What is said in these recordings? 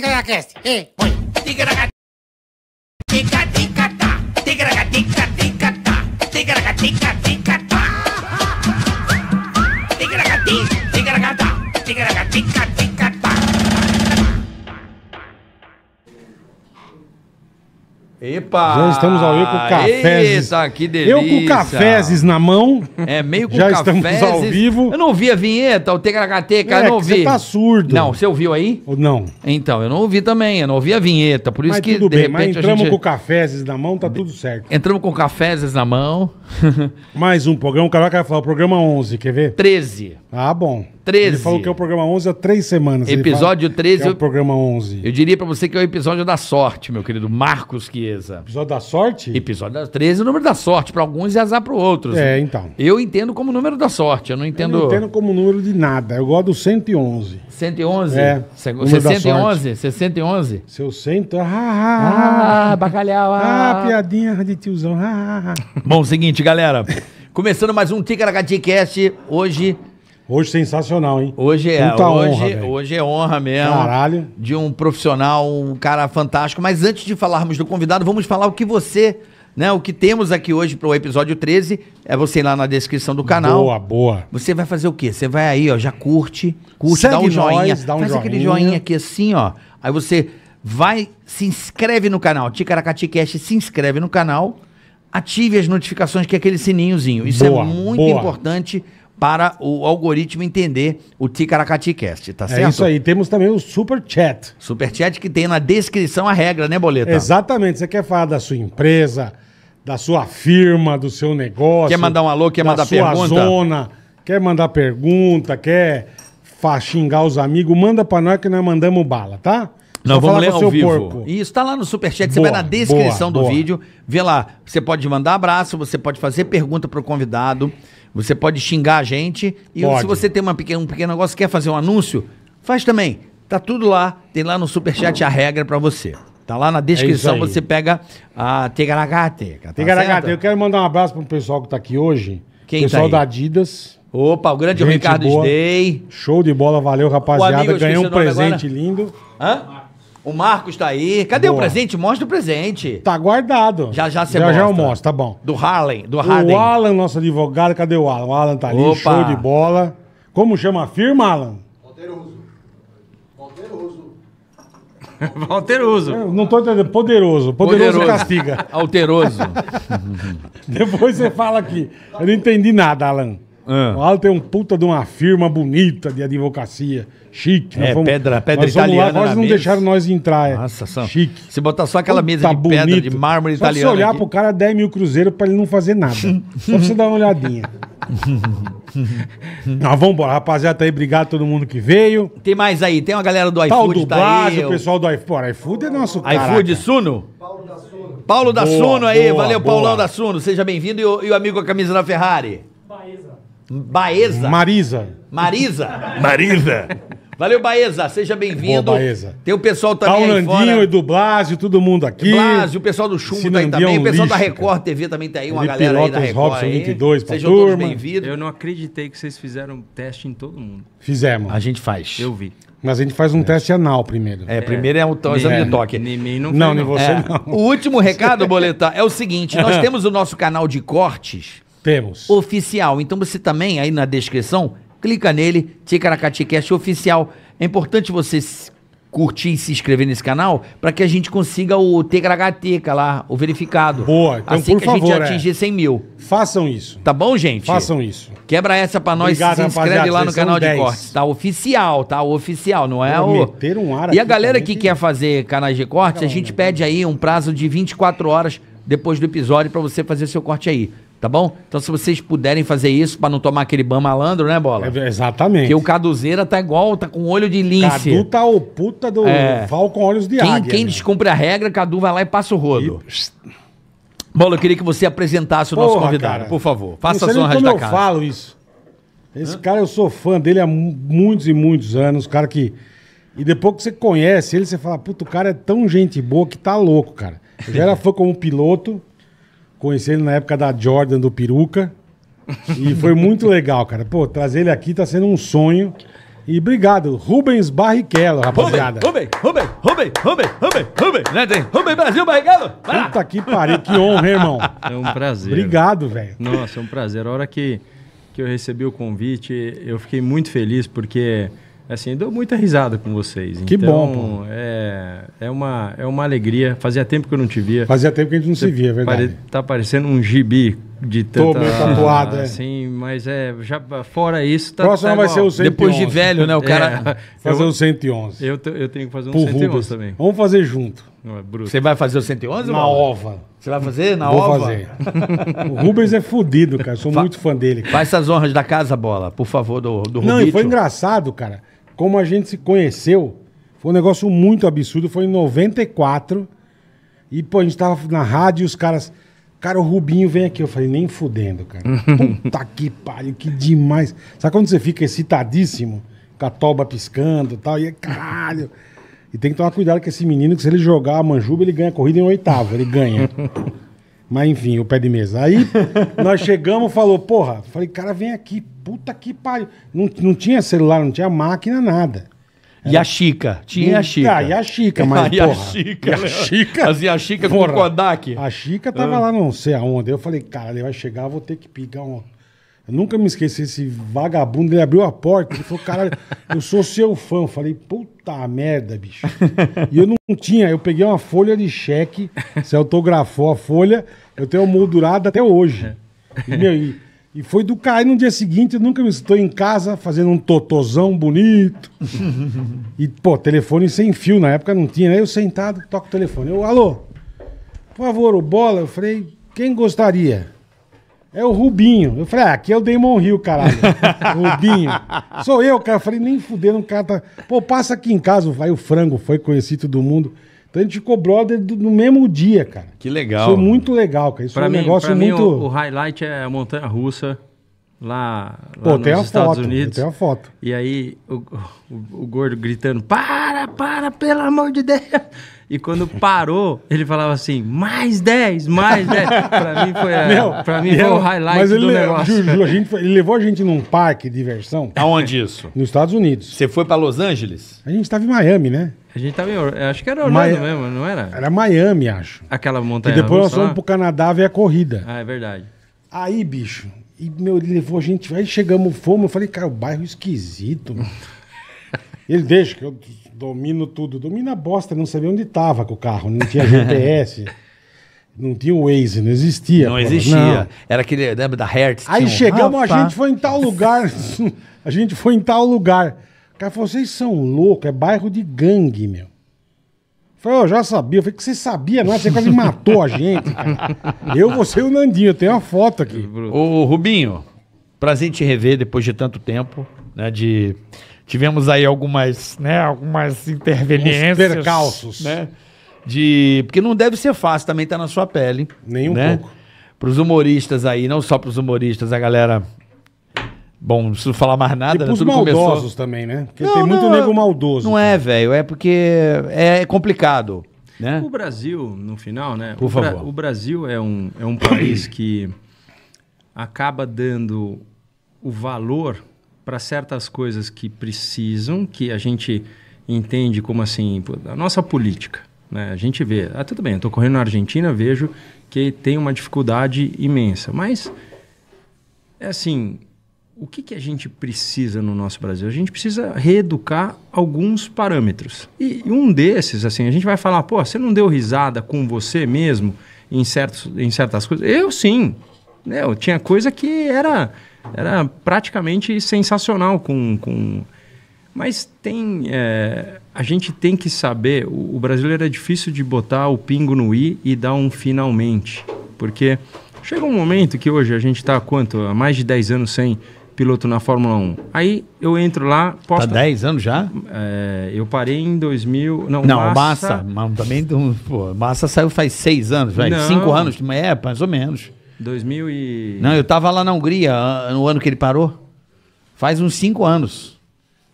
Ticaracast. Ei, oi. Ticaracatica, ticatá. Ticaracatica, ta, Ticaracatica, ticatá. Ticaracatica, ticatá. Ticaracatica, Epa! Já estamos ao vivo com cafés. Eita, que delícia! Eu com cafés na mão. É, meio com Já cafezes. estamos ao vivo. Eu não ouvi a vinheta, o TKHT, cara, é, eu não ouvi. Você tá surdo. Não, você ouviu aí? não. Então, eu não ouvi também, eu não ouvi a vinheta, por isso mas que tudo de bem, repente mas entramos gente... com cafés na mão, tá tudo certo. Entramos com cafés na mão. Mais um programa, o cara vai falar, programa 11, quer ver? 13. Ah, bom. 13. Ele falou que é o programa 11 há três semanas. Episódio 13. É o programa 11. Eu diria pra você que é o episódio da sorte, meu querido Marcos Chiesa. Episódio da sorte? Episódio da 13 o número da sorte. Pra alguns é azar pro outros. É, então. Eu entendo como número da sorte. Eu não entendo. Eu não entendo como número de nada. Eu gosto do 111. 111? É. Cê, 611? 611? Seu cento. Ah ah ah, ah, ah, ah, bacalhau. Ah, ah piadinha de tiozão. Ah, ah, ah. Bom, seguinte, galera. Começando mais um Ticaracati Cast. Hoje. Hoje sensacional, hein? Hoje é. Puta hoje, honra, hoje é honra mesmo. Caralho. De um profissional, um cara fantástico. Mas antes de falarmos do convidado, vamos falar o que você né? O que temos aqui hoje para o episódio 13 é você ir lá na descrição do canal. Boa, boa. Você vai fazer o quê? Você vai aí, ó, já curte, curte, Segue dá um joinha, nós, dá um faz joinha. aquele joinha aqui assim, ó. Aí você vai, se inscreve no canal, Ticaracati Cash, se inscreve no canal, ative as notificações que é aquele sininhozinho. Isso é boa, é muito boa. importante para o algoritmo entender o Cast, tá é certo? É isso aí. Temos também o Super Chat. Super Chat que tem na descrição a regra, né, Boleta? Exatamente. Você quer falar da sua empresa, da sua firma, do seu negócio. Quer mandar um alô, quer mandar pergunta? sua zona, quer mandar pergunta, quer xingar os amigos, manda para nós que nós mandamos bala, tá? Não, Só vamos ler ao vivo. Corpo. Isso, tá lá no Superchat. Boa, você vai na descrição boa, do boa. vídeo, vê lá. Você pode mandar abraço, você pode fazer pergunta pro convidado. Você pode xingar a gente. E pode. se você tem uma um pequeno negócio, quer fazer um anúncio, faz também. Tá tudo lá. Tem lá no Superchat a regra para você. Tá lá na descrição, é você pega a Tegaragate. Tá Tegaragate, eu quero mandar um abraço pro pessoal que tá aqui hoje. Quem pessoal tá da Adidas. Opa, o grande Gente Ricardo boa. Show de bola, valeu, rapaziada. Ganhou um presente agora. lindo. Hã? O Marcos tá aí. Cadê Boa. o presente? Mostra o presente. Tá guardado. Já já você já, mostra. Já já eu mostro, tá bom. Do Harlem, do Harlem. O Alan, nosso advogado, cadê o Alan? O Alan tá ali, Opa. show de bola. Como chama a firma, Alan? Poderoso. Poderoso. Alteroso. Eu não tô entendendo. Poderoso. Poderoso, Poderoso. castiga. Alteroso. Depois você fala aqui. Eu não entendi nada, Alan. Ah. O Alan tem um puta de uma firma bonita de advocacia. Chique. É, vamos, pedra, pedra nós italiana. Lá, quase não mesa. deixaram nós entrar. É. Nossa, são, Chique. Se botar só aquela mesa de pedra, de mármore só italiano. Se olhar aqui. pro cara 10 mil cruzeiros pra ele não fazer nada. só pra você dar uma olhadinha. Nós vamos embora, rapaziada. Tá aí, obrigado a todo mundo que veio. Tem mais aí, tem uma galera do iFood. Paulo do tá aí, o pessoal do iFood. iFood é nosso cara. iFood Suno? Paulo da Suno. Paulo da boa, Suno aí, boa, valeu, boa. Paulão da Suno. Seja bem-vindo e, e o amigo com a camisa da Ferrari. Baeza. Marisa. Marisa. Marisa. Valeu, Baeza. Seja bem-vindo. Boa, Baeza. Tem o pessoal também tá aí fora. e do Blasio, todo mundo aqui. Blasio, o pessoal do Chumbo tá aí também. É um o pessoal lixo, da Record cara. TV também tá aí, uma Ele galera aí da Record. Robson, aí. 22 pra Sejam turma. todos bem-vindos. Eu não acreditei que vocês fizeram teste em todo mundo. Fizemos. A gente faz. Eu vi. Mas a gente faz um é. teste anal primeiro. É, primeiro é o é. exame de toque. Nem mim não Não, nem você é. não. O último recado, Boletar, é o seguinte. Nós temos o nosso canal de cortes temos. Oficial. Então você também, aí na descrição, clica nele, Ticaracati Cast Oficial. É importante você curtir e se inscrever nesse canal para que a gente consiga o Tegragateca lá, o verificado. Boa, então, assim por que favor, a gente é. atingir é. 100 mil. Façam isso. Tá bom, gente? Façam isso. Quebra essa para nós, Obrigado, se inscreve lá no canal 10. de cortes. Tá oficial, tá? oficial, não é Vou o... Meter um ar e a galera que quer fazer canais de cortes, a gente pede aí um prazo de 24 horas depois do episódio para você fazer seu corte aí. Tá bom? Então, se vocês puderem fazer isso para não tomar aquele ban malandro, né, Bola? É, exatamente. Porque o Caduzeira tá igual, tá com olho de lince. Cadu tá o puta do é. val com olhos de quem, águia. Quem né? descumpre a regra, Cadu vai lá e passa o rodo. E... Bola, eu queria que você apresentasse o Porra, nosso convidado, cara. por favor. Faça as honras da casa. eu falo isso. Esse Hã? cara, eu sou fã dele há muitos e muitos anos. cara que... E depois que você conhece ele, você fala, puta, o cara é tão gente boa que tá louco, cara. Eu já era fã como piloto... Conheci ele na época da Jordan do Peruca. E foi muito legal, cara. Pô, trazer ele aqui tá sendo um sonho. E obrigado, Rubens Barrichello, rapaziada. Rubens, Rubens, Rubens, Rubens, Rubens, Rubem, Rubem, Rubens né, Brasil Barrichello. Puta que pariu, que honra, irmão. É um prazer. Obrigado, velho. Nossa, é um prazer. A hora que, que eu recebi o convite, eu fiquei muito feliz, porque Assim, dou muita risada com vocês. Que então, bom. Pô. É, é, uma, é uma alegria. Fazia tempo que eu não te via. Fazia tempo que a gente não Você se via, é verdade. Pare, tá parecendo um gibi de tanta... Tô meio tatuado, é. Sim, mas é, já, fora isso... Tá, Próximo tá vai ser o 111. Depois de velho, né? O cara... É, fazer eu, o 111. Eu, eu tenho que fazer um Por 111 Rubens. também. Vamos fazer junto. É Você vai fazer o 111? Na mano? ova. Você vai fazer na Vou ova? Vou fazer. o Rubens é fodido, cara. Sou Fa muito fã dele. Cara. Faz essas honras da casa, Bola, por favor, do, do Não, e foi engraçado, cara como a gente se conheceu, foi um negócio muito absurdo. Foi em 94. E, pô, a gente tava na rádio e os caras. Cara, o Rubinho vem aqui. Eu falei, nem fudendo, cara. Puta que pariu, que demais. Sabe quando você fica excitadíssimo? Com a toba piscando e tal. E é, caralho. E tem que tomar cuidado com esse menino, que se ele jogar a manjuba, ele ganha a corrida em oitavo. Ele ganha. Mas enfim, o pé de mesa. Aí nós chegamos, falou, porra, falei, cara, vem aqui, puta que pariu. Não, não tinha celular, não tinha máquina, nada. Era... E a Chica? Tinha a Chica. Ah, e a Chica, mas. Ah, e porra, a Chica. E a Chica. Fazia assim, a Chica porra, com o Kodak. A Chica tava ah. lá, não sei aonde. Eu falei, cara, ele vai chegar, vou ter que pegar um eu nunca me esqueci, esse vagabundo, ele abriu a porta, e falou, cara, eu sou seu fã. Eu falei, puta merda, bicho. E eu não tinha, eu peguei uma folha de cheque, você autografou a folha, eu tenho moldurada até hoje. E, meu, e, e foi do cara e no dia seguinte, eu nunca me estou em casa fazendo um totozão bonito. e, pô, telefone sem fio, na época não tinha. Aí né? eu sentado, toco o telefone. Eu, alô, por favor, o bola? Eu falei, quem gostaria? É o Rubinho. Eu falei, ah, aqui é o Damon Hill, caralho. Rubinho. Sou eu, cara. Eu falei, nem fuder, um cara tá... Pô, passa aqui em casa. vai o frango foi conhecido do mundo. Então a gente ficou brother do, no mesmo dia, cara. Que legal. Foi muito legal, cara. Isso pra foi um mim, negócio muito. Mim, o, o, highlight é a Montanha Russa, lá, Pô, nos a Estados foto, Unidos. Tem a foto. E aí o, o, o gordo gritando: para, para, pelo amor de Deus. E quando parou, ele falava assim: mais 10, mais 10. Pra mim foi, pra mim foi o highlight do ele, negócio. Ju, Ju, a gente foi, ele levou a gente num parque de diversão. Aonde isso? Nos Estados Unidos. Você foi pra Los Angeles? A gente tava em Miami, né? A gente tava em Acho que era Orlando mesmo, não era? Era Miami, acho. Aquela montanha. E depois nós fomos pro Canadá ver a corrida. Ah, é verdade. Aí, bicho, e, meu, ele levou a gente. Aí chegamos, fomos. Eu falei, cara, o bairro esquisito. ele deixa que eu Domino tudo. Domina a bosta, não sabia onde estava com o carro. Não tinha GPS. não tinha o Waze, não existia. Não existia. Não. Era aquele, lembra da Hertz? Aí um... chegamos, ah, a gente foi em tal lugar. a gente foi em tal lugar. O cara falou, vocês são loucos, é bairro de gangue, meu. Falei, eu já sabia. Eu falei, que você sabia, não é? Você quase matou a gente. Cara. Eu, você e o Nandinho. Tem uma foto aqui. Ô, Rubinho, prazer em te rever depois de tanto tempo, né? De... Tivemos aí algumas, né, algumas interveniências. Uns percalços. Né, de, porque não deve ser fácil também estar tá na sua pele. Nem um né? pouco. Para os humoristas aí, não só para os humoristas, a galera Bom, não preciso falar mais nada, e né? Tudo maldosos começou... também, né? Porque não, tem muito não, nego maldoso. Não é, cara. é, velho. É porque é complicado, né? O Brasil, no final, né? Por o favor. Bra o Brasil é um, é um país que acaba dando o valor para certas coisas que precisam, que a gente entende como assim, a nossa política. Né? A gente vê, ah, tudo bem, estou correndo na Argentina, vejo que tem uma dificuldade imensa, mas é assim, o que, que a gente precisa no nosso Brasil? A gente precisa reeducar alguns parâmetros. E, um desses, assim, a gente vai falar, pô, você não deu risada com você mesmo em, certos, em certas coisas? Eu sim. Né? Eu tinha coisa que era era praticamente sensacional com, com... mas tem é, a gente tem que saber o, o, brasileiro é difícil de botar o pingo no i e dar um finalmente porque chega um momento que hoje a gente está quanto há mais de 10 anos sem piloto na Fórmula 1. Aí eu entro lá, posto... Tá 10 anos já? É, eu parei em 2000... Não, não Massa... Massa também... Pô, massa saiu faz 6 anos, vai. 5 anos, é, mais ou menos. 2000 e... Não, eu tava lá na Hungria, no ano que ele parou. Faz uns cinco anos.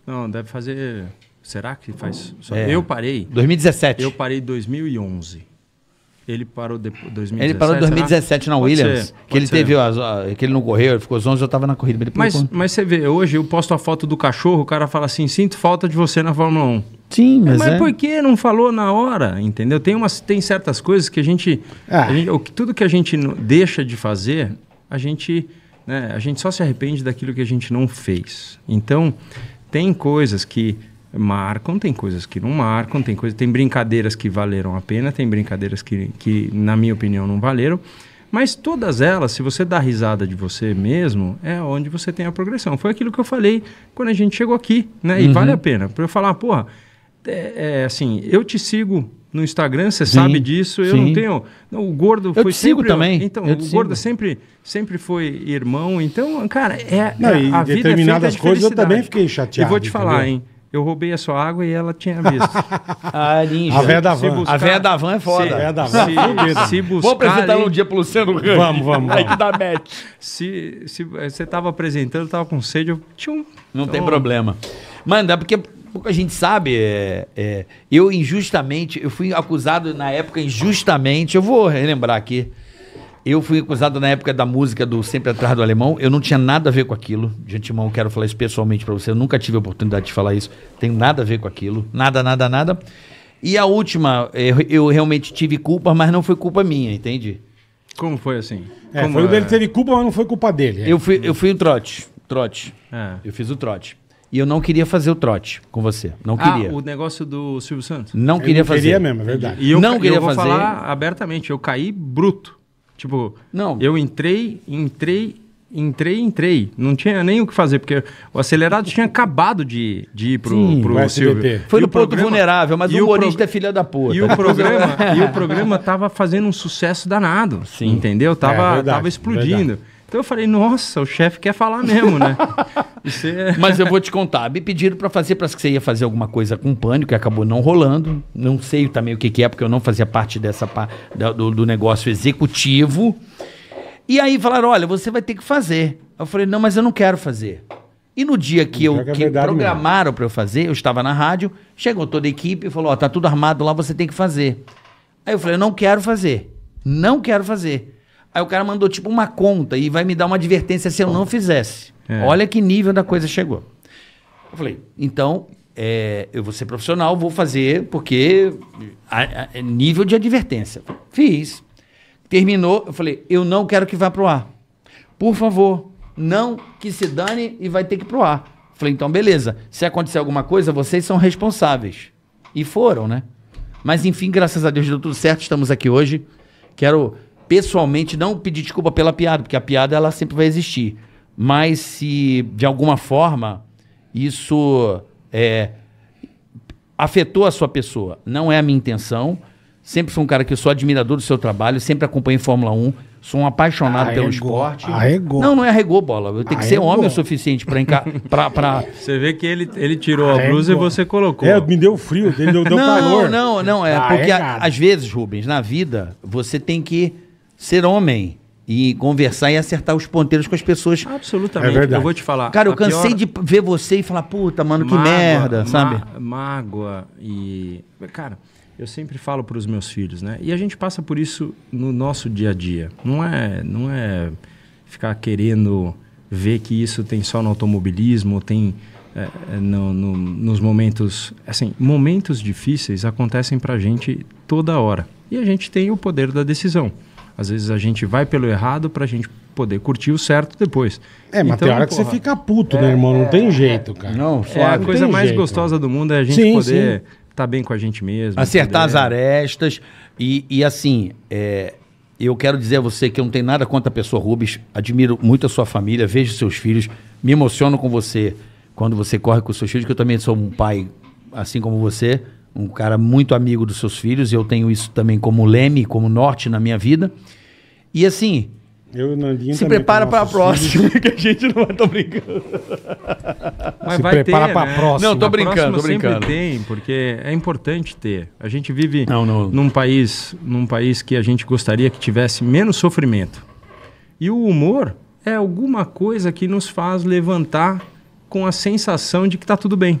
Não, deve fazer... Será que faz... É. Eu parei... 2017. Eu parei em 2011. Ele parou depois 2017. Ele parou em 2017 na Williams. Ser, que ele ser. teve as, que ele não correu, ele ficou 11, eu estava na corrida. Mas, mas, mas, você vê, hoje eu posto a foto do cachorro, o cara fala assim: sinto falta de você na Fórmula 1. Sim, é, mas. é. Mas é. por que não falou na hora? Entendeu? Tem, umas, tem certas coisas que a gente. Ah. A gente tudo que a gente deixa de fazer, a gente. Né, a gente só se arrepende daquilo que a gente não fez. Então, tem coisas que marcam, tem coisas que não marcam, tem coisas, tem brincadeiras que valeram a pena, tem brincadeiras que, que na minha opinião não valeram. Mas todas elas, se você dá risada de você mesmo, é onde você tem a progressão. Foi aquilo que eu falei quando a gente chegou aqui, né? E uhum. vale a pena. Para eu falar, porra, é, é, assim, eu te sigo no Instagram, você sabe disso, eu sim. não tenho. Não, o gordo eu foi te sempre, sigo também. Então, eu o gordo sigo. sempre, sempre foi irmão. Então, cara, é. Não, é, a, e a determinadas vida é coisas eu também fiquei chateado. E vou te falar, entendeu? hein? Eu roubei a sua água e ela tinha visto. Ah, ninja. A véia da van. Buscar... a véia da van é foda. Se, da van. É se, se buscar, Vou apresentar um dia pro Luciano Range. Vamos, vamos. Aí que dá match. Se, se eh, você tava apresentando, tava com sede, eu tinha um... Não tem problema. Manda é porque pouca gente sabe. É, é, eu injustamente, eu fui acusado na época injustamente, eu vou relembrar aqui eu fui acusado na época da música do Sempre Atrás do Alemão. Eu não tinha nada a ver com aquilo. De antemão, quero falar isso pessoalmente para você. Eu nunca tive a oportunidade de falar isso. Tenho nada a ver com aquilo. Nada, nada, nada. E a última, eh, eu, realmente tive culpa, mas não foi culpa minha, entende? Como foi assim? É, Como foi o dele é? teve culpa, mas não foi culpa dele. É. Eu, fui, eu fui o trote. Trote. É. Eu fiz o trote. E eu não queria fazer o trote com você. Não ah, queria. o negócio do Silvio Santos? Não eu queria não fazer. Queria mesmo, é verdade. E eu, não queria eu vou fazer. falar abertamente. Eu caí bruto. Tipo, não. eu entrei, entrei, entrei, entrei. Não tinha nem o que fazer, porque o acelerado tinha acabado de, de ir pro, Sim, pro Silvio. Foi e no ponto vulnerável, mas o humorista pro... é filha da puta. E o programa, e o programa tava fazendo um sucesso danado. Sim. Entendeu? É tava, é, verdade, tava explodindo. Verdade. Então eu falei, nossa, o chefe quer falar mesmo, né? É mas eu vou te contar, me pediram para fazer, para que você ia fazer alguma coisa com pânico e acabou não rolando. Não sei também o que, que é, porque eu não fazia parte dessa do, do negócio executivo. E aí falaram, olha, você vai ter que fazer. Eu falei, não, mas eu não quero fazer. E no dia que, eu, que é programaram para eu fazer, eu estava na rádio, chegou toda a equipe e falou, ó, oh, tá tudo armado lá, você tem que fazer. Aí eu falei, não quero fazer. Não quero fazer. Aí o cara mandou tipo uma conta e vai me dar uma advertência se eu não fizesse. É. Olha que nível da coisa chegou. Eu falei, então é, eu vou ser profissional, vou fazer, porque a, a, é nível de advertência. Fiz. Terminou, eu falei, eu não quero que vá pro ar. Por favor, não que se dane e vai ter que ir pro ar. Eu falei, então beleza, se acontecer alguma coisa, vocês são responsáveis. E foram, né? Mas enfim, graças a Deus deu tudo certo, estamos aqui hoje. Quero pessoalmente, não pedir desculpa pela piada, porque a piada ela sempre vai existir. Mas se de alguma forma isso é, afetou a sua pessoa, não é a minha intenção. Sempre sou um cara que sou admirador do seu trabalho, sempre acompanhei Fórmula 1, sou um apaixonado arregou, pelo esporte. Arregou. Não, não é arregou, bola. Eu tenho arregou. que ser homem o suficiente para encarar. pra, Você vê que ele, ele tirou arregou. a blusa e você colocou. É, me deu frio, ele deu, deu não, calor. Não, não, é. Tá arregado. Porque às vezes, Rubens, na vida, você tem que ser homem e conversar e acertar os ponteiros com as pessoas. Absolutamente. É verdade. Eu vou te falar. Cara, eu cansei pior... de ver você e falar, puta, mano, que mágoa, merda, sabe? Mágoa e. Cara, eu sempre falo para os meus filhos, né? E a gente passa por isso no nosso dia a dia. Não é, não é ficar querendo ver que isso tem só no automobilismo, tem é, é, no, no, nos momentos, assim, momentos difíceis acontecem para gente toda hora. E a gente tem o poder da decisão. Às vezes a gente vai pelo errado para a gente poder curtir o certo depois. É, mas então, tem hora porra, que você fica puto, né, é, né, irmão? Não é, tem jeito, é. cara. Não, só é, a coisa mais jeito, gostosa do mundo é a gente sim, poder estar tá bem com a gente mesmo. Acertar as arestas. E, e assim, é, eu quero dizer a você que eu não tenho nada contra a pessoa Rubens. Admiro muito a sua família, vejo seus filhos, me emociono com você quando você corre com seus filhos, que eu também sou um pai assim como você um cara muito amigo dos seus filhos, e eu tenho isso também como leme, como norte na minha vida. E assim, eu, Nandinho, se prepara para a próxima, que a gente não vai estar brincando. Mas se prepara para a né? próxima. Não, tô brincando, tô brincando. Sempre tem, porque é importante ter. A gente vive não, não. num país, num país que a gente gostaria que tivesse menos sofrimento. E o humor é alguma coisa que nos faz levantar com a sensação de que está tudo bem.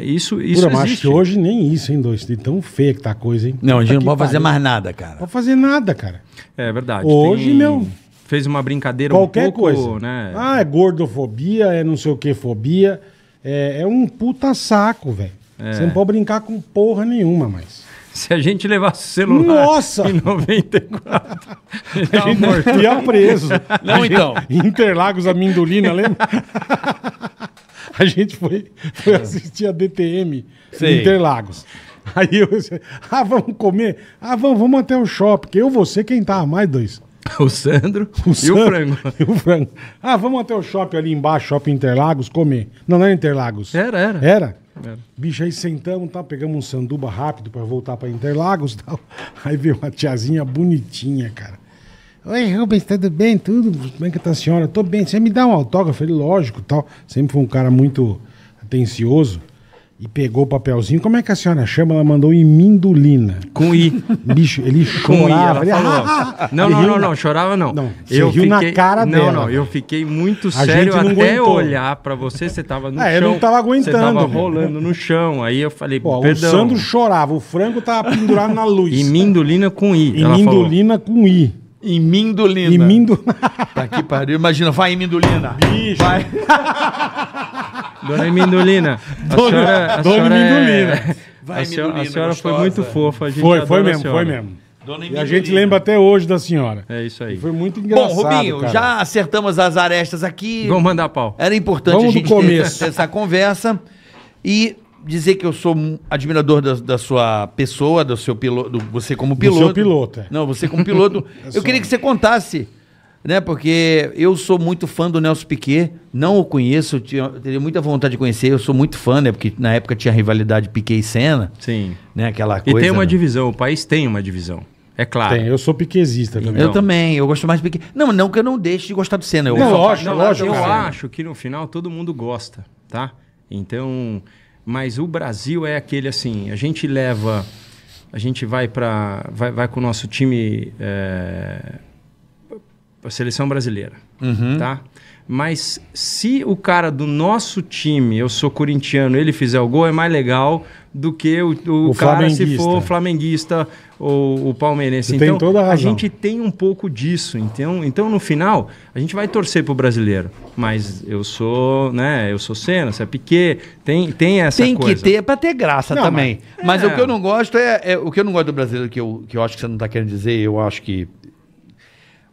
Isso, isso Pura, existe. acho que hoje nem isso, hein, dois? tão feia que tá a coisa, hein? Não, a gente não pode fazer mais nada, cara. Não pode fazer nada, cara. É verdade. Hoje, tem... meu... Fez uma brincadeira Qualquer um pouco, coisa. né? Ah, é gordofobia, é não sei o que fobia. É, é um puta saco, velho. É. Você não pode brincar com porra nenhuma mais. Se a gente levasse o celular Nossa! em 94, a gente ia preso. Não, então. Interlagos, amindolina, lembra? a gente foi, foi é. assistir a DTM Interlagos. Aí eu ah, vamos comer? Ah, vamos, vamos até o shopping. Que eu, você, quem tá? Mais dois. O Sandro o e Sandro, o frango. E o frango. Ah, vamos até o shopping ali embaixo, shopping Interlagos, comer. Não, não era Interlagos. Era, era. Era? Era. Bicho, aí sentamos, tá? pegamos um sanduba rápido para voltar para Interlagos tal. Aí veio uma tiazinha bonitinha, cara. Oi, Rubens, tudo bem? Tudo? Como é que tá a senhora? Tô bem. Você me dá um autógrafo? Ele, lógico, tal. Sempre foi um cara muito atencioso. E pegou o papelzinho. Como é que a senhora chama? Ela mandou em Mindulina. Com I. Bicho, ele chorava. I, ela falou. Ele, ah, ah, ah, não, não, não, não, chorava não. não eu riu fiquei, na cara não, dela. Não, não, eu fiquei muito sério até aguentou. olhar pra você, você tava no é, chão. eu não tava aguentando. Você tava rolando no chão. Aí eu falei, Pô, perdão. O Sandro chorava, o frango tava pendurado na luz. E Mindulina com I. E Mindulina com I. Em Mindolina. Em Mindolina. Tá que pariu. Imagina, vai em Mindolina. Bicho. Vai. Dona Mindolina. Dona, senhora, a Dona é- Mindolina. É... Vai, a, senhora, a senhora foi muito fofa. A gente foi, foi mesmo, foi mesmo. Dona e a gente lembra até hoje da senhora. É isso aí. E foi muito engraçado. Bom, Rubinho, cara. já acertamos as arestas aqui. Vamos mandar pau. Era importante Vamos a gente ter, ter essa conversa. E dizer que eu sou um admirador da, da sua pessoa, do seu piloto, do, você como piloto. Do seu piloto. É. Não, você como piloto. eu é queria que você contasse, né? Porque eu sou muito fã do Nelson Piquet, não o conheço, tinha, teria muita vontade de conhecer, eu sou muito fã, né? Porque na época tinha rivalidade Piquet e Senna. Sim. Né, aquela coisa. E tem uma né. divisão, o país tem uma divisão. É claro. Tem, eu sou piquezista também. Eu também, eu gosto mais de pique. Não, não que eu não deixe de gostar do Senna. Eu não, lógico, lógico. Eu cara. acho que no final todo mundo gosta, tá? Então, mas o Brasil é aquele assim, a gente leva, a gente vai para, vai, vai, com o nosso time é, a seleção brasileira, uhum. tá? Mas se o cara do nosso time, eu sou corintiano, ele fizer o gol, é mais legal do que o, o, o cara se for flamenguista ou o palmeirense. Você então, tem toda a, razão. a gente tem um pouco disso. Então, então no final, a gente vai torcer para o brasileiro. Mas eu sou, né? Eu sou Senna, você é Piquet, tem, tem essa tem coisa. Tem que ter para ter graça não, também. Mas, é. mas, o é. que eu não gosto é, é, o que eu não gosto do brasileiro que eu, que eu acho que você não está querendo dizer, eu acho que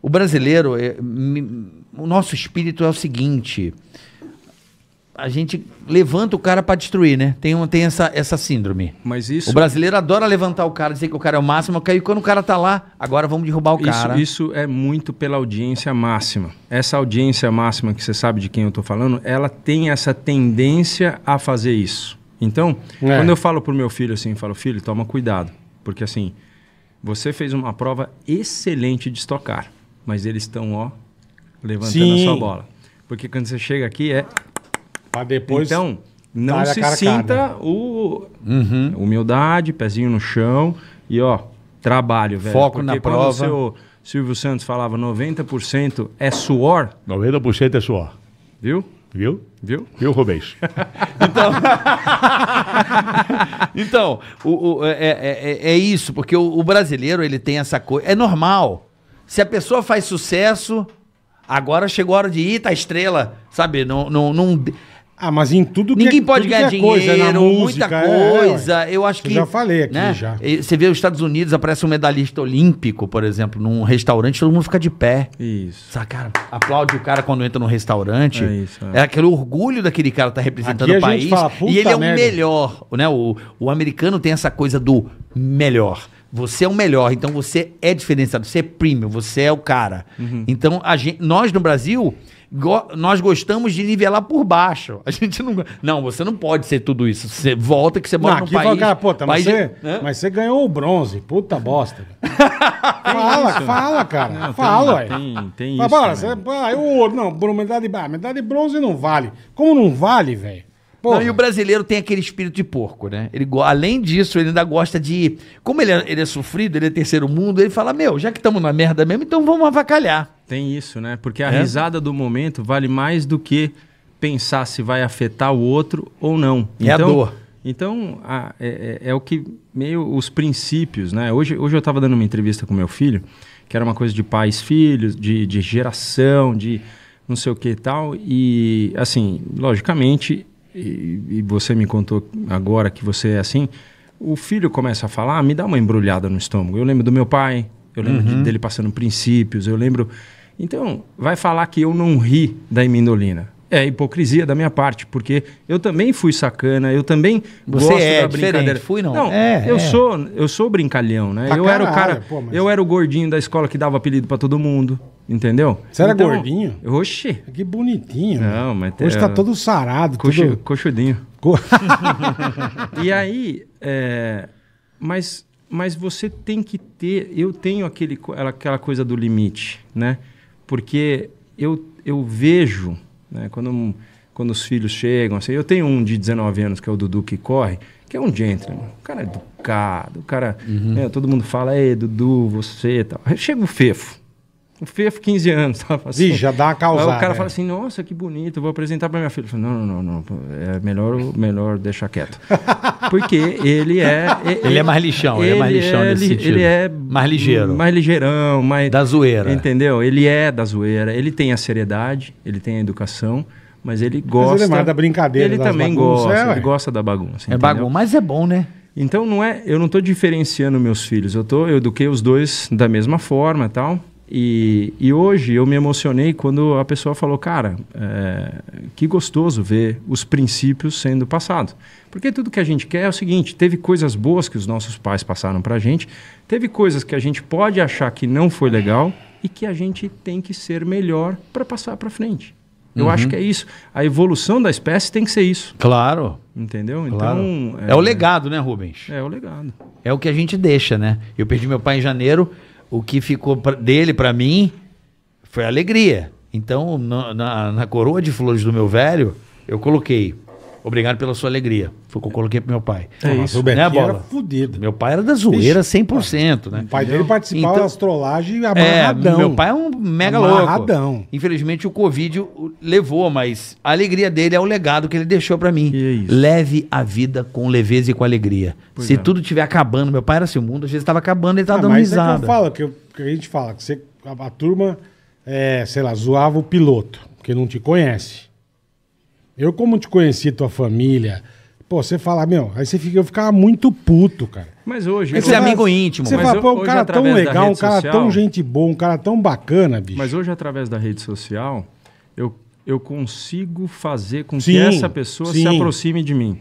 o brasileiro, é, o nosso espírito é o seguinte, a gente levanta o cara para destruir, né? Tem, uma tem essa, essa síndrome. Mas isso. O brasileiro adora levantar o cara, dizer que o cara é o máximo, e quando o cara tá lá, agora vamos derrubar o isso, cara. Isso é muito pela audiência máxima. Essa audiência máxima, que você sabe de quem eu tô falando, ela tem essa tendência a fazer isso. Então, é. quando eu falo pro meu filho assim, falo, filho, toma cuidado. Porque assim, você fez uma prova excelente de estocar, mas eles estão, ó, levantando Sim. a sua bola. Porque quando você chega aqui é Pra depois. Então, não se sinta né? o. Uhum. Humildade, pezinho no chão e, ó, trabalho, velho. Foco Porque na prova. O seu Silvio Santos falava 90% é suor. 90% é suor. Viu? Viu? Viu? Viu, Rubens? então, então o, o, é é, é, é, é, isso, porque o, o brasileiro ele tem essa coisa. É normal. Se a pessoa faz sucesso, agora chegou a hora de ir, tá estrela. Sabe? Não, não, não, ah, mas em tudo que é- Ninguém pode ganhar é dinheiro, é, coisa, música, muita coisa. É, eu acho que. já falei aqui né? já. Você vê os Estados Unidos, aparece um medalhista olímpico, por exemplo, num restaurante, todo mundo fica de pé. Isso. Sabe, cara, aplaude o cara quando entra num restaurante. É isso. É, é aquele orgulho daquele cara estar tá representando aqui o país. Fala, e ele é o melhor, né? O, o americano tem essa coisa do melhor. Você é o melhor, então você é diferenciado, você é premium, você é o cara. Uhum. Então, a gente, nós no Brasil, go nós gostamos de nivelar por baixo. A gente não. Não, você não pode ser tudo isso. Você volta que você mora não, aqui no país. Cara, Puta, tá, mas, país você, né? mas você ganhou o bronze. Puta bosta. fala, isso, fala, cara. Não, fala, ué. Tem, tem mas isso. Bora, você, ah, eu, não, medalha de, ah, medalha de bronze não vale. Como não vale, velho? Não, e o brasileiro tem aquele espírito de porco, né? Ele, além disso, ele ainda gosta de. Como ele é, ele é sofrido, ele é terceiro mundo, ele fala: Meu, já que estamos na merda mesmo, então vamos avacalhar. Tem isso, né? Porque a é? risada do momento vale mais do que pensar se vai afetar o outro ou não. Então, é a então, dor. Então, a, é, é, é, o que meio os princípios, né? Hoje, hoje eu estava dando uma entrevista com meu filho, que era uma coisa de pais, filhos, de, de geração, de não sei o que e tal. E, assim, logicamente, e, e você me contou agora que você é assim, o filho começa a falar, ah, me dá uma embrulhada no estômago. Eu lembro do meu pai, eu lembro uhum. de, dele passando princípios, eu lembro. Então, vai falar que eu não ri da imindolina. É hipocrisia da minha parte, porque eu também fui sacana, eu também Você gosto é da brincadeira. Fui não. Não, é, eu é. sou, eu sou brincalhão, né? Pra eu caralho, era o cara, pô, mas... eu era o gordinho da escola que dava apelido para todo mundo. Entendeu? Você era então, gordinho? Oxi. Que bonitinho. Não, mas Hoje é tá todo sarado. Coxu, tudo... Coxudinho. Co... e aí, é... mas, mas você tem que ter... Eu tenho aquele, aquela coisa do limite, né? Porque eu, eu vejo, né? Quando, quando os filhos chegam, assim... Eu tenho um de 19 anos, que é o Dudu, que corre que é um gentleman. O cara é educado, o cara. Uhum. Né, todo mundo fala, ei, Dudu, você tal. chega o fefo. Fefo, 15 é anos. Assim. já dá uma causada. Aí o cara é. fala assim, nossa, que bonito, vou apresentar para minha filha. falo, não, não, não, não, é melhor, melhor deixar quieto. Porque ele é... Ele, ele é mais lixão, ele, ele é mais lixão é nesse ele, sentido. Ele é... Mais ligeiro. Mais ligeirão, mais... Da zoeira. Entendeu? Ele é da zoeira, ele tem a seriedade, ele tem a educação mas ele gosta. Mas ele é mais da brincadeira. Ele também bagunças, gosta. É, ele gosta da bagunça. É bagunça, mas é bom, né? Então não é, eu não estou diferenciando meus filhos. Eu tô, eu eduquei os dois da mesma forma, e tal. E, e hoje eu me emocionei quando a pessoa falou, cara, é, que gostoso ver os princípios sendo passados. Porque tudo que a gente quer é o seguinte: teve coisas boas que os nossos pais passaram para a gente, teve coisas que a gente pode achar que não foi legal e que a gente tem que ser melhor para passar para frente. Eu uhum. acho que é isso. A evolução da espécie tem que ser isso. Claro. Entendeu? Claro. Então. É... é o legado, né, Rubens? É, é o legado. É o que a gente deixa, né? Eu perdi meu pai em janeiro o que ficou pra, dele para mim foi alegria. Então, na, na, na, coroa de flores do meu velho, eu coloquei Obrigado pela sua alegria. Foi o que eu coloquei pro meu pai. É Nossa, isso. O Betinho né, bola? era fudido. Meu pai era da zoeira 100%, né? O pai dele participava então, das trollagens é, amarradão. É, meu pai é um mega amarradão. louco. Infelizmente o Covid levou, mas a alegria dele é o legado que ele deixou para mim. É Leve a vida com leveza e com alegria. Pois Se é. tudo estiver acabando, meu pai era assim, o mundo às vezes estava acabando, ele estava ah, dando mas risada. É que que, que a gente fala, que você, a, a turma, é, sei lá, zoava o piloto, porque não te conhece. Eu, como te conheci, tua família. Pô, você fala, meu, aí você fica, eu ficava muito puto, cara. Mas hoje. Esse é amigo íntimo, Você fala, pô, um cara tão legal, um cara social, tão gente boa, um cara tão bacana, bicho. Mas hoje, através da rede social, eu, eu consigo fazer com sim, que essa pessoa sim. se aproxime de mim.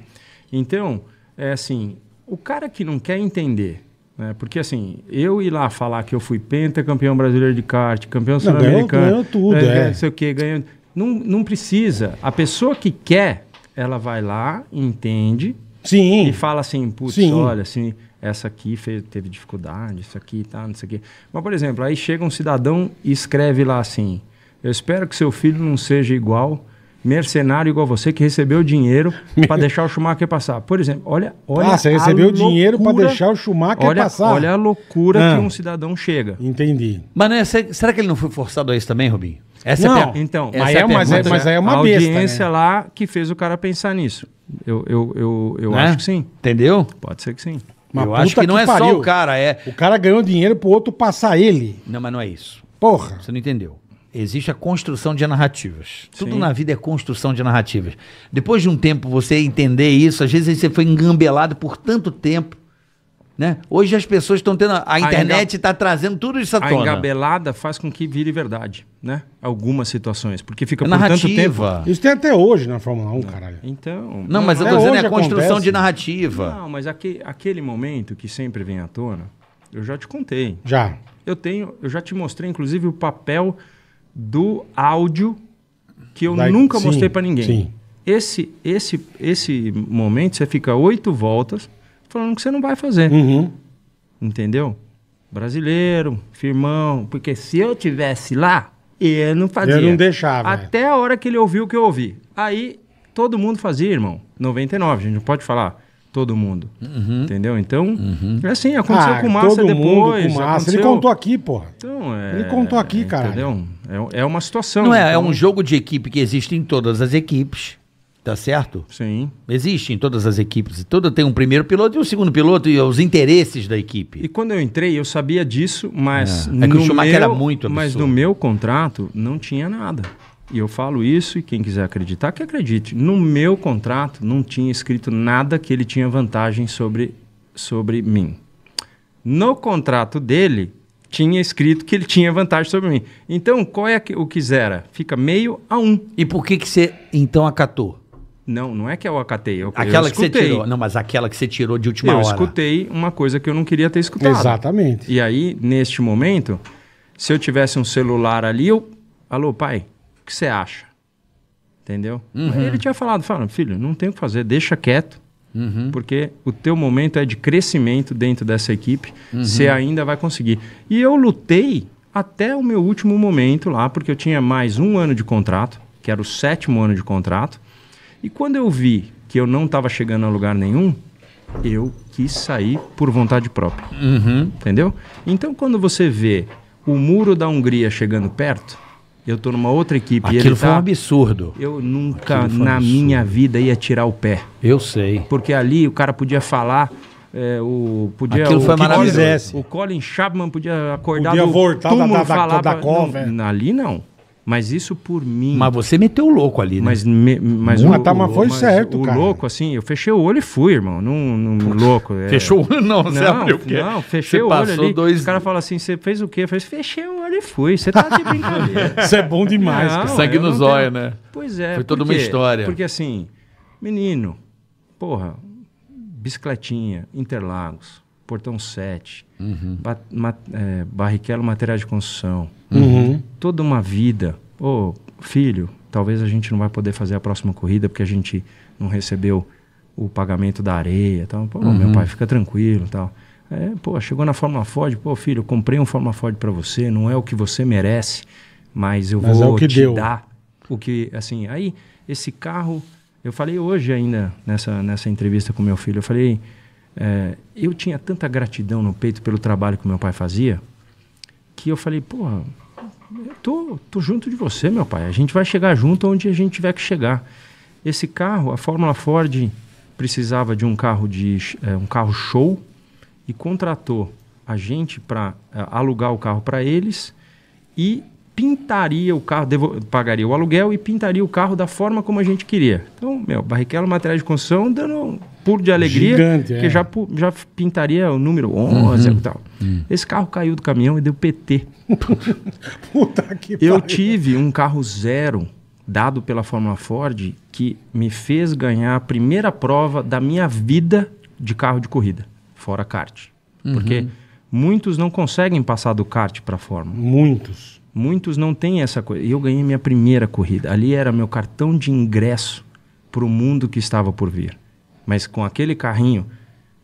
Então, é assim, o cara que não quer entender, né? Porque assim, eu ir lá falar que eu fui pentacampeão brasileiro de kart, campeão sul-americano, ganhou, ganhou tudo, é, é. não sei o quê, ganhou não, não precisa. A pessoa que quer, ela vai lá, entende. Sim. E fala assim, putz, olha, assim, essa aqui fez, teve dificuldade, isso aqui tá, não sei o quê. Mas, por exemplo, aí chega um cidadão e escreve lá assim: Eu espero que seu filho não seja igual, mercenário igual você, que recebeu dinheiro para deixar o Schumacher passar. Por exemplo, olha. olha ah, você recebeu dinheiro para deixar o Schumacher olha, passar. Olha a loucura ah, que um cidadão chega. Entendi. Mas né, será que ele não foi forçado a isso também, Rubinho? Essa não, é a... então, mas, é, mas, é, mas é uma a besta, audiência né? lá que fez o cara pensar nisso. Eu, eu, eu, eu né? acho que sim. Entendeu? Pode ser que sim. Uma eu acho que, que não é pariu. só o cara, é... O cara ganhou dinheiro pro outro passar ele. Não, mas não é isso. Porra. Você não entendeu. Existe a construção de narrativas. Sim. Tudo na vida é construção de narrativas. Depois de um tempo você entender isso, às vezes você foi engambelado por tanto tempo né? Hoje as pessoas estão tendo. A, internet está trazendo tudo isso à tona. A engabelada faz com que vire verdade, né? Algumas situações. Porque fica é por narrativa. tanto tempo. Isso tem até hoje na Fórmula 1, não. caralho. Então. Não, mas eu é tô dizendo é a construção acontece. de narrativa. Não, mas aquele, aquele momento que sempre vem à tona, eu já te contei. Já. Eu tenho, eu já te mostrei, inclusive, o papel do áudio que eu da... nunca sim, mostrei para ninguém. Sim. Esse, esse, esse momento, você fica oito voltas falando que você não vai fazer. Uhum. Entendeu? Brasileiro, firmão. Porque se eu tivesse lá, ele não fazia. Eu não deixava. É. Até a hora que ele ouviu o que eu ouvi. Aí todo mundo fazia, irmão. 99, a gente não pode falar todo mundo. Uhum. Entendeu? Então, uhum. é assim, aconteceu ah, com o Massa depois. Mundo com massa. Aconteceu... Ele contou aqui, porra. Então, é... Ele contou aqui, cara. Entendeu? É, é uma situação. Não é, é então... é um jogo de equipe que existe em todas as equipes. Tá certo? Sim. Existe em todas as equipes. toda tem um primeiro piloto e um segundo piloto e os interesses da equipe. E quando eu entrei, eu sabia disso, mas ah. é. É no meu, era muito absurdo. mas no meu contrato não tinha nada. E eu falo isso e quem quiser acreditar que acredite. No meu contrato não tinha escrito nada que ele tinha vantagem sobre sobre mim. No contrato dele tinha escrito que ele tinha vantagem sobre mim. Então, qual é o que zera? Fica meio a um. E por que que você então acatou? Não, não é que eu acatei. Eu, aquela eu que você tirou. Não, mas aquela que você tirou de última eu hora. Eu escutei uma coisa que eu não queria ter escutado. Exatamente. E aí, neste momento, se eu tivesse um celular ali, eu. Alô, pai, o que você acha? Entendeu? Uhum. Ele tinha falado, fala, filho, não tem o que fazer, deixa quieto. Uhum. Porque o teu momento é de crescimento dentro dessa equipe, uhum. você ainda vai conseguir. E eu lutei até o meu último momento lá, porque eu tinha mais um ano de contrato, que era o sétimo ano de contrato. E quando eu vi que eu não estava chegando a lugar nenhum, eu quis sair por vontade própria. Uhum. Entendeu? Então, quando você vê o muro da Hungria chegando perto, eu estou numa outra equipe. Aquilo ele tá, foi um tá, absurdo. Eu nunca na absurdo. minha vida ia tirar o pé. Eu sei. Porque ali o cara podia falar. É, o, podia, Aquilo o, foi maravilhoso. O Colin Chapman podia acordar podia do voltar túmulo da, da, da, da, da cova. Não, é. ali não. Mas isso por mim. Mas você meteu o louco ali, né? Mas, me, mas uma, o, ah, tá, mas foi mas certo, o cara. O louco, assim, eu fechei o olho e fui, irmão. Num, num louco. É... Fechou o olho, não, não, você abriu o quê? Não, fechei você o olho ali. Dois... O cara fala assim: você fez o quê? Eu falei, fechei o olho e fui. Você tá de brincadeira. Isso é bom demais. Não, sangue no zóio, tenho... né? Pois é. Foi toda uma história. Porque assim, menino, porra, bicicletinha, Interlagos, Portão 7, uhum. ba é, Barrichello de Construção Uhum. uhum. Toda uma vida. Ô, oh, filho, talvez a gente não vai poder fazer a próxima corrida porque a gente não recebeu o pagamento da areia. Tal. Pô, uhum. meu pai, fica tranquilo tal. É, pô, chegou na Fórmula Ford, pô, filho, eu comprei um Fórmula Ford para você, não é o que você merece, mas eu mas é vou é te deu. dar o que, assim, aí esse carro, eu falei hoje ainda nessa, nessa entrevista com meu filho, eu falei, é, eu tinha tanta gratidão no peito pelo trabalho que meu pai fazia, que eu falei, porra, tô, tô junto de você, meu pai. A gente vai chegar junto onde a gente tiver que chegar. Esse carro, a Fórmula Ford precisava de um carro de é, um carro show e contratou a gente para é, alugar o carro para eles e pintaria o carro, devo, pagaria o aluguel e pintaria o carro da forma como a gente queria. Então, meu, Barrichello Material de Construção dando um puro de alegria, Gigante, é. que já, já pintaria o número 11 uhum. e tal. Uhum. Esse carro caiu do caminhão e deu PT. Puta que Eu tive um carro zero dado pela Fórmula Ford que me fez ganhar a primeira prova da minha vida de carro de corrida, fora kart. Uhum. Porque muitos não conseguem passar do kart para a Fórmula. Muitos. Muitos não têm essa coisa. Eu ganhei minha primeira corrida. Ali era meu cartão de ingresso para o mundo que estava por vir. Mas com aquele carrinho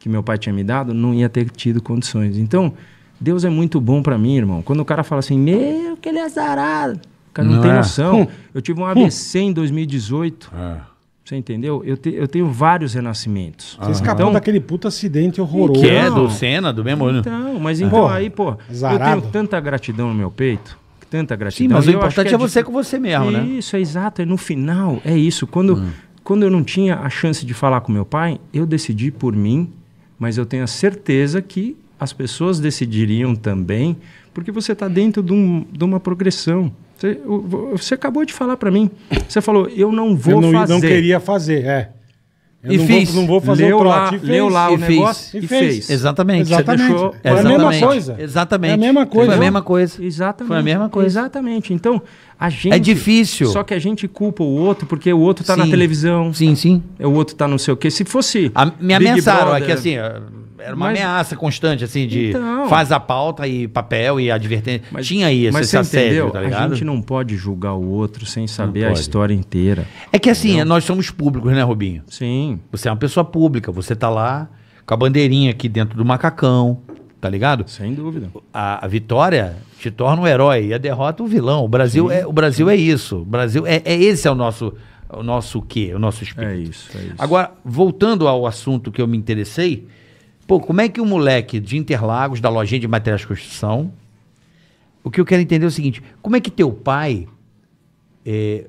que meu pai tinha me dado, não ia ter tido condições. Então, Deus é muito bom para mim, irmão. Quando o cara fala assim, meu, que é azarado. O cara não, não tem é. noção. Hum. Eu tive um AVC hum. em 2018. É. Você entendeu? Eu, te, eu tenho vários renascimentos. Você escapou então, daquele puta acidente horroroso. Que é do Senna, do mesmo. Então, mas então aí, pô, eu tenho tanta gratidão no meu peito tanta gratidão. Sim, mas o importante é, é, você com você mesmo, é né? Isso, é exato. é no final, é isso. Quando, hum. quando eu não tinha a chance de falar com meu pai, eu decidi por mim, mas eu tenho a certeza que as pessoas decidiriam também, porque você está dentro de, um, de uma progressão. Você, você acabou de falar para mim. Você falou, eu não vou eu não, fazer. não queria fazer, é. Eu e não fiz. Vou, não vou fazer leu um lá, e fez, leu lá o negócio e, e fez. fez. Exatamente. Exatamente. Você deixou... É exatamente. a mesma coisa. Exatamente. É a mesma coisa. Foi a mesma coisa. Exatamente. Foi a mesma coisa. Exatamente. Então, a gente... É difícil. Só que a gente culpa o outro porque o outro está na televisão. Sim, sim. O outro tá não sei o quê. Se fosse... A, me ameaçaram Brother, aqui assim... Era uma mas, ameaça constante, assim, de então, faz a pauta e papel e advertência. Mas, Tinha aí esse, mas esse assédio, tá ligado? A gente não pode julgar o outro sem saber a história inteira. É que assim, entendeu? nós somos públicos, né, Robinho? Sim. Você é uma pessoa pública, você tá lá com a bandeirinha aqui dentro do macacão, tá ligado? Sem dúvida. A, a vitória te torna um herói e a derrota um vilão. O Brasil, é, o Brasil é isso. O Brasil é, é esse é o nosso o nosso quê? O nosso espírito. É isso, é isso. Agora, voltando ao assunto que eu me interessei, Pô, como é que o um moleque de Interlagos, da lojinha de materiais de construção. O que eu quero entender é o seguinte: como é que teu pai é,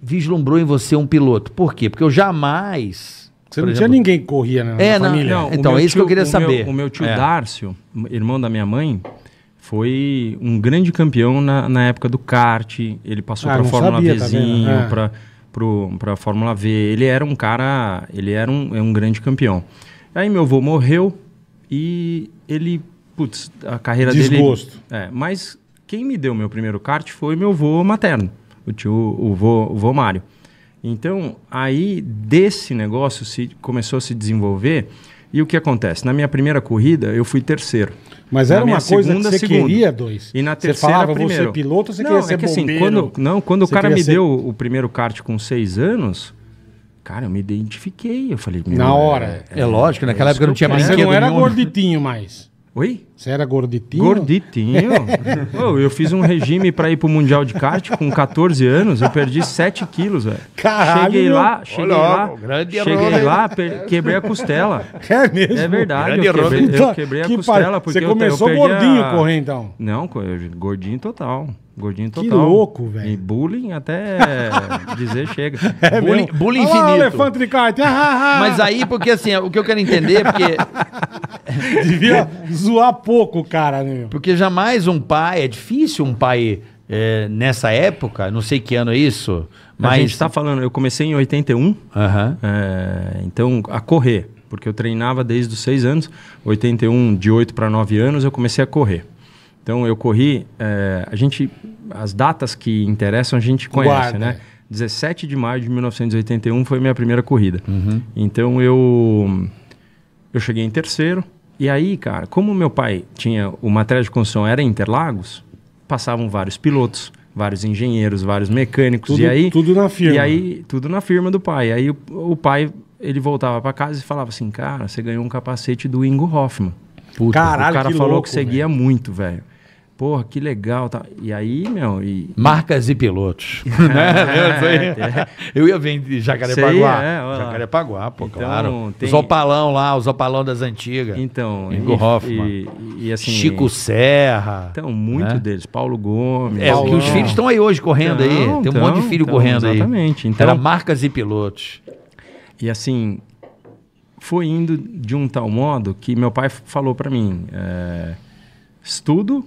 vislumbrou em você um piloto? Por quê? Porque eu jamais. Você não exemplo, tinha ninguém que corria na, é, na família. Não, então, é isso tio, que eu queria o saber. Meu, o meu tio é. Dárcio, irmão da minha mãe, foi um grande campeão na, na época do kart. Ele passou ah, para Fórmula sabia, Vzinho, tá é. para a Fórmula V. Ele era um cara, ele era um, é um grande campeão. Aí meu avô morreu e ele, putz, a carreira Desgosto. dele... Desgosto. É, mas quem me deu meu primeiro kart foi meu avô materno, o tio, o vô, o Mário. Então, aí desse negócio se, começou a se desenvolver e o que acontece? Na minha primeira corrida, eu fui terceiro. Mas era uma coisa segunda, que você queria dois. E na você terceira, falava, é primeiro. Você piloto, você não, queria é ser que, assim, bombeiro. Assim, quando, não, quando o cara me ser... deu o primeiro kart com seis anos, Cara, eu me identifiquei. Eu falei, Na é, hora. É, é lógico, naquela é época não tinha mais. Você não era nenhum. gorditinho mais. Oi? Você era gorditinho? Gorditinho. oh, eu fiz um regime para ir pro Mundial de Kart com 14 anos, eu perdi 7 quilos, velho. Caralho! Cheguei lá, cheguei lá, cheguei lá, quebrei a costela. É mesmo? É verdade, eu quebrei, eu então, quebrei a costela. Porque Você começou eu, perdi. gordinho a... correr, então? Não, gordinho total. Gordinho total. Que louco, velho. E bullying até dizer chega. É bullying, bullying infinito. Ah, elefante de carta. Ah, ah, ah. Mas aí, porque assim, o que eu quero entender, porque. Devia zoar pouco, cara, né? Porque jamais um pai, é difícil um pai é, nessa época, não sei que ano é isso, mas. A gente tá falando, eu comecei em 81, é, então a correr, porque eu treinava desde os seis anos, 81, de 8 para 9 anos, eu comecei a correr. Então eu corri, é, a gente, as datas que interessam a gente conhece, Guarda. né? 17 de maio de 1981 foi minha primeira corrida. Uhum. Então eu eu cheguei em terceiro. E aí, cara, como meu pai tinha o material de construção era em Interlagos, passavam vários pilotos, vários engenheiros, vários mecânicos tudo, e aí tudo na firma. E aí tudo na firma do pai. E aí o, o pai ele voltava para casa e falava assim, cara, você ganhou um capacete do Ingo Hoffman. Puta, Caralho, o cara que falou louco, que seguia muito, velho porra, que legal. Tá. E aí, meu. E... Marcas e pilotos. né? É, é, eu ia vir de Jacarepaguá. É, Jacarepaguá, pô, então, claro. Tem... Os opalão lá, os opalão das antigas. Então. Ingo e, Hoffman. E, e, assim, Chico Serra. Então, muito né? deles. Paulo Gomes. É, Paulo. que os filhos estão aí hoje correndo então, aí. Tem um monte de então, filho correndo exatamente. aí. Exatamente. Então, Era marcas e pilotos. E assim, foi indo de um tal modo que meu pai falou para mim: é, estudo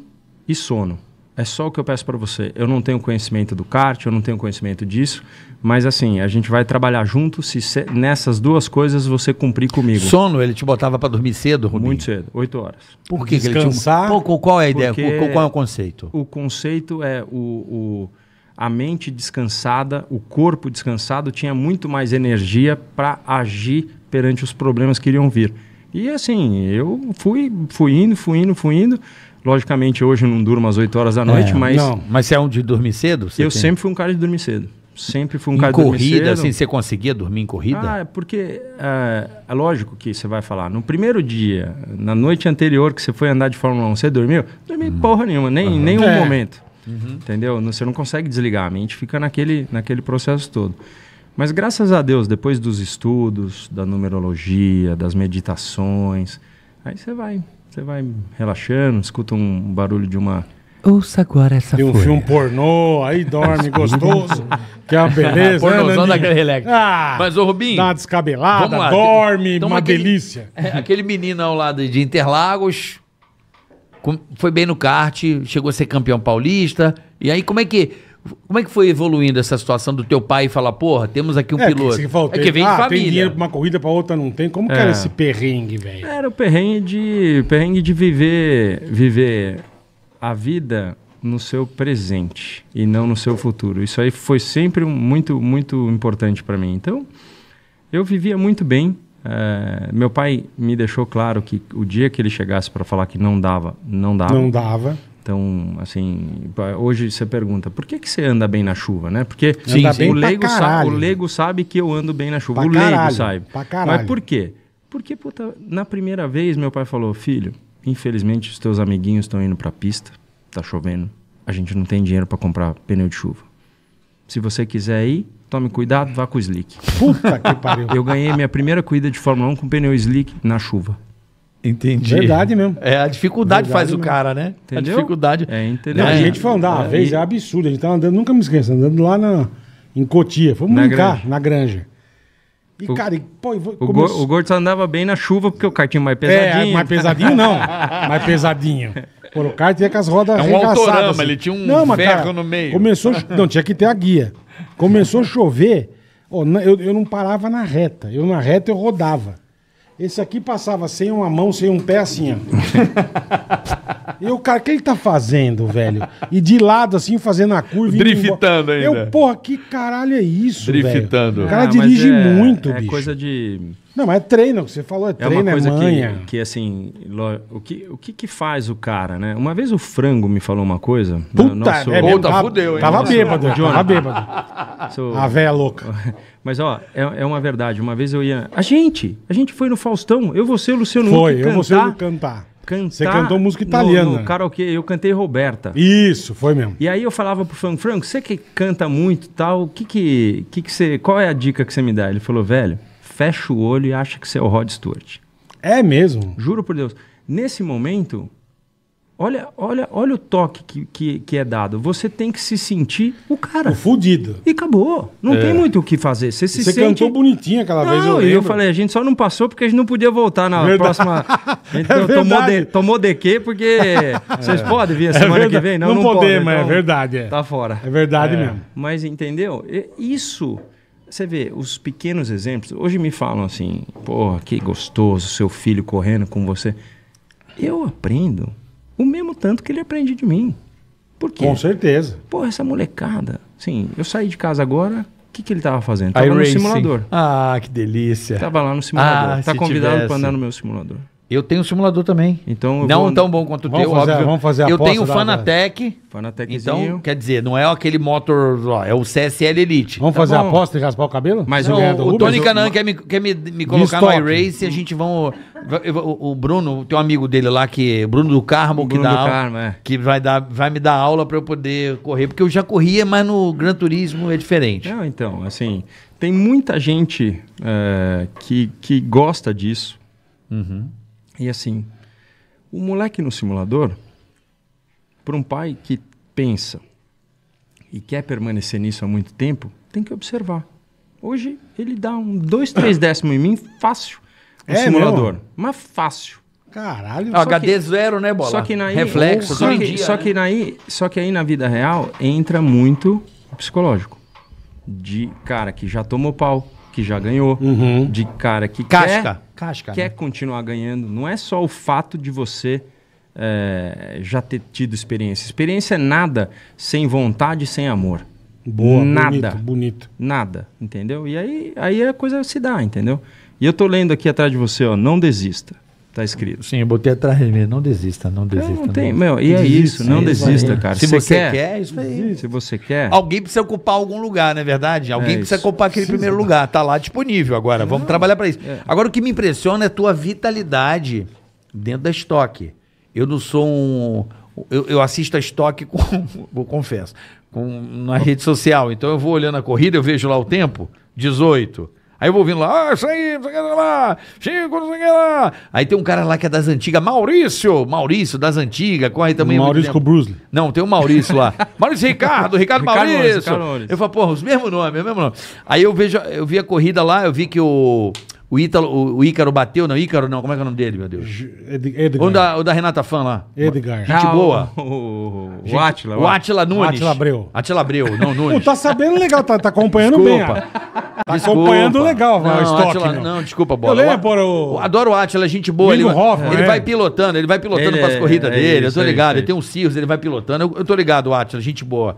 e sono. É só o que eu peço para você. Eu não tenho conhecimento do kart, eu não tenho conhecimento disso, mas assim, a gente vai trabalhar junto se, se nessas duas coisas você cumprir comigo. Sono, ele te botava para dormir cedo, Rubinho? Muito cedo, 8 horas. Por que, Descansar, que ele um... Qual, qual é a ideia? Qual é o conceito? O conceito é o, o a mente descansada, o corpo descansado tinha muito mais energia para agir perante os problemas que iriam vir. E assim, eu fui, fui indo, fui indo, fui indo. Logicamente, hoje eu não durmo às 8 horas da noite, é, mas. Não, mas você é um de dormir cedo? eu tem? sempre fui um cara de dormir cedo. Sempre fui um em cara corrida, de dormir cedo. corrida, assim, você conseguia dormir em corrida? Ah, é porque. É, é, lógico que você vai falar. No primeiro dia, na noite anterior que você foi andar de Fórmula 1, você dormiu? Dormi hum. porra nenhuma, nem uhum. nenhum é. momento. Uhum. Entendeu? Você não consegue desligar. A mente fica naquele, naquele processo todo. Mas graças a Deus, depois dos estudos, da numerologia, das meditações, aí você vai você vai relaxando, escuta um barulho de uma. Ouça agora essa Tem um folha. filme pornô, aí dorme gostoso. que é uma é, beleza. Né, pornozão né, daquele relax. Ah, Mas, ô Rubinho. Dá uma descabelada, lá, dorme, uma aquele, delícia. É, aquele menino ao lado de Interlagos foi bem no kart, chegou a ser campeão paulista. E aí, como é que. Como é que foi evoluindo essa situação do teu pai falar, porra, temos aqui um é, piloto? Que falou, é que vem ah, de família. Tem dinheiro pra uma corrida, pra outra não tem. Como é. que era é. esse perrengue, velho? Era o perrengue de, perrengue de viver, viver a vida no seu presente e não no seu futuro. Isso aí foi sempre muito, muito importante para mim. Então, eu vivia muito bem. É, meu pai me deixou claro que o dia que ele chegasse para falar que não dava, não dava. Não dava. Então, assim, hoje você pergunta, por que, que você anda bem na chuva, né? Porque sim, o, leigo sabe, o leigo sabe que eu ando bem na chuva. Pra o caralho, leigo sabe. Mas por quê? Porque, puta, na primeira vez meu pai falou, filho, infelizmente os teus amiguinhos estão indo pra pista, tá chovendo, a gente não tem dinheiro para comprar pneu de chuva. Se você quiser ir, tome cuidado, vá com o slick. Puta que pariu. eu ganhei minha primeira corrida de Fórmula 1 com pneu slick na chuva. Entendi. Verdade mesmo. É, a dificuldade Verdade faz mesmo. o cara, né? Entendeu? A dificuldade. É entendeu? Não, a é. gente foi andar ah, é, uma é, vez, e... é absurdo. A gente tava tá andando, nunca me esqueço, andando lá na, em Cotia. Fomos na brincar granja. na granja. E, o, cara, e, pô, o, go, o gordo só andava bem na chuva porque o cartinho mais é, pesadinho. É, mais pesadinho não. mais pesadinho. Pô, o kart ia com as rodas É um autorama, assim. ele tinha um não, ferro cara, no meio. Começou, não, tinha que ter a guia. Começou a chover, eu, eu não parava na reta. Eu na reta eu rodava. Esse aqui passava sem uma mão, sem um pé, assim, ó. e o cara, o que ele tá fazendo, velho? E de lado, assim, fazendo a curva. Driftando ainda. Eu, porra, que caralho é isso, Driftando. velho? Driftando. O cara ah, dirige é, muito, é bicho. É coisa de não, mas é treino, você falou, é, é treino, é uma coisa é manha. Que, que assim, o que, o que que faz o cara, né? Uma vez o Frango me falou uma coisa. Né? Puta, nosso... é, puta tava, fudeu, hein? Tava bêbado, Tava bêbado. A véia louca. Mas, ó, é, é, uma verdade. Uma vez eu ia... A gente, a gente foi no Faustão. Eu, você, o Luciano Foi, eu, cantar, você, o cantar. Cantar você cantou música italiana. No, no karaokê, eu cantei Roberta. Isso, foi mesmo. E aí eu falava pro Frango, Frango, você que canta muito tal, que que, que que você... Qual é a dica que você me dá? Ele falou, velho fecha o olho e acha que você é o Rod Stewart. É mesmo? Juro por Deus. Nesse momento, olha, olha, olha o toque que, que, que é dado. Você tem que se sentir o cara. O fudido. E acabou. Não é. tem muito o que fazer. Você se você sente... cantou bonitinho aquela não, vez, eu E eu falei, a gente só não passou porque a gente não podia voltar na verdade. próxima... A gente é tomou, de, tomou porque... Vocês é. podem vir a é semana que vem? Não, não, não podemos, pode, é então... é verdade. Tá fora. É verdade mesmo. Mas entendeu? Isso... Você vê, os pequenos exemplos. Hoje me falam assim, porra, que gostoso, seu filho correndo com você. Eu aprendo o mesmo tanto que ele aprende de mim. Por quê? Com certeza. Pô, essa molecada. Sim, eu saí de casa agora, o que, que ele tava fazendo? Tava I no racing. simulador. Ah, que delícia. Tava lá no simulador. Ah, tá convidado para andar no meu simulador. Eu tenho um simulador também. Então não vou... tão bom quanto o teu, fazer, óbvio. Vamos fazer a Eu tenho o Fanatec. Fanateczinho. Então, quer dizer, não é aquele motor, é o CSL Elite. Vamos tá fazer bom. a aposta e raspar o cabelo? Mas não, o, o, Tony Canan eu... quer me, quer me, me colocar no iRace e a gente vão... O, Bruno, tem um amigo dele lá, que Bruno do Carmo, Bruno que, dá do aula, Carmo, é. que vai, dar, vai me dar aula para eu poder correr, porque eu já corria, mas no Gran Turismo é diferente. Não, então, assim, tem muita gente é, que, que gosta disso. Uhum e assim, o moleque no simulador, para um pai que pensa e quer permanecer nisso há muito tempo, tem que observar. Hoje ele dá um 2, 3 décimo em mim fácil no é simulador. Mas fácil. Caralho, ah, HD que, zero, né, bola? Só que Reflexo, só, que, dia, só, né? que naí, só que aí na vida real entra muito o psicológico. De cara que já tomou pau, que já ganhou, uhum. de cara que Casca. quer, Casca, quer né? continuar ganhando. Não é só o fato de você é, já ter tido experiência. Experiência é nada sem vontade, sem amor. Boa, nada, bonito, bonito. Nada, entendeu? E aí, aí a coisa se dá, entendeu? E eu tô lendo aqui atrás de você, ó, não desista. Está escrito. Sim, eu botei atrás de mim. Não desista, não desista. Não, não tem, meu, e é isso, não é desista, desista cara. Se, você quer, quer, é isso aí. Se você quer. Alguém precisa ocupar algum lugar, não é verdade? É Alguém é precisa ocupar aquele primeiro lugar. Tá lá disponível agora. Não. Vamos trabalhar para isso. É. Agora, o que me impressiona é a tua vitalidade dentro da estoque. Eu não sou um. Eu, eu assisto a estoque com. Vou confesso. Com, na rede social. Então eu vou olhando a corrida, eu vejo lá o tempo. 18. Aí eu vou ouvindo lá, ah, isso aí, não sei o que lá, Chico, não sei o que lá. Aí tem um cara lá que é das antigas, Maurício, Maurício das antigas, corre também. Maurício com Bruce. Não, tem o Maurício lá. Maurício Ricardo, Ricardo, Maurício. Ricardo Maurício. Eu falo, porra, os mesmos nomes, é o mesmo nome. Aí eu vejo, eu vi a corrida lá, eu vi que o o, Ítalo, o, o Ícaro bateu, não, Ícaro não, como é que é o nome dele, meu Deus? Edgar. O da, o da Renata Fã lá. Edgar. Gente Ah, boa. O, o, o Gente- O Atila Nunes. Átila Abreu. Atila Abreu, não Pô, Nunes. tá sabendo legal, tá, tá acompanhando bem. Desculpa. Tá acompanhando legal, não, o estoque. não, desculpa, bola. Eu lembro, o- o- Adoro o Atila, é gente boa. Ele, vai- Hoffman, ele é. vai pilotando, ele vai pilotando Ele as é, corridas é dele, eu tô é ligado. é Ele tem um Cirrus, ele vai pilotando. Eu, eu tô ligado, o Atila, gente boa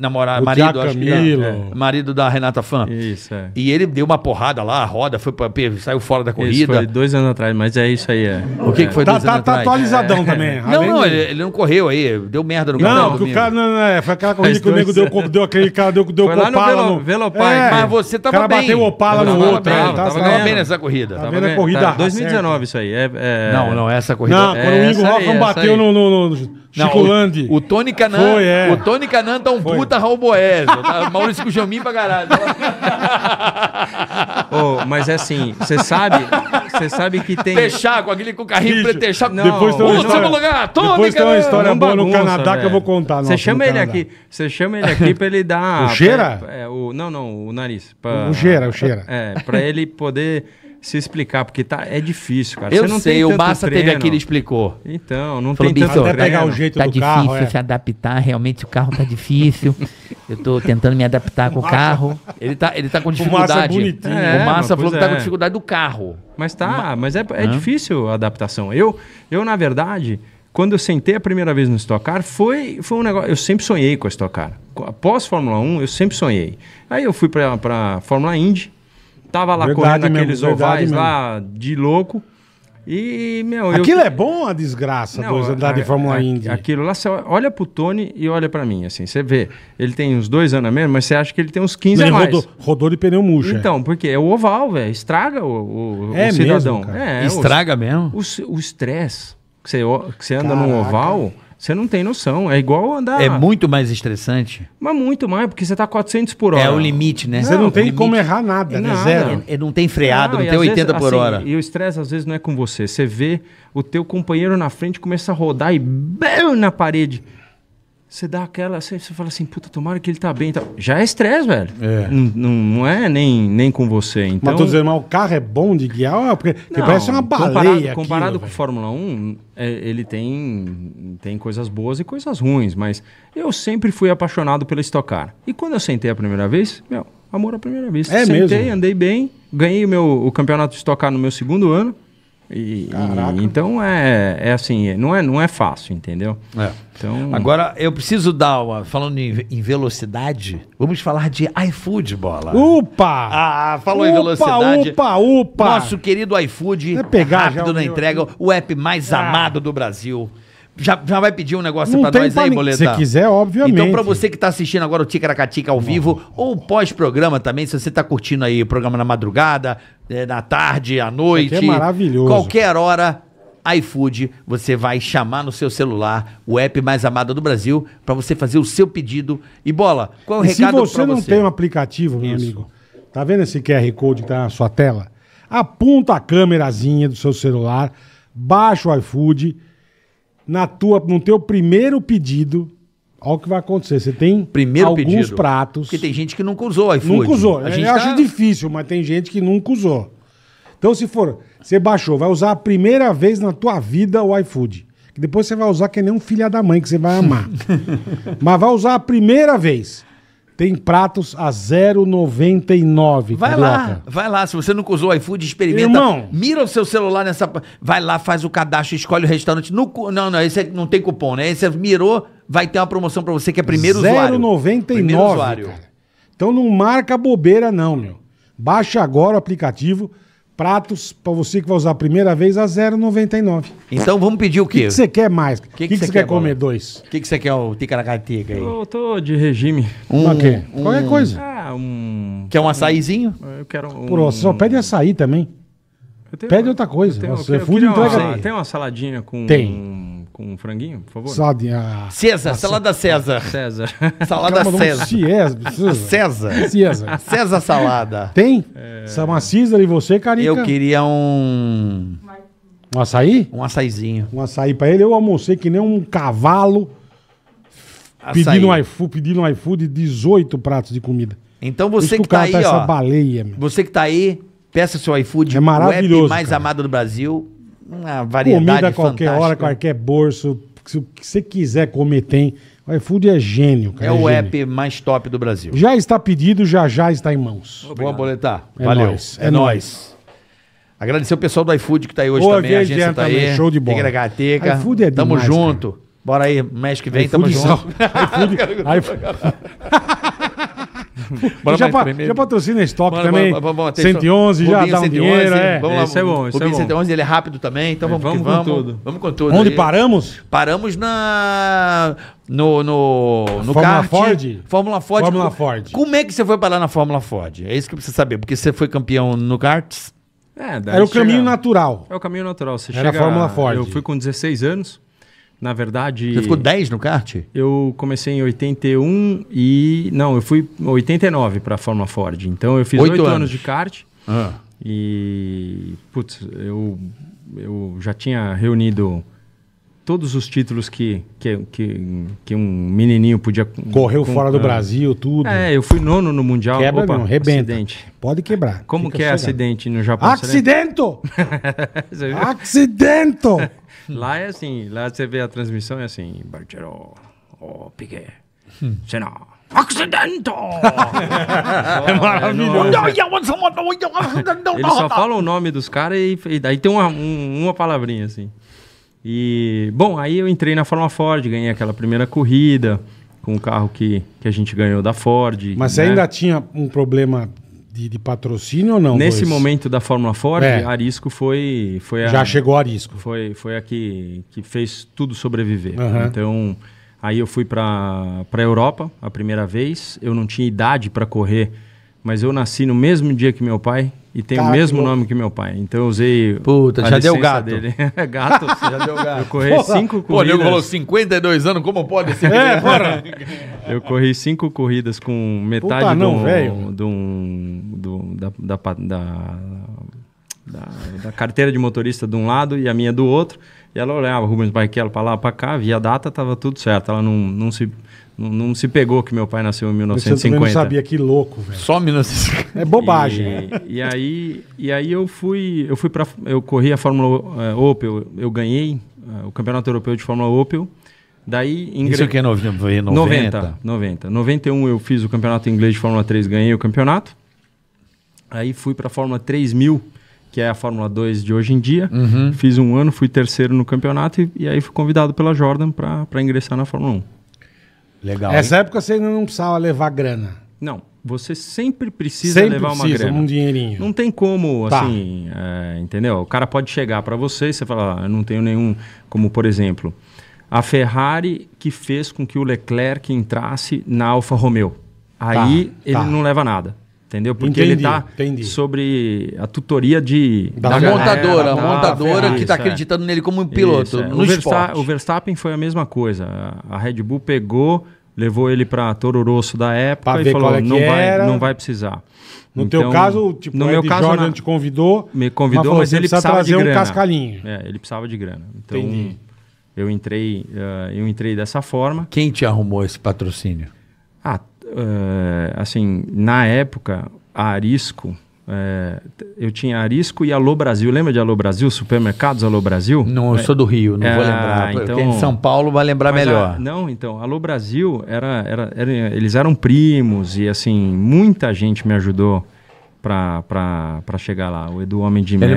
namorado, marido, acho que é, marido da Renata Fã. Isso, é. E ele deu uma porrada lá, a roda, foi pra, saiu fora da corrida. Isso foi dois anos atrás, mas é isso aí, é. O que, é. que foi tá, dois tá, anos tá atrás? Tá atualizadão é. também. Não, não, de... ele, ele, não correu aí, deu merda no carro. Não, que o cara, não, não, é, foi aquela corrida que o nego deu, deu aquele cara, deu, deu foi lá Opala. No, no... é, mas você tava bem. O cara bem. bateu Opala no outro. Tava, tá bem nessa corrida. Tá tava bem na corrida. 2019 é, tá isso aí. Não, não, essa corrida. Não, quando o Igor Hoffman bateu no... Chico Landi. O, Tony Canan. Foi, é. O Tony Canan tá um Foi. puta Raul Boésio. Tá Maurício Gujamin pra caralho. oh, mas é assim, você sabe, você sabe que tem. Fechar com aquele com carrinho Bicho, deixar. Não, depois tem uma história, lugar, Tony depois tem uma história boa bagunça, no Canadá véio. que eu vou contar. Você chama ele Canadá. aqui, você chama ele aqui pra ele dar. O cheira? Pra, é, o, não, não, o nariz. Pra, o cheira, o cheira. É, pra ele poder se explicar, porque tá, é difícil, cara. Eu sei, o Massa treino. teve aqui, e explicou. Então, não Falou, tem tanto até pegar o jeito tá do difícil carro, difícil é. se adaptar, realmente o carro tá difícil. Eu tô tentando me adaptar com o carro. Ele tá, ele tá com dificuldade. O Massa, é É, o Massa é, falou que tá com é. dificuldade do carro. Mas tá, mas é, é difícil a adaptação. Eu, eu, na verdade, quando eu sentei a primeira vez no Stock Car, foi, foi um negócio. Eu sempre sonhei com a Stock Car. Após Fórmula 1, eu sempre sonhei. Aí eu fui para Fórmula Indy Tava lá verdade correndo aqueles mesmo, ovais lá de louco. E, meu, aquilo eu... é bom a desgraça não, do andar de Fórmula Indy? Aquilo lá, você olha pro Tony e olha para mim, assim, você vê, ele tem uns dois anos a menos, mas você acha que ele tem uns 15 anos. a mais. Rodou, rodou de pneu murcho. Então, é. porque é o oval, velho, estraga o, o, é o cidadão. Mesmo, é, estraga mesmo? O estresse que você, que você anda Caraca. num oval... Você não tem noção. É igual andar. É muito mais estressante. Mas muito mais, porque você tá 400 por hora. É o limite, né? Você não, não tem é limite. como errar nada, né? Nada. Zero. É, é, não tem freado, não, não tem 80 vezes, por assim, hora. E o estresse às vezes não é com você. Você vê o teu companheiro na frente começa a rodar e bam, na parede. Você dá aquela, você, fala assim, puta, tomara que ele tá bem. Tá... Já é estresse, velho. É. Não, é nem, nem com você. Então... Mas tô dizendo, mas o carro é bom de guiar? É porque, não, parece uma baleia. Comparado, aquilo, comparado com o Fórmula 1, é, ele tem, tem coisas boas e coisas ruins. Mas eu sempre fui apaixonado pela Stock Car. E quando eu sentei a primeira vez, meu, amor à primeira vista. É sentei, mesmo? andei bem, ganhei o, meu, o campeonato de Stock Car no meu segundo ano. E, e, então é, é assim, não é, não é fácil, entendeu? É. Então... Agora eu preciso dar uma. Falando em, em velocidade, vamos falar de iFood, bola. Upa! Ah, falou upa, em velocidade. Upa, upa! Nosso querido iFood, é pegar, rápido na entrega, o app mais ah. amado do Brasil. Já, já vai pedir um negócio não pra nós aí, boletar. Se quiser, obviamente. Então, pra você que tá assistindo agora o Ticaracatica ao vivo, ou pós-programa também, se você tá curtindo aí o programa na madrugada, é, na tarde, à noite. Isso é maravilhoso. Qualquer hora, iFood, você vai chamar no seu celular o app mais amado do Brasil para você fazer o seu pedido. E bola, qual é o e recado para você? Se você não tem um aplicativo, meu Isso. amigo, tá vendo esse QR Code que tá na sua tela? Aponta a câmerazinha do seu celular, baixa o iFood na tua, no teu primeiro pedido, olha o que vai acontecer. Você tem primeiro alguns pedido. pratos. Porque tem gente que nunca usou iFood. Nunca usou. A gente Eu tá... acho difícil, mas tem gente que nunca usou. Então, se for, você baixou, vai usar a primeira vez na tua vida o iFood. depois você vai usar que nem um filha da mãe que você vai amar. mas vai usar a primeira vez. Tem pratos a 0,99. Vai lá, vai lá. Se você nunca usou o iFood, experimenta. Irmão. Mira o seu celular nessa. Vai lá, faz o cadastro, escolhe o restaurante. No, não, não, esse é, não tem cupom, né? Esse é, mirou, vai ter uma promoção para você que é primeiro 0, usuário. 0,99. Então não marca bobeira, não, meu. Baixa agora o aplicativo pratos para você que vai usar a primeira vez a 0,99. Então vamos pedir o quê? O que você que quer mais? O que, que, que, você quer, quer comer? Dois. O que você quer, o ticaracateca aí? Eu tô de regime. Um, um quê? Um, Qualquer coisa. Ah, um... Quer um açaízinho? Eu quero um... Pô, você só pede açaí também. Tenho, pede outra coisa. Eu tenho, eu, eu é food Uma, tem uma saladinha com... Tem com um franguinho, por favor? Sardinha. César, salada César. César. Salada César. César. César. César. César salada. Tem? É... Uma César e você, Carica? Eu queria um... Um açaí? Um açaizinho. Um açaí pra ele. Eu almocei que nem um cavalo. Açaí. Pedi no iFood, pedindo um iFood 18 pratos de comida. Então você que, que tá aí, tá ó. Baleia, você que tá aí, peça seu iFood. É maravilhoso. Web mais cara. amado do Brasil uma variedade Comida a qualquer hora, qualquer bolso, se o que você quiser comer tem. O iFood é gênio, cara. É, é o gênio. app mais top do Brasil. Já está pedido, já já está em mãos. Obrigado. Boa, Boletar. É Valeu. Nóis, é, é nóis. Agradecer o pessoal do iFood que está aí hoje Ô, também. A agência está aí. Show de bola. Tegra iFood é demais, Tamo junto. Cara. Bora aí, mês que vem, tamo junto. iFood, iFood. Bora já, pa, já patrocina estoque bora, também. Bora, bora, bora, 111, já dá um 111, dinheiro. É. Vamos é lá, esse é bom, esse é Rubinho é 111, ele é rápido também, então vamos, vamos, vamos com tudo. Vamos com tudo. Onde aí. paramos? Paramos na no, no, no Fórmula kart. Ford? Fórmula Ford. Fórmula Ford. Como é que você foi parar na Fórmula Ford? É isso que eu preciso saber, porque você foi campeão no kart? É, Era o caminho natural. É o caminho natural. Você Era chega... a Fórmula Ford. Eu fui com 16 anos. Na verdade. Você ficou 10 no kart? Eu comecei em 81 e. Não, eu fui 89 para a Fórmula Ford. Então eu fiz 8, 8 anos. anos de kart. Ah. E. Putz, eu, eu já tinha reunido todos os títulos que, que, que, que, um menininho podia. Correu fora do ah, Brasil, tudo. É, eu fui nono no Mundial. Quebra, Opa, não, rebenta. Acidente. Pode quebrar. Como Fica que é chegando. acidente no Japão? acidente acidente Lá é assim, lá você vê a transmissão é assim, Barchero, oh, Piquet, Senna, Occidento! é maravilhoso. Ele só fala o nome dos caras e, e daí tem uma, um, uma palavrinha assim. E, bom, aí eu entrei na Fórmula Ford, ganhei aquela primeira corrida com o carro que, que a gente ganhou da Ford. Mas né? você ainda tinha um problema de, de, patrocínio ou não? Nesse dois? momento da Fórmula Ford, é. Arisco foi, foi a, já chegou a Arisco. Foi, foi a que, que fez tudo sobreviver. Uhum. Então aí eu fui para para Europa a primeira vez. Eu não tinha idade para correr mas eu nasci no mesmo dia que meu pai e tenho o mesmo nome que meu pai. Então eu usei. Puta, já deu gato. Dele. gato, já deu gato. Eu corri porra. cinco corridas. Pô, ele falou 52 anos, como pode ser? Assim? é, porra. Eu corri cinco corridas com metade Puta, não, do, do, do, da, da, da, da, carteira de motorista de um lado e a minha do outro. E ela olhava, Rubens Barrichello, para lá, para cá, via a data, tava tudo certo. Ela não, não se não, não, se pegou que meu pai nasceu em 1950. Você não sabia que louco, velho. Só 1950. É bobagem. E, né? e, aí, e aí eu fui, eu fui para eu corri a Fórmula uh, Opel, eu ganhei uh, o Campeonato Europeu de Fórmula Opel. Daí ingre... Isso aqui é 90, 90, 90. 91 eu fiz o Campeonato Inglês de Fórmula 3, ganhei o campeonato. Aí fui para a Fórmula 3000, que é a Fórmula 2 de hoje em dia. Uhum. Fiz um ano, fui terceiro no campeonato e, e aí fui convidado pela Jordan para ingressar na Fórmula 1. Legal. Nessa hein? época você ainda não precisava levar grana. Não. Você sempre precisa sempre levar precisa, uma grana. um dinheirinho. Não tem como, tá. assim, é, entendeu? O cara pode chegar para você e você falar, ah, eu não tenho nenhum. Como, por exemplo, a Ferrari que fez com que o Leclerc entrasse na Alfa Romeo. Tá, Aí tá, ele tá. não leva nada. Entendeu? Porque entendi, ele está sobre a tutoria de... Da, da montadora, galera, a montadora que está é. acreditando é. nele como um piloto isso, é. no o Verstappen, o Verstappen foi a mesma coisa. A Red Bull pegou, levou ele para Toro Rosso da época pra e falou, é não, vai, não vai precisar. No então, teu caso, tipo, no meu caso, Jordan na... te convidou. Me convidou, mas, mas ele precisava, de grana. um cascalinho. É, ele precisava de grana. Então, Entendi. eu entrei, uh, eu entrei dessa forma. Quem te arrumou esse patrocínio? Ah, eh, assim, na época, a Arisco, é, eu tinha Arisco e Alô Brasil. Lembra de Alô Brasil? Supermercados Alô Brasil? Não, eu sou do Rio, não é, vou ah, lembrar. Então, Quem é de São Paulo vai lembrar melhor. A, não, então, Alô Brasil, era, era, era, eles eram primos e assim, muita gente me ajudou para chegar lá. O Edu Homem de Melo.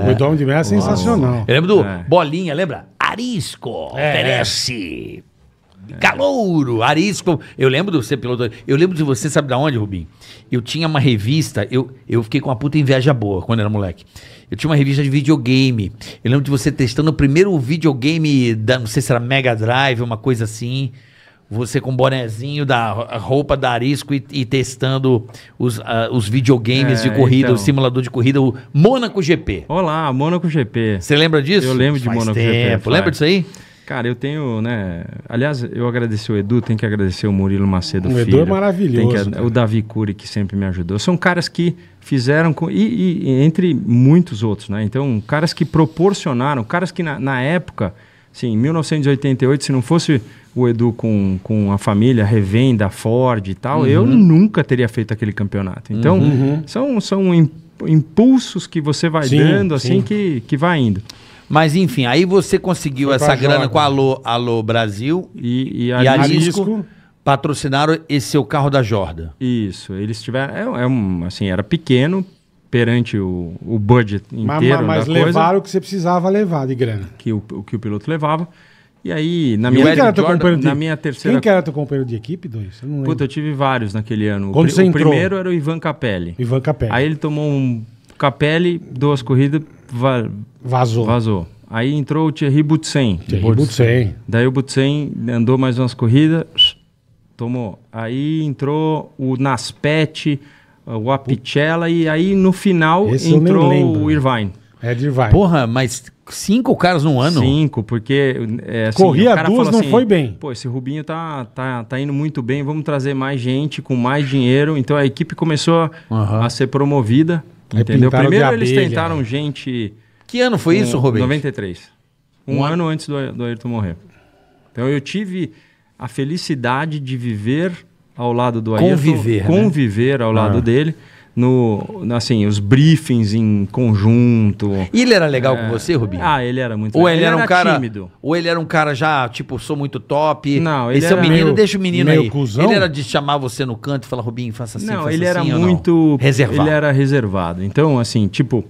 É, o Edu Homem de Melo é sensacional. Eu lembro do é. Bolinha, lembra? Arisco é, é. oferece é. Calouro, Arisco. Eu lembro de você, piloto. Eu lembro de você, sabe da onde, Rubim? Eu tinha uma revista, eu, eu fiquei com uma puta inveja boa quando era moleque. Eu tinha uma revista de videogame. Eu lembro de você testando o primeiro videogame da, não sei se era Mega Drive, uma coisa assim. Você com bonezinho da roupa da Arisco e, e testando os, uh, os videogames é, de corrida, então. o simulador de corrida, o Mônaco GP. Olá, Mônaco GP. Você lembra disso? Eu lembro de Mônaco GP. Lembra disso aí? Cara, eu tenho, né? Aliás, eu agradeço o Edu, tenho que agradecer o Murilo Macedo o Filho. O Edu é maravilhoso. Que... o Davi Cury, que sempre me ajudou. São caras que fizeram, com... e, e, entre muitos outros, né? Então, caras que proporcionaram, caras que na, na época, sim, em 1988, se não fosse o Edu com, com a família, revenda, Ford e tal, uhum. eu nunca teria feito aquele campeonato. Então, uhum. uhum. são, são impulsos que você vai sim, dando, assim, que, que vai indo. Mas enfim, aí você conseguiu essa grana com a Alô, Alô Brasil e, e, a, e patrocinaram esse seu carro da Jorda. Isso, eles tiveram. É, é um, assim, era pequeno, perante o, o budget inteiro mas, mas, mas levaram coisa, o que você precisava levar de grana. Que o, o que o piloto levava. E aí, na, quem minha, Jordan, companheiro de... minha terceira... Quem que era teu companheiro de equipe, dois? Eu Puta, eu tive vários naquele ano. Quando o, pr você o entrou? primeiro era o Ivan Capelli. Ivan Capelli. Aí ele tomou um Capelli, duas corridas, va vazou. Vazou. Aí entrou o Thierry Butsen. Thierry Butsen. Daí o Butsen andou mais umas corridas, tomou. Aí entrou o Naspet, o Apicella e aí no final Esse entrou o Irvine. É de Irvine. Porra, mas cinco caras num ano? Cinco, porque. É, assim, Corria duas, assim, não foi bem. Pô, esse Rubinho tá, tá, tá indo muito bem, vamos trazer mais gente com mais dinheiro. Então a equipe começou uhum. a ser promovida entendeu? Primeiro abelha, eles tentaram né? gente. Que ano foi um, isso, Rubens? 93. Um, um ano antes do, do Ayrton morrer. Então eu tive a felicidade de viver ao lado do Ayrton. Conviver. Né? Conviver né? ao lado ah. dele no, assim, os briefings em conjunto. E ele era legal é... com você, Rubinho? Ah, ele era muito ou legal. Ou ele, ele, era um cara tímido. Ou ele era um cara já, tipo, sou muito top. Não, ele Esse era é o menino, meio, deixa o menino aí. Cuzão. Ele era de chamar você no canto e falar, Rubinho, faça assim, Não, faça ele era assim, muito... Reservado. Ele era reservado. Então, assim, tipo...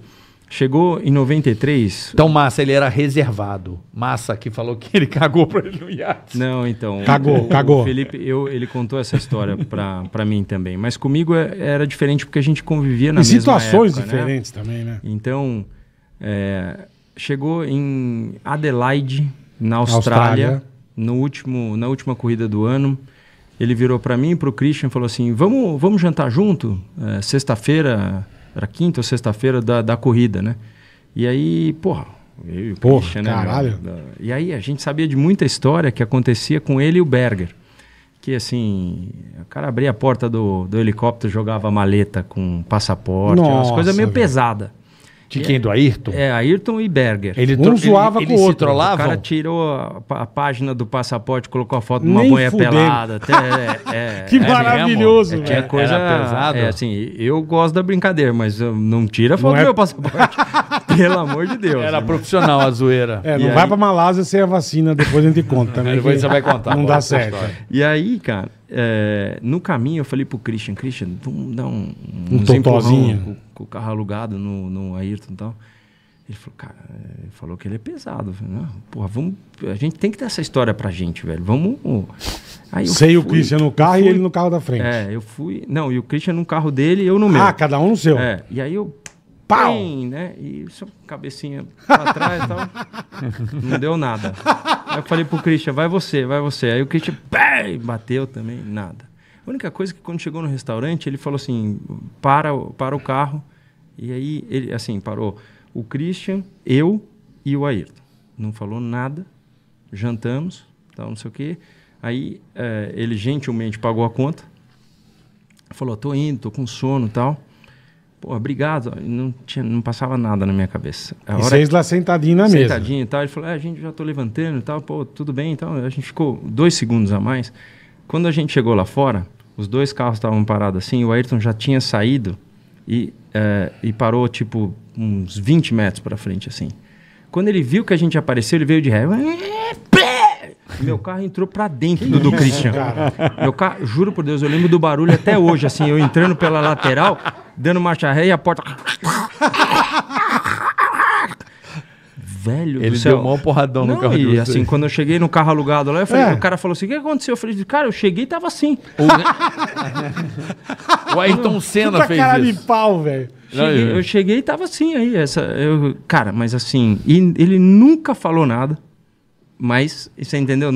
Chegou em 93. Então, Massa, ele era reservado. Massa que falou que ele cagou para ele no iate. Não, então. Cagou, o, cagou. O Felipe, eu, ele contou essa história para mim também. Mas comigo é, era diferente porque a gente convivia na e mesma situações época, né? diferentes né? também, né? Então, é, chegou em Adelaide, na Austrália, Austrália, No último, na última corrida do ano. Ele virou para mim e para o Christian e falou assim: Vamos, vamos jantar junto? É, Sexta-feira era quinta ou sexta-feira da, da corrida, né? E aí, porra, eu, porra, Christian, né, caralho. Né, e aí a gente sabia de muita história que acontecia com ele e o Berger. Que assim, o cara abria a porta do, do helicóptero, jogava maleta com passaporte, Nossa, umas coisas meio pesadas. pesada. De é. quem? Do Ayrton? É, Ayrton e Berger. Ele um zoava ele, com o outro. Né? Trollavam? O cara tirou a, a, página do passaporte, colocou a foto de uma Nem boia pelada. Até, é, é, que é, né, maravilhoso. Mesmo, é, né? coisa pesada. É assim, eu gosto da brincadeira, mas não tira a foto do meu passaporte. Pelo amor de Deus. Era né? profissional a zoeira. É, não vai para pra Malásia sem a vacina, depois a gente conta né depois você vai contar. Não dá certo. E aí, cara, no caminho eu falei pro Christian, Christian, vamos dar um... Um, um com o carro alugado no, no Ayrton e tal. Ele falou, cara, ele eh, falou que ele é pesado. Falei, não, porra, vamos. A gente tem que ter essa história pra gente, velho. Vamos. Aí Sei fui, o Christian no carro fui, e ele no carro da frente. É, eu fui. Não, e o Christian no carro dele e eu no meu. Ah, cada um no seu. É, e aí eu. Pau! Bem, né? E só cabecinha pra trás e tal. não deu nada. Aí eu falei pro Christian, vai você, vai você. Aí o Christian, bem, bateu também, nada. A única coisa é que quando chegou no restaurante, ele falou assim: para, para o carro. E aí, ele, assim, parou o Christian, eu e o Ayrton. Não falou nada, jantamos, tal, não sei o quê. Aí é, ele gentilmente pagou a conta, falou: tô indo, tô com sono tal. Pô, obrigado. Não, tinha, não passava nada na minha cabeça. A e hora, vocês lá sentadinho na mesa. Sentadinho e tal. Ele falou: é, a gente já tô levantando e tal. Pô, tudo bem e então. tal. A gente ficou dois segundos a mais. Quando a gente chegou lá fora, os dois carros estavam parados assim, o Ayrton já tinha saído e, é, e parou tipo uns 20 metros para frente assim. Quando ele viu que a gente apareceu, ele veio de ré. Meu carro entrou para dentro do, do Christian. Meu carro, juro por Deus, eu lembro do barulho até hoje, assim, eu entrando pela lateral, dando marcha ré e a porta velho Ele do céu. deu mó porradão não, no carro e assim, quando eu cheguei no carro alugado lá, eu falei, é. o cara falou assim, o que aconteceu? Eu falei, cara, eu cheguei e tava assim. o Ayrton Senna fez cara isso. de pau, velho. Cheguei, eu cheguei e tava assim aí. Essa, eu, cara, mas assim, ele nunca falou nada. Mas, você entendeu?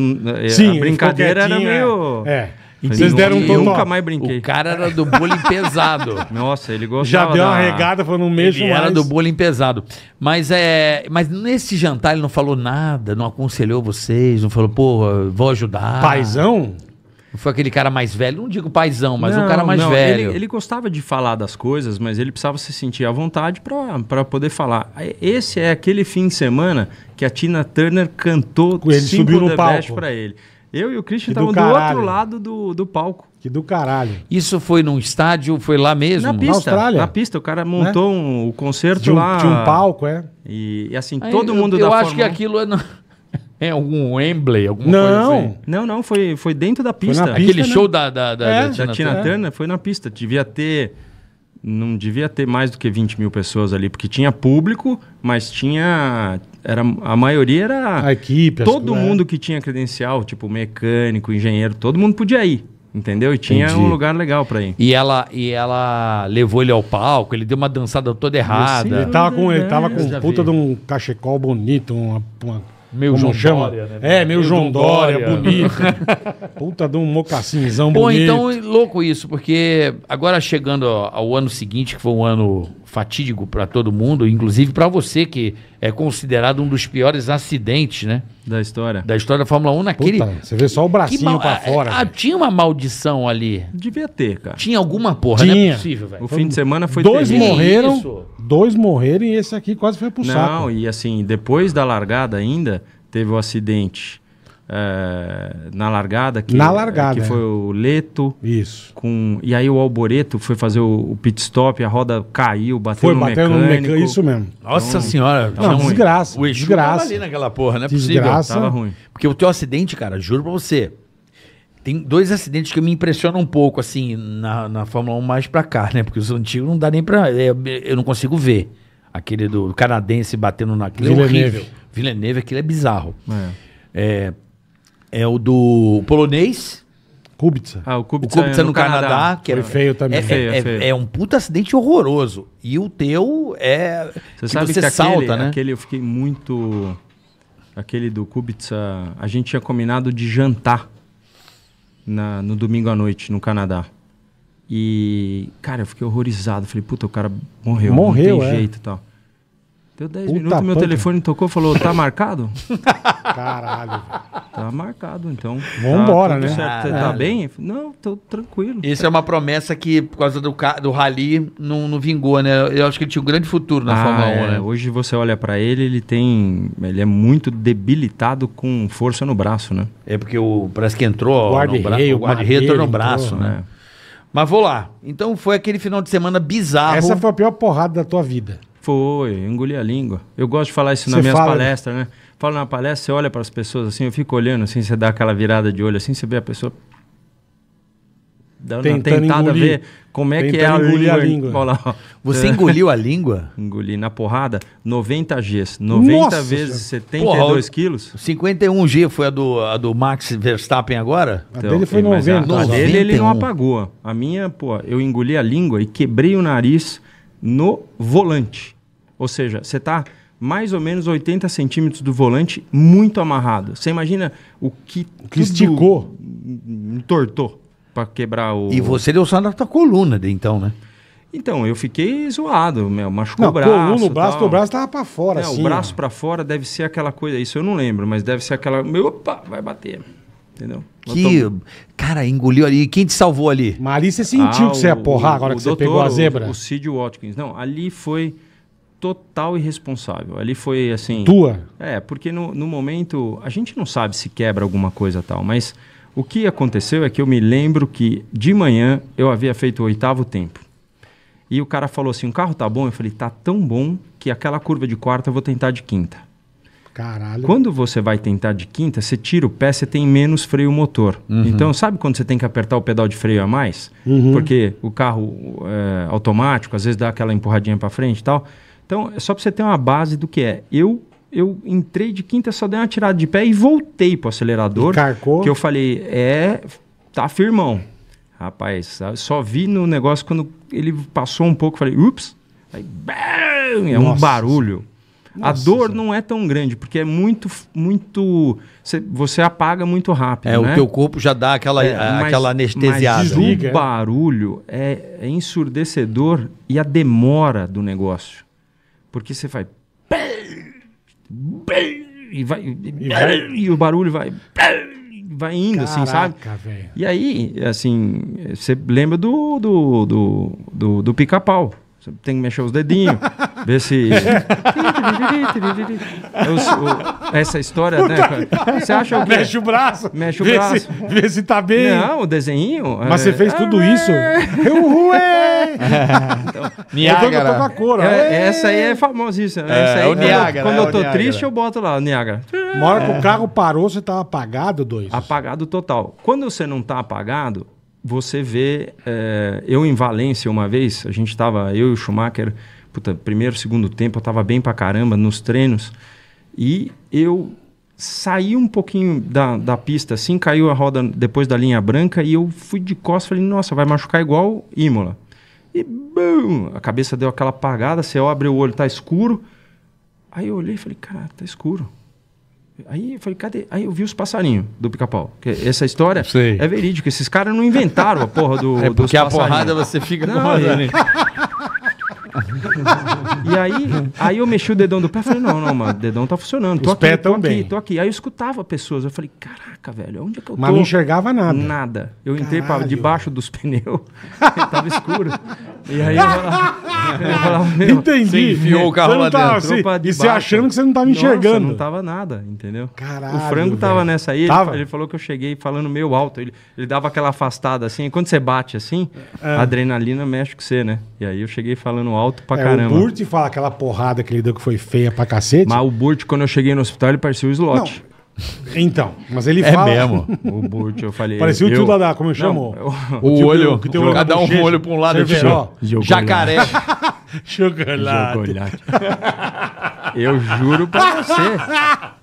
É, Sim, a brincadeira era é. meio. É. Vocês deram um total. Nunca mais brinquei. O cara era do bullying pesado. Nossa, ele gostava. Já deu uma da... regada, falou, mesmo mexo ele era do bullying pesado. Mas, é, mas nesse jantar ele não falou nada, não aconselhou vocês, não falou, pô, vou ajudar. Paizão? Foi aquele cara mais velho, não digo paizão, mas não, um cara mais não, velho. Ele, ele, gostava de falar das coisas, mas ele precisava se sentir à vontade para poder falar. Esse é aquele fim de semana que a Tina Turner cantou ele cinco subiu no palco. para ele. Eu e o Christian estavam do, do, outro lado do, do palco. Que do caralho. Isso foi num estádio, foi lá mesmo? Na pista. Na Austrália. Na pista, o cara montou né? um, o concerto de um, lá. De um palco, é. E, e assim, Aí, todo eu, mundo eu da Eu acho forma... que aquilo é... No... É algum Wembley, alguma não. coisa assim? Não, não, foi, foi dentro da pista. pista Aquele né? show da, da, da, é, da Tina, da Tina Turner. Turner foi na pista. Devia ter não devia ter mais do que 20 mil pessoas ali, porque tinha público, mas tinha. Era, a maioria era. A equipe, Todo né? mundo que tinha credencial, tipo mecânico, engenheiro, todo mundo podia ir. Entendeu? E tinha Entendi. um lugar legal pra ir. E ela, e ela levou ele ao palco, ele deu uma dançada toda errada. Sim, ele tava com, ele tava com puta vi. de um cachecol bonito, uma, uma meu João chama. Dória, né? É, meu, João, Dória, Dória. bonito. Puta de um mocacinzão bonito. Bom, então louco isso, porque agora chegando ao ano seguinte, que foi um ano fatídico para todo mundo, inclusive para você, que é considerado um dos piores acidentes, né? Da história. Da história da Fórmula 1 naquele. Puta, você vê só o bracinho mal... pra fora. Ah, tinha uma maldição ali. Devia ter, cara. Tinha alguma porra, né? tinha. não é possível, velho. O fim de semana foi Dois terrível. morreram. Isso. Dois morreram e esse aqui quase foi pro não, saco. Não, e assim, depois da largada ainda, teve o um acidente é, na largada. Que, na é, largada. Que é. foi o Leto. Isso. Com, e aí o Alboreto foi fazer o, o pit stop, a roda caiu, bateu foi, no bateu mecânico. Foi, no mecânico, isso mesmo. Nossa então, senhora. Não, ruim. desgraça. O Exu desgraça. tava ali naquela porra, não é desgraça. possível. Tava ruim. Porque o teu acidente, cara, juro pra você, tem dois acidentes que me impressionam um pouco, assim, na, na Fórmula 1 mais pra cá, né? Porque os antigos não dá nem pra... É, eu não consigo ver. Aquele do canadense batendo naquele é Villeneuve. horrível. Villeneuve, aquilo é bizarro. É. é é o do polonês. Kubica. Ah, o Kubica, o Kubica é no, no Canadá, Canadá, que é, é feio também. É, é, é feio, é, feio. é, um puta acidente horroroso. E o teu é. Você sabe você que aquele, salta, né? Aquele eu fiquei muito. Aquele do Kubica. A gente tinha combinado de jantar na, no domingo à noite no Canadá. E, cara, eu fiquei horrorizado. Falei, puta, o cara morreu. Morreu, não tem é. jeito e tal. Deu 10 minutos minutos, meu telefone tocou falou, tá marcado? Caralho. Tá marcado, então. Vamos embora, tá, né? Certo, tá bem? Não, tô tranquilo. Isso é uma promessa que, por causa do, do Rally, não, não vingou, né? Eu acho que ele tinha um grande futuro na ah, Fórmula 1, é. né? Hoje você olha para ele, ele tem. Ele é muito debilitado com força no braço, né? É porque o, parece que entrou guarda no braço. O guarda-reio entrou no braço, entrou, né? né? Mas vou lá. Então foi aquele final de semana bizarro. Essa foi a pior porrada da tua vida. Foi, engoli a língua. Eu gosto de falar isso nas minhas fala, palestras, né? Falo na palestra, você olha para as pessoas assim, eu fico olhando assim, você dá aquela virada de olho assim, você vê a pessoa dando tentando uma tentada engolir. ver como é tentando que é a língua. A língua. Olha lá, Você engoliu a língua? Engoli na porrada 90 Gs. 90 Nossa, vezes senhora. 72 Porra, quilos. 51 G foi a do, a do Max Verstappen agora? A dele foi 90. Então, a, a dele ele não apagou. A minha, pô, eu engoli a língua e quebrei o nariz no volante. Ou seja, você está mais ou menos 80 centímetros do volante muito amarrado. Você imagina o que, o que esticou, entortou para quebrar o. E você deu só na tua coluna, então, né? Então, eu fiquei zoado, meu, machucou não, o braço. Coluna, o braço, tal. braço tava para fora, é, assim. O braço para fora deve ser aquela coisa, isso eu não lembro, mas deve ser aquela. Meu, opa, vai bater. Entendeu? que, cara, engoliu ali. Quem te salvou ali? Mas você sentiu ah, que você ia porrar agora que doutor, você pegou a zebra? O, o Cid Watkins. Não, ali foi total irresponsável. Ali foi assim. Tua? É, porque no, no momento a gente não sabe se quebra alguma coisa tal, mas o que aconteceu é que eu me lembro que de manhã eu havia feito o oitavo tempo. E o cara falou assim: o carro tá bom? Eu falei: tá tão bom que aquela curva de quarta eu vou tentar de quinta. Caralho. Quando você vai tentar de quinta, você tira o pé, você tem menos freio motor. Uhum. Então, sabe quando você tem que apertar o pedal de freio a mais? Uhum. Porque o carro é, automático, às vezes dá aquela empurradinha para frente e tal. Então, é só para você ter uma base do que é. Eu eu entrei de quinta, só dei uma tirada de pé e voltei pro acelerador. carcou. Que eu falei, é, tá firmão. Rapaz, só vi no negócio quando ele passou um pouco, falei, ups. Aí, bam, é um barulho. Nossa, a dor sim. não é tão grande, porque é muito. muito você apaga muito rápido. É, né? o teu corpo já dá aquela, é, mas, aquela anestesiada. Mas o barulho é, é ensurdecedor e a demora do negócio. Porque você E, vai, e, vai... e o barulho vai vai indo, assim, Caraca, assim, sabe? Véio. E aí, assim, você lembra do, do, do, do, do pica-pau. Você tem que mexer os dedinhos, ver se. É o, essa história, né? Você acha o quê? Mexe o braço. Mexe o vê braço. Se, vê se tá bem. Não, o desenho. Mas é... você fez tudo ah, isso? É. Uhul! então, Niágara. Eu tô com a cor, é, Essa aí é famosíssima. Né? É, essa aí, é o Niágara. Quando, é, eu tô Niagara. triste, eu boto lá, o Niágara. Uma hora que o carro parou, você tá apagado, dois? Apagado total. Quando você não tá apagado, você vê. É, eu em Valência, uma vez, a gente estava, eu e o Schumacher, puta, primeiro, segundo tempo, eu estava bem pra caramba nos treinos. E eu saí um pouquinho da, da pista, assim, caiu a roda depois da linha branca e eu fui de costas falei, nossa, vai machucar igual Imola. E bum, a cabeça deu aquela apagada, você abre o olho, tá escuro. Aí eu olhei e falei, cara, tá escuro. Aí eu falei, cadê? Aí eu vi os passarinhos do pica-pau. É essa história Sei. é verídica. Esses caras não inventaram a porra do. É porque a porrada você fica não, com é. e aí, aí eu mexi o dedão do pé e falei, não, não, mano, o dedão tá funcionando. Tô Os aqui, pés tô também. aqui, tô aqui. Aí eu escutava pessoas, eu falei, caraca, velho, onde é que eu tô? Mas não enxergava nada. Nada. Eu entrei pra debaixo dos pneus, tava escuro. E aí eu falava, eu falava Entendi. Você enfiou o carro Você tava assim, e você achando que você não tava Nossa, enxergando. não tava nada, entendeu? Caralho, O frango tava nessa aí, ele- Tava? Ele, falou que eu cheguei falando meio alto. Ele, ele dava aquela afastada assim, e quando você bate assim, é. a adrenalina mexe com você, né? E aí eu cheguei falando alto pra é, caramba. O Burt fala aquela porrada que ele deu que foi feia pra cacete. Mas o Burt, quando eu cheguei no hospital, ele parecia o slot. Não. Então, mas ele é fala. É mesmo. o Burt, eu falei. Parecia o tio eu... Dadá, como eu chamou. o olho. Que tem cada um um olho pra um lado e assim, outro. Jacaré. Chocolate. Chocolate. eu juro pra você.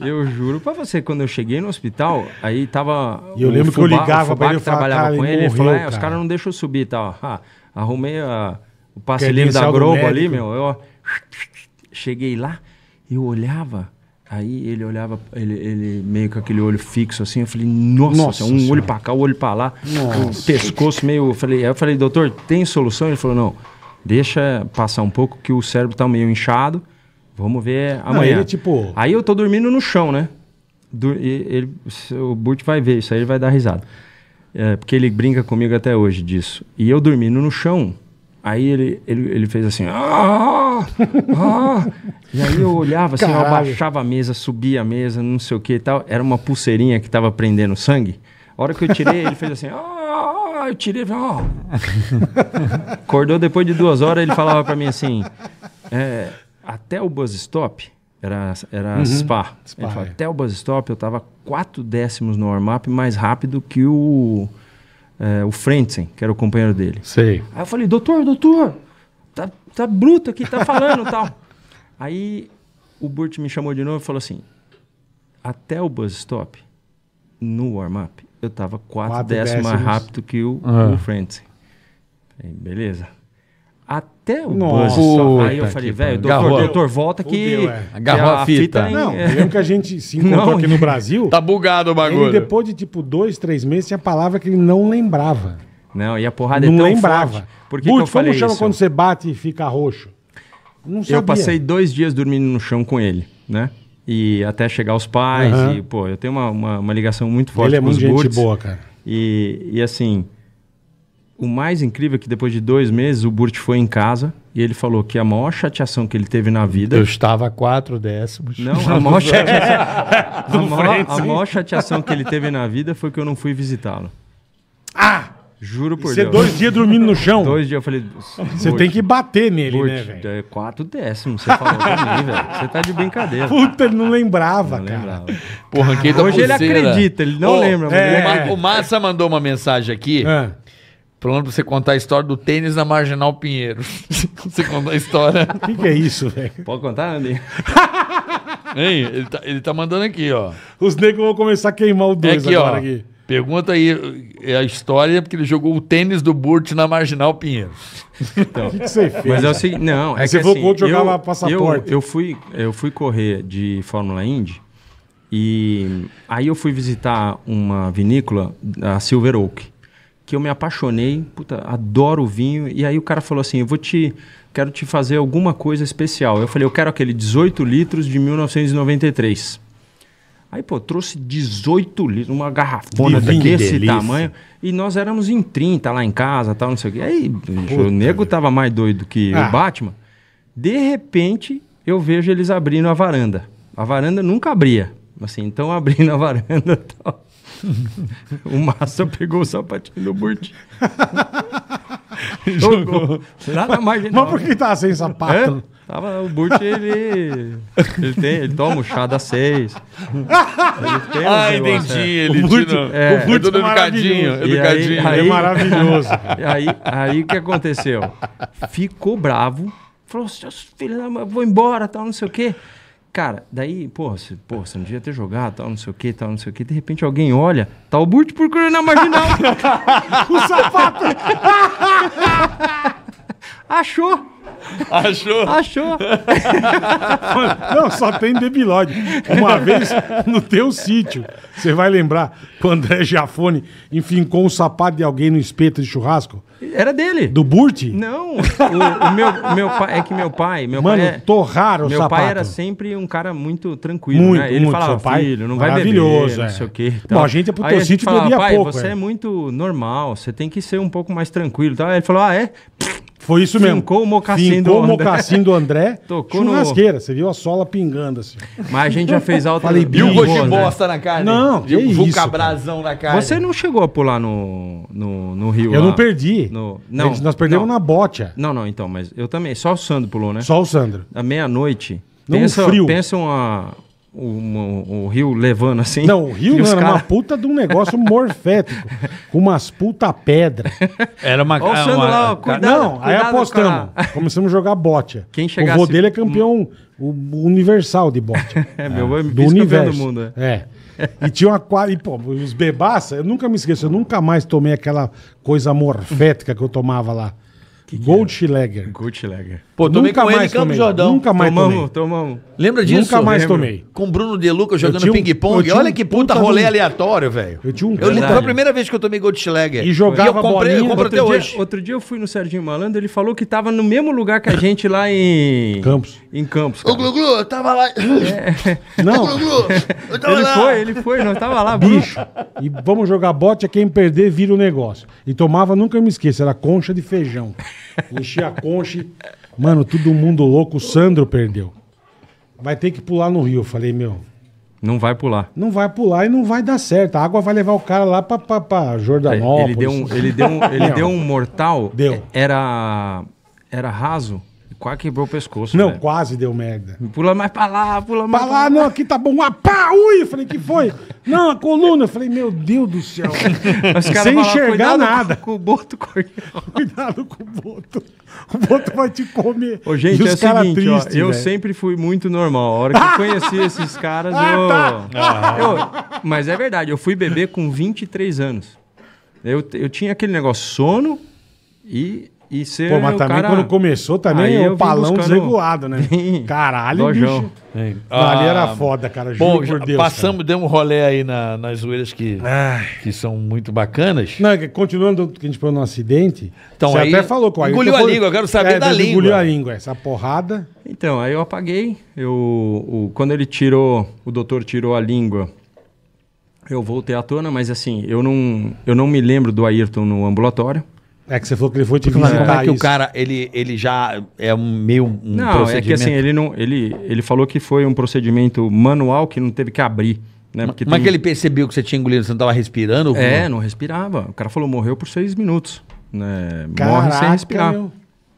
Eu juro pra você. Quando eu cheguei no hospital, aí tava. E eu lembro fubá, que eu ligava o pra ele. que trabalhava com ele. Morreu, ele falou: é, os caras não deixam subir e tá, tal. Ah, arrumei a o passe livre da Globo ali, meu, eu cheguei lá, eu olhava, aí ele olhava, ele, ele meio com aquele olho fixo assim, eu falei, nossa, nossa um senhora. olho para cá, o um olho para lá, nossa. o pescoço meio, eu falei, eu falei, doutor, tem solução? Ele falou, não, deixa passar um pouco que o cérebro tá meio inchado, vamos ver amanhã. Não, ele, tipo... Aí eu tô dormindo no chão, né? Do, ele, o Burt vai ver isso aí, ele vai dar risada. É, porque ele brinca comigo até hoje disso. E eu dormindo no chão, Aí ele, ele, ele fez assim. Ah, ah. ah. e aí eu olhava assim, eu abaixava a mesa, subia a mesa, não sei o que e tal. Era uma pulseirinha que estava prendendo sangue. A hora que eu tirei, ele fez assim. Ah, ah, ah. eu tirei. Ah. Acordou depois de duas horas, ele falava para mim assim. É, até o buzz stop, era, era uhum. spa. spa falou, é. até o buzz stop, eu estava quatro décimos no warm-up mais rápido que o é, o Frentzen, que era o companheiro dele. Sei. Aí eu falei, doutor, doutor, tá, tá bruto aqui, tá falando tal. Aí o Burt me chamou de novo e falou assim: até o buzz stop, no warm-up, eu tava 4 décimos mais rápido que o, uhum. o Frentzen. Falei, beleza. Até o Nossa, Aí eu falei, velho, doutor, doutor, volta que. Fudeu, é. Agarrou a, a fita. fita. Não, é. o que a gente se encontrou aqui no Brasil. Tá bugado o bagulho. E depois de tipo dois, três meses, tinha palavra que ele não lembrava. Não, e a porrada é não é tão lembrava. forte. Por que, que eu falei como chama isso? quando você bate e fica roxo? Não sabia. Eu passei dois dias dormindo no chão com ele, né? E até chegar aos pais. Uhum. E, pô, eu tenho uma, uma, uma ligação muito forte ele é com muito os gente boa, cara. E, e assim, o mais incrível é que depois de dois meses o Burt foi em casa e ele falou que a maior chateação que ele teve na vida. Eu estava a quatro décimos. Não, a maior chateação, a maior, a maior chateação que ele teve na vida foi que eu não fui visitá-lo. Ah! Juro por Você Deus. Você dois dias dormindo no chão? Dois dias eu falei. Você tem que bater nele, Burt, né, velho? É quatro décimos, você falou pra mim, velho. Você tá de brincadeira. Puta, ele não lembrava, não cara. Lembrava. Porra, Hoje pulseira. ele acredita, ele não oh, lembra. É. O, Ma o Massa mandou uma mensagem aqui. É. Falando pra você contar a história do tênis na Marginal Pinheiro. você contar a história. O que, que, é isso, velho? Pode contar, Andy? Hein, ele, tá, ele tá mandando aqui, ó. Os negros vão começar a queimar o dois é aqui, agora ó, aqui. Pergunta aí é a história, porque ele jogou o tênis do Burt na Marginal Pinheiro. Então, o que, que, você fez? Mas é o seguinte, não, é você voltou assim, jogar lá eu, passaporte. Eu, eu, fui, eu fui correr de Fórmula Indy e aí eu fui visitar uma vinícola, a Silver Oak que eu me apaixonei, puta, adoro vinho. E aí o cara falou assim: eu vou te. Quero te fazer alguma coisa especial. Eu falei, eu quero aquele 18 litros de 1993. Aí, pô, trouxe 18 litros, uma garrafona Divino, desse delícia. tamanho. E nós éramos em 30 lá em casa, tal, não sei o quê. Aí, Puta o nego Deus. tava mais doido que ah. o Batman. De repente, eu vejo eles abrindo a varanda. A varanda nunca abria. Assim, então abrindo a varanda tal. o Massa pegou o sapatinho do Burt. Jogou. Nada mais. Mas por que tá sem sapato? É? Tava, o Burt, ele. Ele, tem, ele toma o chá da seis. Ele ah, entendi. É. Ele o Burt, é, o Burt é, é educadinho. educadinho. É aí, aí, é maravilhoso. Aí, aí o que aconteceu? Ficou bravo. Falou, seus assim, filhos, vou embora, tal, não sei o quê. Cara, daí, porra, você, porra, você não devia ter jogado, tal, não sei o que, tal, não sei o que. De repente alguém olha, tá o Burt procurando a marginal. o sapato! Achou! Achou? Achou. Não, só tem debilóide. Uma vez no teu sítio, você vai lembrar quando André enfim, enfincou o sapato de alguém no espeto de churrasco? Era dele. Do Burti? Não. O, o meu, meu pai, é que meu pai. Meu Mano, pai é, torraram o meu sapato. Meu pai era sempre um cara muito tranquilo. Muito, né? Ele muito. falava, pai, filho, não vai beber. Maravilhoso. Não é. sei o quê. Então, Bom, a gente é pro teu sítio e pouco. pai, Você é. é muito normal, você tem que ser um pouco mais tranquilo. Tá? Ele falou, ah, é? Foi isso mesmo. Fincou o mocassim do André. o mocassim do André. Tocou no... No... Você viu a sola pingando assim. Mas a gente já fez alta... Falei, viu o de bosta na carne? Não, Viu o cabrasão na carne? Você não chegou a pular no, no, no rio Eu lá. não perdi. No... Não, nós perdemos não. na bote. Não, não, então, mas eu também. Só o Sandro pulou, né? Só o Sandro. À meia-noite. Pensa, frio. pensa uma, o, o, rio levando assim. Não, o rio era é cara... uma puta de um negócio morfético, com umas puta pedra. Era uma, Olha uma, uma lá, ó, cuidado, Não, cuidado, aí apostamos. Cara. Começamos a jogar bote. Quem chegasse... O vô dele é campeão o universal de bote. é, meu é, do universo. do mundo. É. é. E tinha uma. E, pô, os bebaça, eu nunca me esqueço, eu nunca mais tomei aquela coisa morfética que eu tomava lá. Que que Gold é? Goldschläger. Pô, tomei Nunca com ele em mais Campo tomei. Jordão. Nunca mais tomamos, tomei. tomamos. Lembra disso? Nunca mais tomei. Com Bruno Deluca jogando ping-pong. tinha Olha que puta rolê aleatório, velho. Eu tinha um Eu foi a primeira vez que eu tomei Goldschläger. E jogava eu comprei, eu Outro até dia, hoje. outro dia eu fui no Serginho Malandro, ele falou que tava no mesmo lugar que a gente lá em Campos. Em Campos. cara. eu tava lá. É. Não, Eu Ele foi, ele foi, nós tava lá, bicho. E vamos jogar bote, é quem perder vira o negócio. E tomava, nunca me esqueço, era concha de feijão. Enchi a concha. Mano, todo mundo louco. O Sandro perdeu. Vai ter que pular no rio. Eu falei, meu. Não vai pular. Não vai pular e não vai dar certo. A água vai levar o cara lá pra, pra, pra Jordanópolis. É, ele deu um, ele deu um, ele deu um mortal. Deu. Era, era raso. Quase quebrou o pescoço. Não, velho. quase deu merda. Pula mais pra lá, pula mais. Pra, pra lá, não, aqui tá bom. Ah, pá, ui! Eu falei, que foi? não, a coluna. Eu falei, meu Deus do céu. Sem enxergar nada. Com, com o boto Cuidado com o boto. O boto vai te comer. Ô, gente, e é o seguinte, ó, eu sempre fui muito normal. A hora que eu conheci esses caras, ah, eu... Tá. Ah. eu. Mas é verdade, eu fui beber com 23 anos. Eu, eu tinha aquele negócio sono e e ser Pô, é mas também cara... quando começou, também é o palão buscando... desregulado, né? Caralho, Lojão. bicho. Ah, ali era ah, foda, cara. Juro bom, Deus, Passamos, cara. deu um rolê aí na, nas zoeiras que, que são muito bacanas. Não, continuando o que a gente falou no acidente, então, você aí, até falou com a Engoliu a língua, eu quero saber é, da língua. Engoliu a língua, essa porrada. Então, aí eu apaguei. Eu, o, quando ele tirou, o doutor tirou a língua eu voltei à tona, mas assim, eu não, eu não me lembro do Ayrton no ambulatório. É que você falou que ele foi te visitar Como é que isso. o cara, ele, ele já é um meio um não, procedimento? é que assim, ele, não, ele, ele falou que foi um procedimento manual que não teve que abrir. Né? mas tem... que ele percebeu que você tinha engolido, você não estava respirando? É, não respirava. O cara falou, morreu por seis minutos. Né? Caraca, Morre sem respirar. Meu.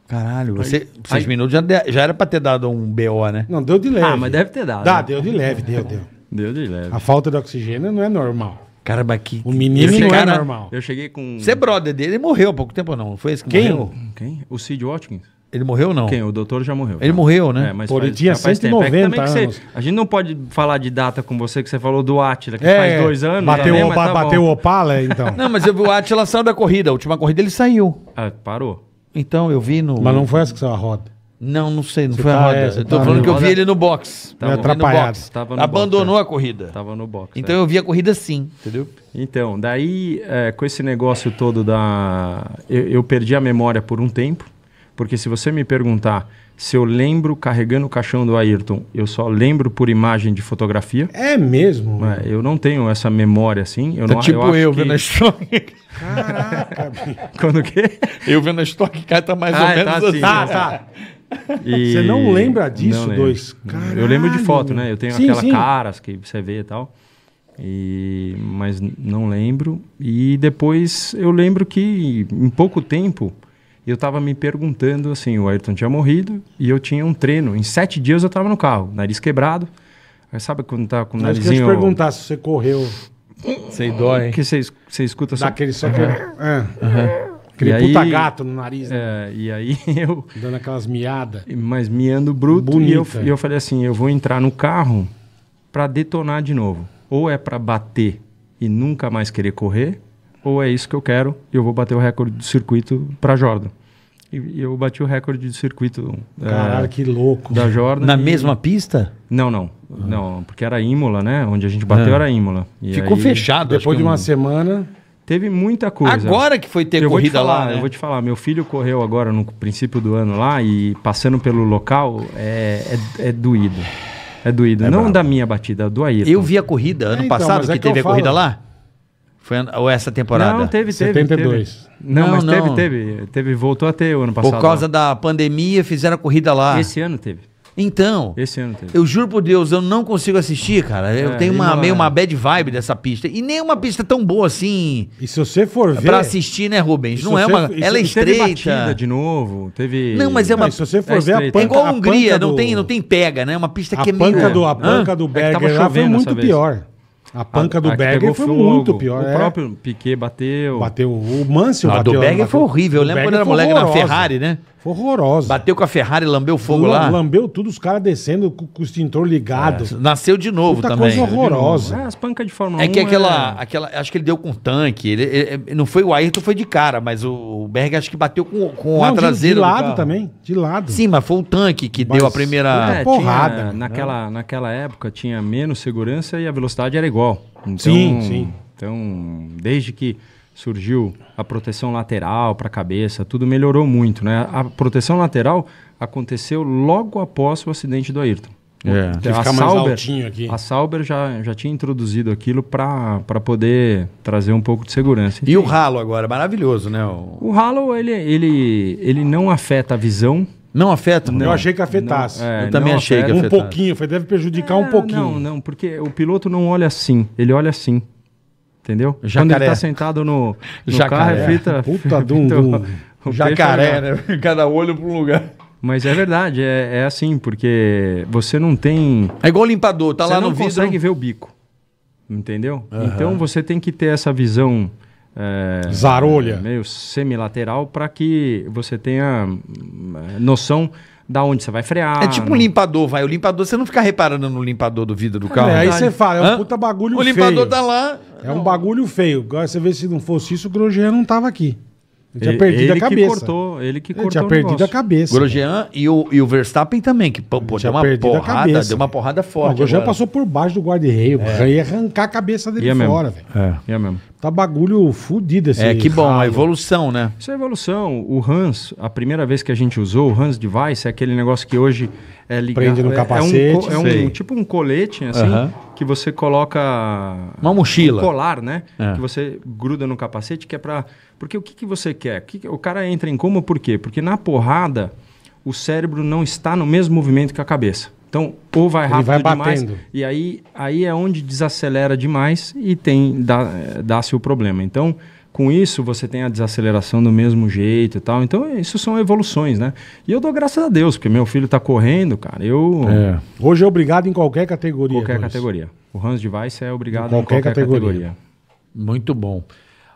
Caralho, você, aí, seis aí... minutos já, de, já era para ter dado um BO, né? Não, deu de leve. Ah, mas deve ter dado. Dá, né? deu de leve, deu, deu. Deu de leve. A falta de oxigênio não é normal. Caramba, que. O menino não é normal. Eu cheguei com. Você é brother dele, ele morreu há pouco tempo ou não? Foi esse que Quem? morreu? Quem? O Sid Watkins. Ele morreu ou não? Quem? O doutor já morreu. Ele morreu, né? É, mas por faz, tinha 190 faz é você, a gente não pode falar de data com você, que você falou do Atila, que é, faz dois anos. Bateu, também, né? o, Opa, tá bateu o Opala, então. não, mas eu, o Atila saiu da corrida. A última corrida ele saiu. Ah, parou. Então, eu vi no... Mas não foi essa que saiu a roda. Não, não sei, não Você foi tá, a roda. É, eu tô tá falando que eu vi ele no box. Tava atrapalhado. No Tava no Abandonou é. a corrida. Tava no box. Então é. eu vi a corrida sim, entendeu? Então, daí, é, com esse negócio todo da. Eu, eu, perdi a memória por um tempo, porque se você me perguntar se eu lembro carregando o caixão do Ayrton, eu só lembro por imagem de fotografia. É mesmo? É, eu não tenho essa memória assim. Eu tá não, tipo eu, eu vendo que... a história. Caraca, Quando o quê? Eu vendo a história que tá mais ah, ou menos tá assim. Tá, tá. E... Você não lembra disso, não dois? Caralho. Eu lembro de foto, né? Eu tenho sim, aquela sim. caras que você vê e tal. E... Mas não lembro. E depois eu lembro que em pouco tempo eu estava me perguntando assim: o Ayrton tinha morrido e eu tinha um treino. Em sete dias eu estava no carro, nariz quebrado. Mas sabe quando tá com o narizinho... Mas eu te perguntar se você correu. Sei dói. Porque Que você escuta... Daquele só que... É. Uhum. Aquele aí, puta gato no nariz. Né? É, e aí eu. Dando aquelas miadas. Mas miando bruto. Bonita. E eu, e eu falei assim: eu vou entrar no carro para detonar de novo. Ou é para bater e nunca mais querer correr, ou é isso que eu quero e eu vou bater o recorde do circuito para Jordan. E, eu bati o recorde do circuito. É, Caralho, é, que louco. Da Jordan. Na e... mesma pista? Não, não. Ah. Não, porque era Imola, né? Onde a gente bateu ah. era Imola. E Ficou aí... fechado. Depois de uma um... semana. Teve muita coisa. Agora que foi ter eu corrida falar, lá, né? Eu vou te falar, meu filho correu agora no princípio do ano lá e passando pelo local é, é, é doído. É doído. É Não bravo. da minha batida, do Ayrton. Eu vi a corrida ano é, então, passado, é que, que teve a falo. corrida lá. Foi ou essa temporada? Não, teve, teve. 72. Teve. Não, não, mas não. teve, teve. Teve, voltou até o ano passado. Por causa lá. da pandemia, fizeram a corrida lá. Esse ano teve. Então, eu juro por Deus, eu não consigo assistir, cara. Eu é, tenho uma, meio é. uma bad vibe dessa pista. E nem uma pista tão boa assim. E se você for ver. Pra assistir, né, Rubens? Não é uma. For, ela é estreita. Teve batida de novo, teve. Não, mas é uma. Não, se você for é ver, a panca, é igual a Hungria, do... não, tem, não tem pega, né? É uma pista que é meio. Panca do, a é, panca do Berger é foi muito pior. A panca a, do a Berger foi fogo. muito pior. O é. próprio Piquet bateu. Bateu o Mansell. A do Berger bateu. foi horrível. Eu lembro quando era moleque na Ferrari, né? Foi horrorosa. Bateu com a Ferrari, lambeu fogo lá. Lambeu tudo, os caras descendo com o extintor ligado. É, nasceu de novo Puta também. coisa horrorosa. É, as pancas de Fórmula 1. é que aquela, é- aquela. Acho que ele deu com o tanque. Ele, ele, não foi o Ayrton, foi de cara, mas o, Berg acho que bateu com, com não, a traseira. De, de lado também, de lado. Sim, mas foi o tanque que mas, deu a primeira. É, porrada. Tinha, né? naquela, naquela época tinha menos segurança e a velocidade era igual. Então, sim, sim. Então, desde que surgiu a proteção lateral para a cabeça, tudo melhorou muito, né? A proteção lateral aconteceu logo após o acidente do Ayrton. É, a, ficar Sauber, a Sauber já, já tinha introduzido aquilo para poder trazer um pouco de segurança. E o ralo agora, maravilhoso, né? O, o ralo, ele, ele, ele não afeta a visão, não afeta? Não, eu achei que afetasse. Não, é, eu também achei afeta. que afetasse. Um pouquinho, deve prejudicar é, um pouquinho. Não, não, porque o piloto não olha assim, ele olha assim. Entendeu? Jacaré. Quando ele tá sentado no, no Jacaré. carro, é fita. Puta dum, dum. O Jacaré, né? Cada olho para um lugar. Mas é verdade, é, é, assim, porque você não tem. É igual limpador, tá lá no vidro. Você não consegue ver o bico. Entendeu? Uhum. Então você tem que ter essa visão. É, Zarolha. Meio semilateral para que você tenha hum, noção da onde você vai frear. É tipo um né? limpador, vai. O limpador, você não fica reparando no limpador do vidro do é, carro. É, aí você fala, é um Hã? puta bagulho o feio. O limpador tá lá. É não. um bagulho feio. Agora você vê se não fosse isso, o Grosjean não tava aqui. Ele tinha perdido ele a cabeça. Que cortou, ele que ele cortou. Ele tinha perdido a cabeça. Grosjean e o, e o Verstappen também, que pô, deu uma porrada, deu uma porrada forte. o Grosjean passou por baixo do guarda-reio. É. Ia arrancar a cabeça dele ia fora, velho. É. Ia mesmo. Tá bagulho fudido esse. É, que bom, raio. a evolução, né? Isso é evolução. O Hans, a primeira vez que a gente usou, o Hans Device, é aquele negócio que hoje é ligado. Prende no capacete. É, é, um, é um, tipo um colete, assim, uh -huh. que você coloca. Uma mochila. Um colar, né? É. Que você gruda no capacete, que é pra porque o que, que você quer? o cara entra em coma por quê? Porque na porrada o cérebro não está no mesmo movimento que a cabeça. Então, ou vai rápido vai demais, e aí, aí é onde desacelera demais e tem dá-se dá o problema. Então, com isso, você tem a desaceleração do mesmo jeito e tal. Então, isso são evoluções, né? E eu dou graças a Deus, porque meu filho está correndo, cara. Eu... É. Hoje é obrigado em qualquer categoria. Qualquer categoria. O Hans Weiss é obrigado em qualquer, em qualquer categoria. categoria. Muito bom.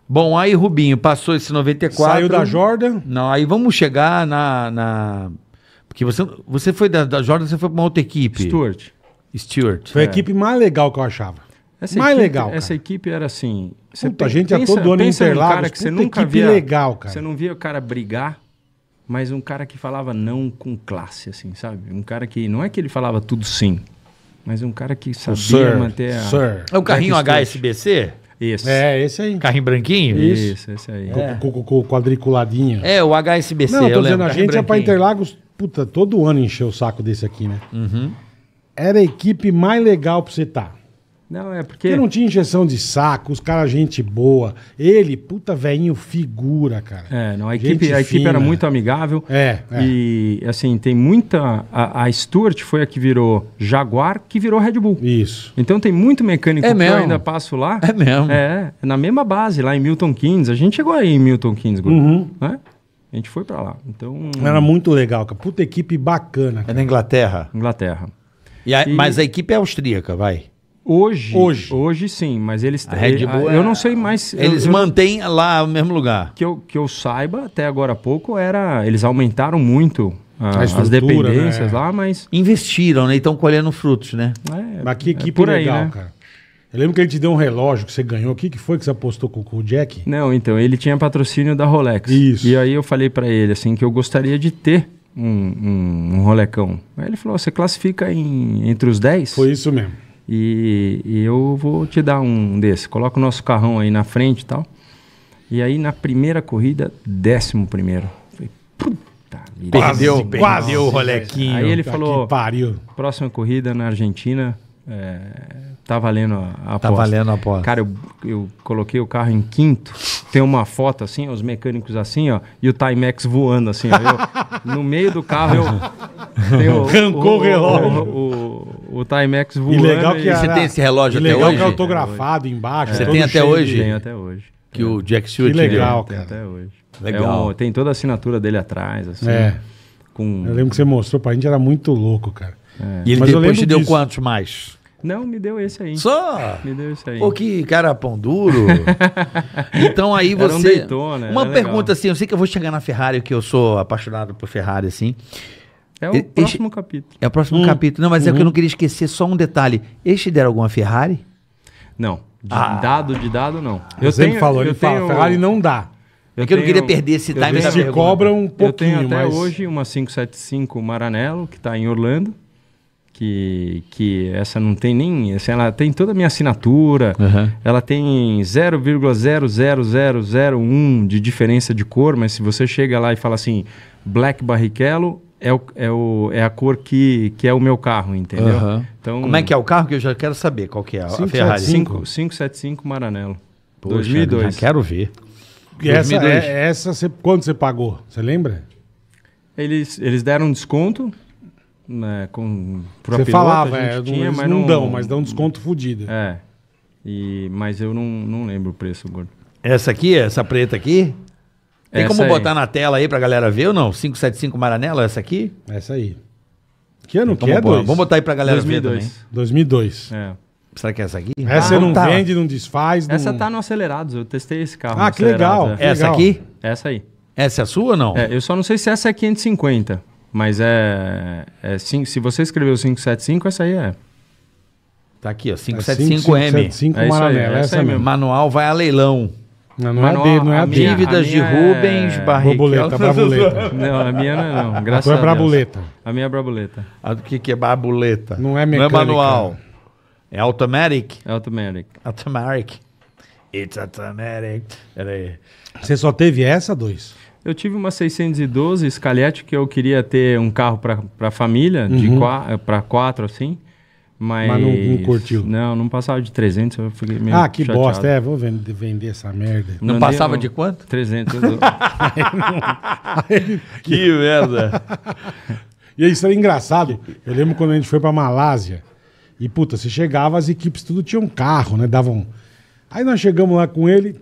Bom, aí Rubinho passou esse 94. Saiu da Jordan? Não, aí vamos chegar na. na... Porque você, você foi da, da Jordan, você foi para uma outra equipe. Stuart. Stuart. Foi a é. equipe mais legal que eu achava. Essa mais equipe, legal. Cara. Essa equipe era assim. Você puta, a gente pensa, todo ano em Interlagos. Um cara que você nunca equipe via, legal, cara. Você não via o cara brigar, mas um cara que falava não com classe, assim, sabe? Um cara que não é que ele falava tudo sim, mas um cara que sabia sir, manter a. Sir. É o carrinho HSBC? Isso. É, esse aí. Carrinho branquinho? Isso, Isso esse aí. É. Com, com, com quadriculadinho. É, o HSBC. Não, eu tô eu dizendo, lembro, a gente é pra Interlagos, puta, todo ano encheu o saco desse aqui, né? Uhum. Era a equipe mais legal pra você estar. Tá. Não, é porque... porque não tinha injeção de saco, os caras, gente boa. Ele, puta velhinho, figura, cara. É, não, a equipe, a equipe era muito amigável. É, é, E, assim, tem muita. A, a Stuart foi a que virou Jaguar, que virou Red Bull. Isso. Então tem muito mecânico é que mesmo. eu ainda passo lá. É mesmo. É, é, na mesma base, lá em Milton Keynes. A gente chegou aí em Milton Keynes, grupo, uhum. né? A gente foi para lá. Então. Era muito legal, cara. Puta equipe bacana. É cara. É na Inglaterra? Inglaterra. E a, e... Mas a equipe é austríaca, vai. Hoje, hoje, hoje sim, mas eles a Red Bull eu é... não sei mais. Eles eu, mantêm lá o mesmo lugar. Que eu, que eu saiba, até agora há pouco era, eles aumentaram muito ah, a, a as dependências né? lá, mas investiram, né? E estão colhendo frutos, né? É, mas que é equipe é legal, aí, né? cara. Eu lembro que ele te deu um relógio que você ganhou. aqui que, que foi que você apostou com, com o Jack? Não, então, ele tinha patrocínio da Rolex. Isso. E aí eu falei para ele, assim, que eu gostaria de ter um, um, um Rolecão. Aí ele falou, você classifica em, entre os 10? Foi isso mesmo. E, e, eu vou te dar um desse. Coloca o nosso carrão aí na frente e tal. E aí na primeira corrida, décimo primeiro. Falei, puta vida. Perdeu, quase o rolequinho. Aí ele falou, pariu. próxima corrida na Argentina, é, Tá valendo a tá aposta. Tá valendo a aposta. Cara, eu, eu coloquei o carro em quinto, tem uma foto assim, os mecânicos assim, ó, e o Timex voando assim, ó. Eu, no meio do carro eu. Rancou o, relógio. O, o, o, Timex voando. E legal que e... Você tem esse relógio e até legal hoje? que é autografado é, embaixo. É. Você tem até hoje? Tem até hoje. Que é. o Jack Stewart que legal, tem, cara. Tem até hoje. Legal. É um, tem toda a assinatura dele atrás, assim. É. Com... Eu lembro que você mostrou pra gente, era muito louco, cara. É. E ele Mas depois te deu disso. quantos mais? Não, me deu esse aí. Só? Me deu esse aí. Pô, que cara pão duro. então aí você. Era um Daytona, Uma pergunta legal. assim, eu sei que eu vou chegar na Ferrari, que eu sou apaixonado por Ferrari, assim. É o este... próximo capítulo. É o próximo hum. capítulo. Não, mas uhum. é que eu uhum. não queria esquecer só um detalhe. Eles te deram alguma Ferrari? Não. De ah. dado, de dado, não. Eu sempre tenho, falou, ele fala, tenho... Ferrari não dá. Eu é que eu não queria perder esse time. Eles cobra cobram um pouquinho, Eu tenho até mas... hoje uma 575 Maranello, que está em Orlando que, que essa não tem nem. Assim, ela tem toda a minha assinatura, uhum. ela tem 0,00001 de diferença de cor, mas se você chega lá e fala assim, Black Barrichello é, o, é, o, é a cor que, que é o meu carro, entendeu? Uhum. Então, Como é que é o carro que eu já quero saber qual que é? 5, a Ferrari 575 Maranello. Poxa, 2002. Já quero ver. E essa, é, essa você, quando você pagou? Você lembra? Eles, eles deram um desconto né, com, Você falava, é, tinha, mas não, não, dão, mas dão desconto fodido. É. E, mas eu não, não lembro o preço, gordo. Essa aqui, essa preta aqui? Tem essa como aí. botar na tela aí pra galera ver ou não? 575 Maranello, essa aqui? Essa aí. Que ano então que é, dois? Vamos botar aí pra galera 2002. ver também. 2002. É. Será que é essa aqui? Essa ah, você não tá. vende, não desfaz. Essa tá no Acelerados, eu testei esse carro. Ah, que legal. É. essa aqui? Essa aí. Essa é a sua ou não? É, eu só não sei se essa é 550. Mas é. é cinco, se você escreveu 575, essa aí é. Tá aqui, ó. 575M. É, é Maranela, é essa, essa mesmo. Manual vai a leilão. Não, não é Manual, é dele, não é a Dívidas de é Rubens é... Barrichello. Borboleta, brabuleta. Não, a minha não é não. Graças a, a brabuleta. A minha é brabuleta. A do que, que é brabuleta? Não é mecânica. Não é manual. É automatic. Automatic. Automatic. It's automatic. Peraí. Você só teve essa, dois? Eu tive uma 612 Scaletti que eu queria ter um carro para a família, uhum. Eh, para quatro assim. Mas, mas não, não, curtiu. Não, não passava de 300, eu fiquei meio Ah, que chateado. bosta, é, vou vender, vender essa merda. Não, não passava de quanto? 300. Eu... que merda. e é isso era é engraçado. Eu lembro quando a gente foi para Malásia. E, puta, você chegava, as equipes tudo tinham carro, né? Davam... Aí nós chegamos lá com ele.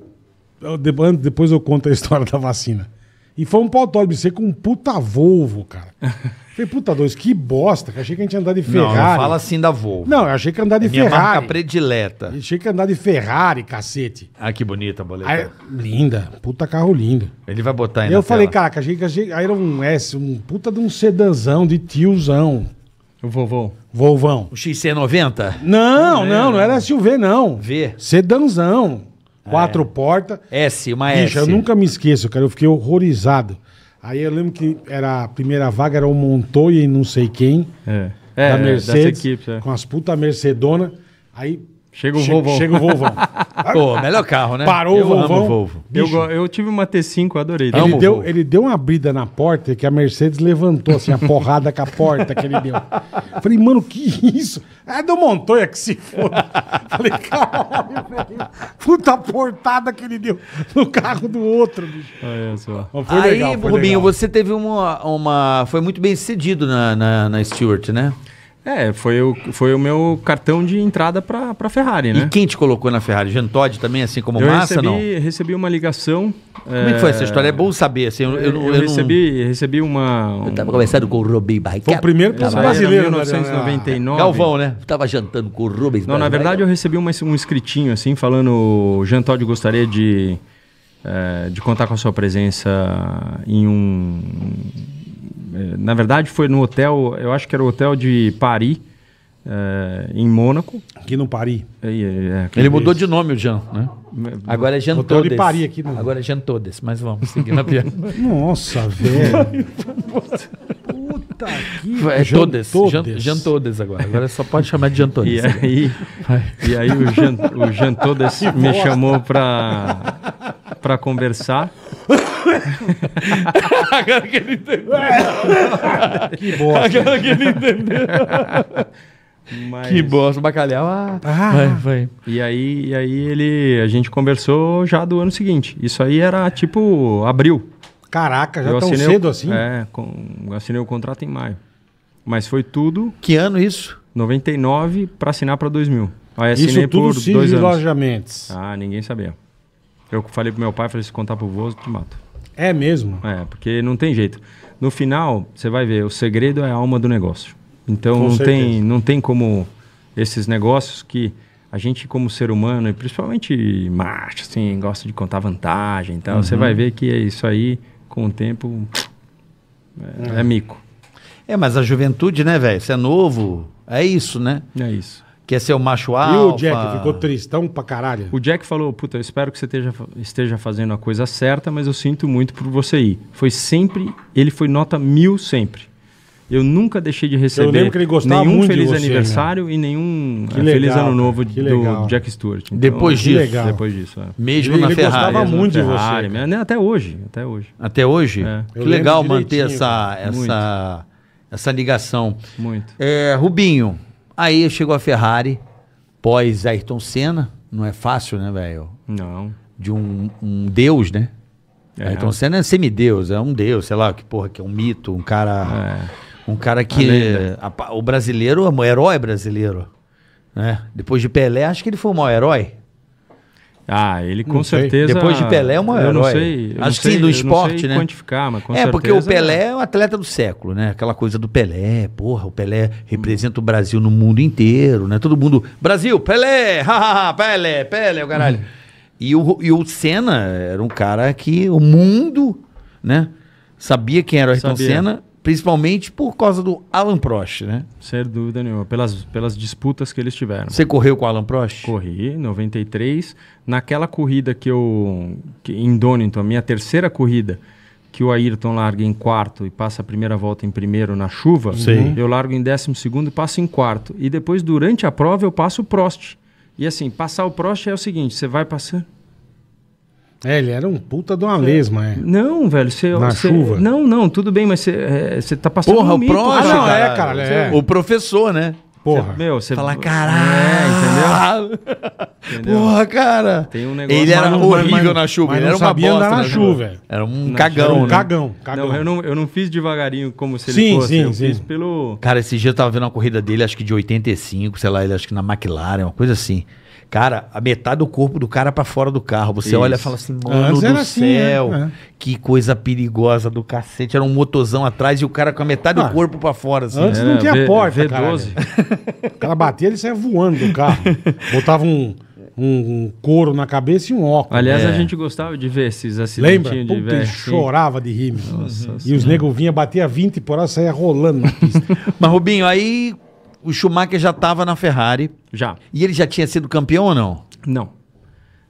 depois eu conto a história da vacina. E foi um autódromo, você com um puta Volvo, cara. Falei, puta dois, que bosta, que achei que a gente ia andar de Ferrari. Não, não fala assim da Volvo. Não, eu achei que ia andar de é minha Ferrari. Minha marca predileta. achei que ia andar de Ferrari, cacete. Ah, que bonita a boleta. Aí, linda, puta carro lindo. Ele vai botar ainda. Eu falei, tela. que achei que achei, aí era um S, um puta de um sedanzão, de tiozão. O vovô. Volvão. O XC90? Não, não, é. não, não era SUV, não. V. Sedanzão. É. Quatro é. portas. S, uma Bicho, S. eu nunca me esqueço, cara. Eu fiquei horrorizado. Aí eu lembro que era a primeira vaga era o Montoya e não sei quem. É. da é, Mercedes. É. com as puta Mercedona. Aí Chega o che Volvão. Chega o Volvão. Pô, melhor carro, né? Parou eu o Volvão. O Volvo. Eu, eu, tive uma T5, adorei. Ele amo deu, ele deu uma brida na porta que a Mercedes levantou, assim, a porrada com a porta que ele deu. Falei, mano, que isso? É do Montoya que se foda. Falei, caralho, velho. Puta portada que ele deu no carro do outro, bicho. Aí, foi Rubinho, legal. você teve uma, uma... Foi muito bem cedido na, na, na Stewart, né? É, foi o, foi o meu cartão de entrada para a Ferrari, né? E quem te colocou na Ferrari? Gentod também, assim como eu Massa, recebi, não? recebi uma ligação. Como é... que foi essa é, história? É bom saber, assim, eu, eu, eu, eu recebi, não... recebi uma... Um... Eu tava conversando com o Rubem Barrichello. Foi o primeiro brasileiro. Né? Em 1999. Galvão, né? Eu tava jantando com o Rubem Não, na verdade eu recebi uma, um escritinho, assim, falando... Gentod gostaria de, eh, de contar com a sua presença em um na verdade, foi no hotel, eu acho que era o hotel de Paris, é, em Mônaco. Aqui no Paris. É, é, é Ele mudou de nome, o Jean, né? Agora é Jean Hotel Todes. de Paris aqui. No... Agora é Jean Todes, mas vamos seguir na piada. Nossa, velho. Puta que... É Jean Todes. Todes. Jean, Jean, Todes agora. Agora só pode chamar de Jean Todes. E aí, e aí o, Jean, o Jean Todes me chamou para conversar. Agora que ele entendeu. que bosta. Agora que ele entendeu. Mas... Que bosta, bacalhau. Ah, ah. Vai, vai. E aí, e aí ele, a gente conversou já do ano seguinte. Isso aí era tipo abril. Caraca, já eu tão assinei, cedo assim? É, com, assinei o contrato em maio. Mas foi tudo. Que ano isso? 99 para assinar para 2000. Aí assinei isso tudo por dois anos. alojamentos. Ah, ninguém sabia. Eu falei pro meu pai, falei, se contar pro vô, eu te mato. É mesmo? É, porque não tem jeito. No final, você vai ver, o segredo é a alma do negócio. Então não tem, não tem como esses negócios que a gente como ser humano, e principalmente macho, assim, gosta de contar vantagem. Então uhum. você vai ver que é isso aí, com o tempo, é, é mico. É, mas a juventude, né, velho? Você é novo, é isso, né? É isso. Quer ser o macho alfa. E o Jack ficou tristão pra caralho. O Jack falou, puta, eu espero que você esteja, esteja fazendo a coisa certa, mas eu sinto muito por você ir. Foi sempre, ele foi nota mil sempre. Eu nunca deixei de receber nenhum feliz você, aniversário né? e nenhum eh, legal, feliz ano novo do Jack Stewart. Então, depois disso, legal. depois disso, é. mesmo ele, na ele Ferrari, gostava muito Ferrari, de você, né, né, até hoje, até hoje. Até hoje. É. Que legal manter essa essa essa ligação. Muito. É, Rubinho, Aí chegou a Ferrari, pós Ayrton Senna, não é fácil, né, velho? Não. De um, um deus, né? É. Ayrton Senna é semideus, é um deus, sei lá, que porra, que é um mito, um cara. É. Um cara que. A, o brasileiro, o herói brasileiro. Né? Depois de Pelé, acho que ele foi o maior herói. Ah, ele com não certeza. Sei. Depois de Pelé é uma eu herói. Não sei, eu assim, do esporte, né? quantificar, mas com É, certeza, porque o Pelé é um atleta do século, né? Aquela coisa do Pelé, porra, o Pelé representa o Brasil no mundo inteiro, né? Todo mundo, Brasil, Pelé, hahaha, Pelé, Pelé, o caralho. E o, e o Senna era um cara que o mundo, né? Sabia quem era o Ayrton Senna Principalmente por causa do Alan Prost, né? Sem dúvida nenhuma, pelas, pelas disputas que eles tiveram. Você correu com o Alan Prost? Corri, em 93. Naquela corrida que eu. Que, em Donington, a minha terceira corrida, que o Ayrton larga em quarto e passa a primeira volta em primeiro na chuva, Sim. eu largo em décimo segundo e passo em quarto. E depois, durante a prova, eu passo o Prost. E assim, passar o Prost é o seguinte: você vai passando é, ele era um puta de uma lesma, é. Não, velho, você. Na chuva? Não, não, tudo bem, mas você, é, você tá passando. Porra, um o mito, ah, é, cara. é, cara, é. O professor, né? Porra. Cê, meu, você. Fala, é, caralho. É, entendeu? entendeu? Porra, cara. Tem um negócio. Ele era mas, horrível mas, na chuva. Ele era uma bosta. na, na chuva, velho. Era um na cagão, chuva, né? cagão, cagão. Não, eu não, eu não fiz devagarinho como se sim, ele fosse. Sim, eu sim. sim. pelo. Cara, esse dia eu tava vendo uma corrida dele, acho que de 85, sei lá, ele acho que na McLaren, uma coisa assim. Cara, a metade do corpo do cara para fora do carro. Você Isso. olha e fala assim, mano do assim, né? céu, é. que coisa perigosa do cacete. Era um motozão atrás e o cara com a metade ah, do corpo para fora. Assim. Antes não é, tinha porta, V12. O cara batia, ele saia voando do carro. Botava um, um, couro na cabeça e um óculos. Aliás, é. a gente gostava de ver esses acidentes. Lembra? Puta, de assim. chorava de rir. Nossa, e os nego vinha, batia 20 por hora, saia rolando na pista. Mas, Rubinho, aí o Schumacher já estava na Ferrari. Já. E ele já tinha sido campeão ou não? Não.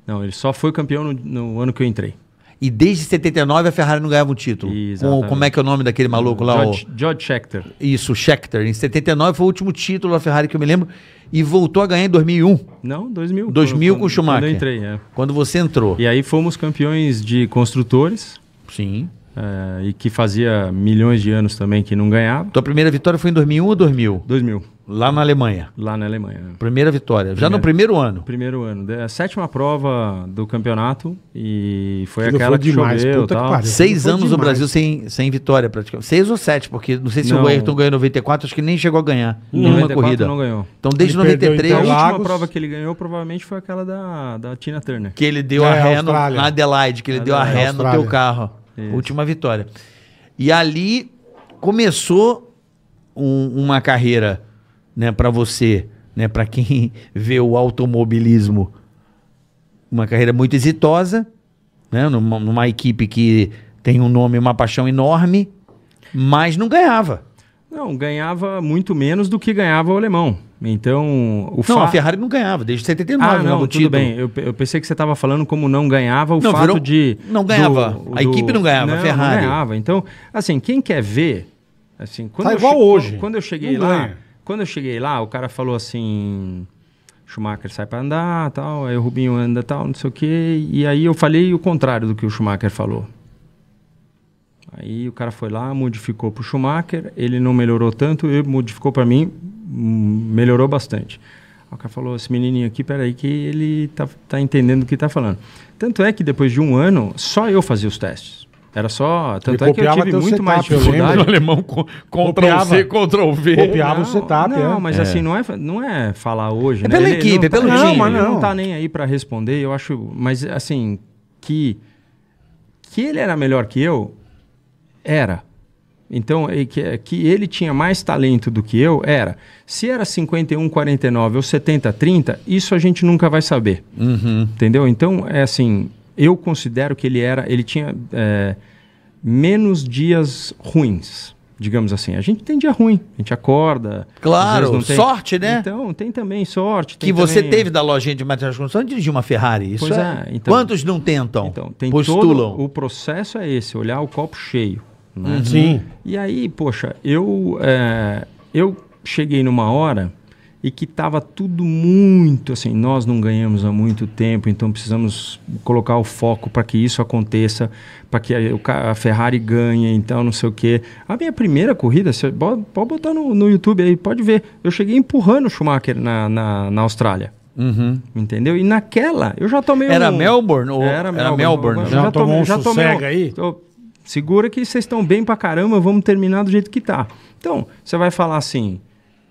Não, ele só foi campeão no, no ano que eu entrei. E desde 79 a Ferrari não ganhava um título. Com, como é que é o nome daquele maluco lá? George, o... George Scheckter. Isso, Scheckter. Em 79 foi o último título da Ferrari que eu me lembro. E voltou a ganhar em 2001. Não, 2000. 2000 quando, com o Schumacher. Quando eu entrei, é. Quando você entrou. E aí fomos campeões de construtores. Sim. É, e que fazia milhões de anos também que não ganhava. Tua primeira vitória foi em 2001 ou 2000? 2000. Lá na Alemanha. Lá na Alemanha. É. Primeira vitória. Primeiro, já no primeiro ano. Primeiro ano. É a sétima prova do campeonato e foi Aquilo aquela foi que demais, choveu tal. Que pariu. Seis anos demais. o Brasil sem, sem vitória praticamente. Seis ou sete, porque não sei se não. o Ayrton ganhou 94, acho que nem chegou a ganhar nenhuma corrida. não ganhou. Então desde ele 93... Perdeu, então, a última Lagos. prova que ele ganhou provavelmente foi aquela da, da Tina Turner. Que ele deu é, a ré no, na Adelaide, que ele é, deu a ré no teu carro. Isso. Última vitória. E ali começou um, uma carreira né, para você, né, para quem vê o automobilismo, uma carreira muito exitosa, né, numa, numa equipe que tem um nome e uma paixão enorme, mas não ganhava. Não, ganhava muito menos do que ganhava o alemão. Então, o Não, fa... a Ferrari não ganhava, desde 79. Ah, né, não, tudo título. bem. Eu, eu, pensei que você estava falando como não ganhava o não, fato virou... de... Não ganhava, do, do... a equipe não ganhava, não, a Ferrari. Não ganhava. Então, assim, quem quer ver... Assim, quando tá igual che... hoje. Quando eu cheguei não lá... Ganha. Quando eu cheguei lá, o cara falou assim: Schumacher sai para andar, tal, aí o Rubinho anda, tal, não sei o quê. E aí eu falei o contrário do que o Schumacher falou. Aí o cara foi lá, modificou para o Schumacher, ele não melhorou tanto, ele modificou para mim, hum, melhorou bastante. O cara falou, esse menininho aqui, peraí, que ele tá, tá entendendo o que tá falando. Tanto é que depois de um ano, só eu fazia os testes. Era só. Tanto Ele é que eu tive muito setup, mais dificuldade. O alemão co Ctrl-C, Ctrl-V. Copiava o setup. Não, é. mas é. assim, não é, não é falar hoje. É né? pela ele equipe, não, é tá pelo não, time. Não, mas não. não tá nem aí para responder. Eu acho. Mas assim, que. Que ele era melhor que eu, era. Então, que, que ele tinha mais talento do que eu, era. Se era 51-49 ou 70-30, isso a gente nunca vai saber. Uhum. Entendeu? Então, é assim, eu considero que ele era, ele tinha é, menos dias ruins, digamos assim. A gente tem dia ruim, a gente acorda. Claro, sorte, né? Então, tem também sorte. Tem que também... você teve da lojinha de materiais de construção dirigir uma Ferrari. Isso pois é. é então, Quantos não tentam? Então, tem postulam. Todo, o processo é esse, olhar o copo cheio. Né? Uhum. Sim. E aí, poxa, eu, é, eu cheguei numa hora e que estava tudo muito assim. Nós não ganhamos há muito tempo, então precisamos colocar o foco para que isso aconteça, para que a, a, Ferrari ganhe, então não sei o quê. A minha primeira corrida, você pode, pode botar no, no YouTube aí, pode ver. Eu cheguei empurrando o Schumacher na, na, na Austrália. Uhum. Entendeu? E naquela, eu já tomei Era um... Melbourne? Ou... Era, Melbourne. Era Melbourne. Eu já, tomei, um já tomei um... aí? Tô... Segura que vocês estão bem pra caramba, vamos terminar do jeito que tá. Então, você vai falar assim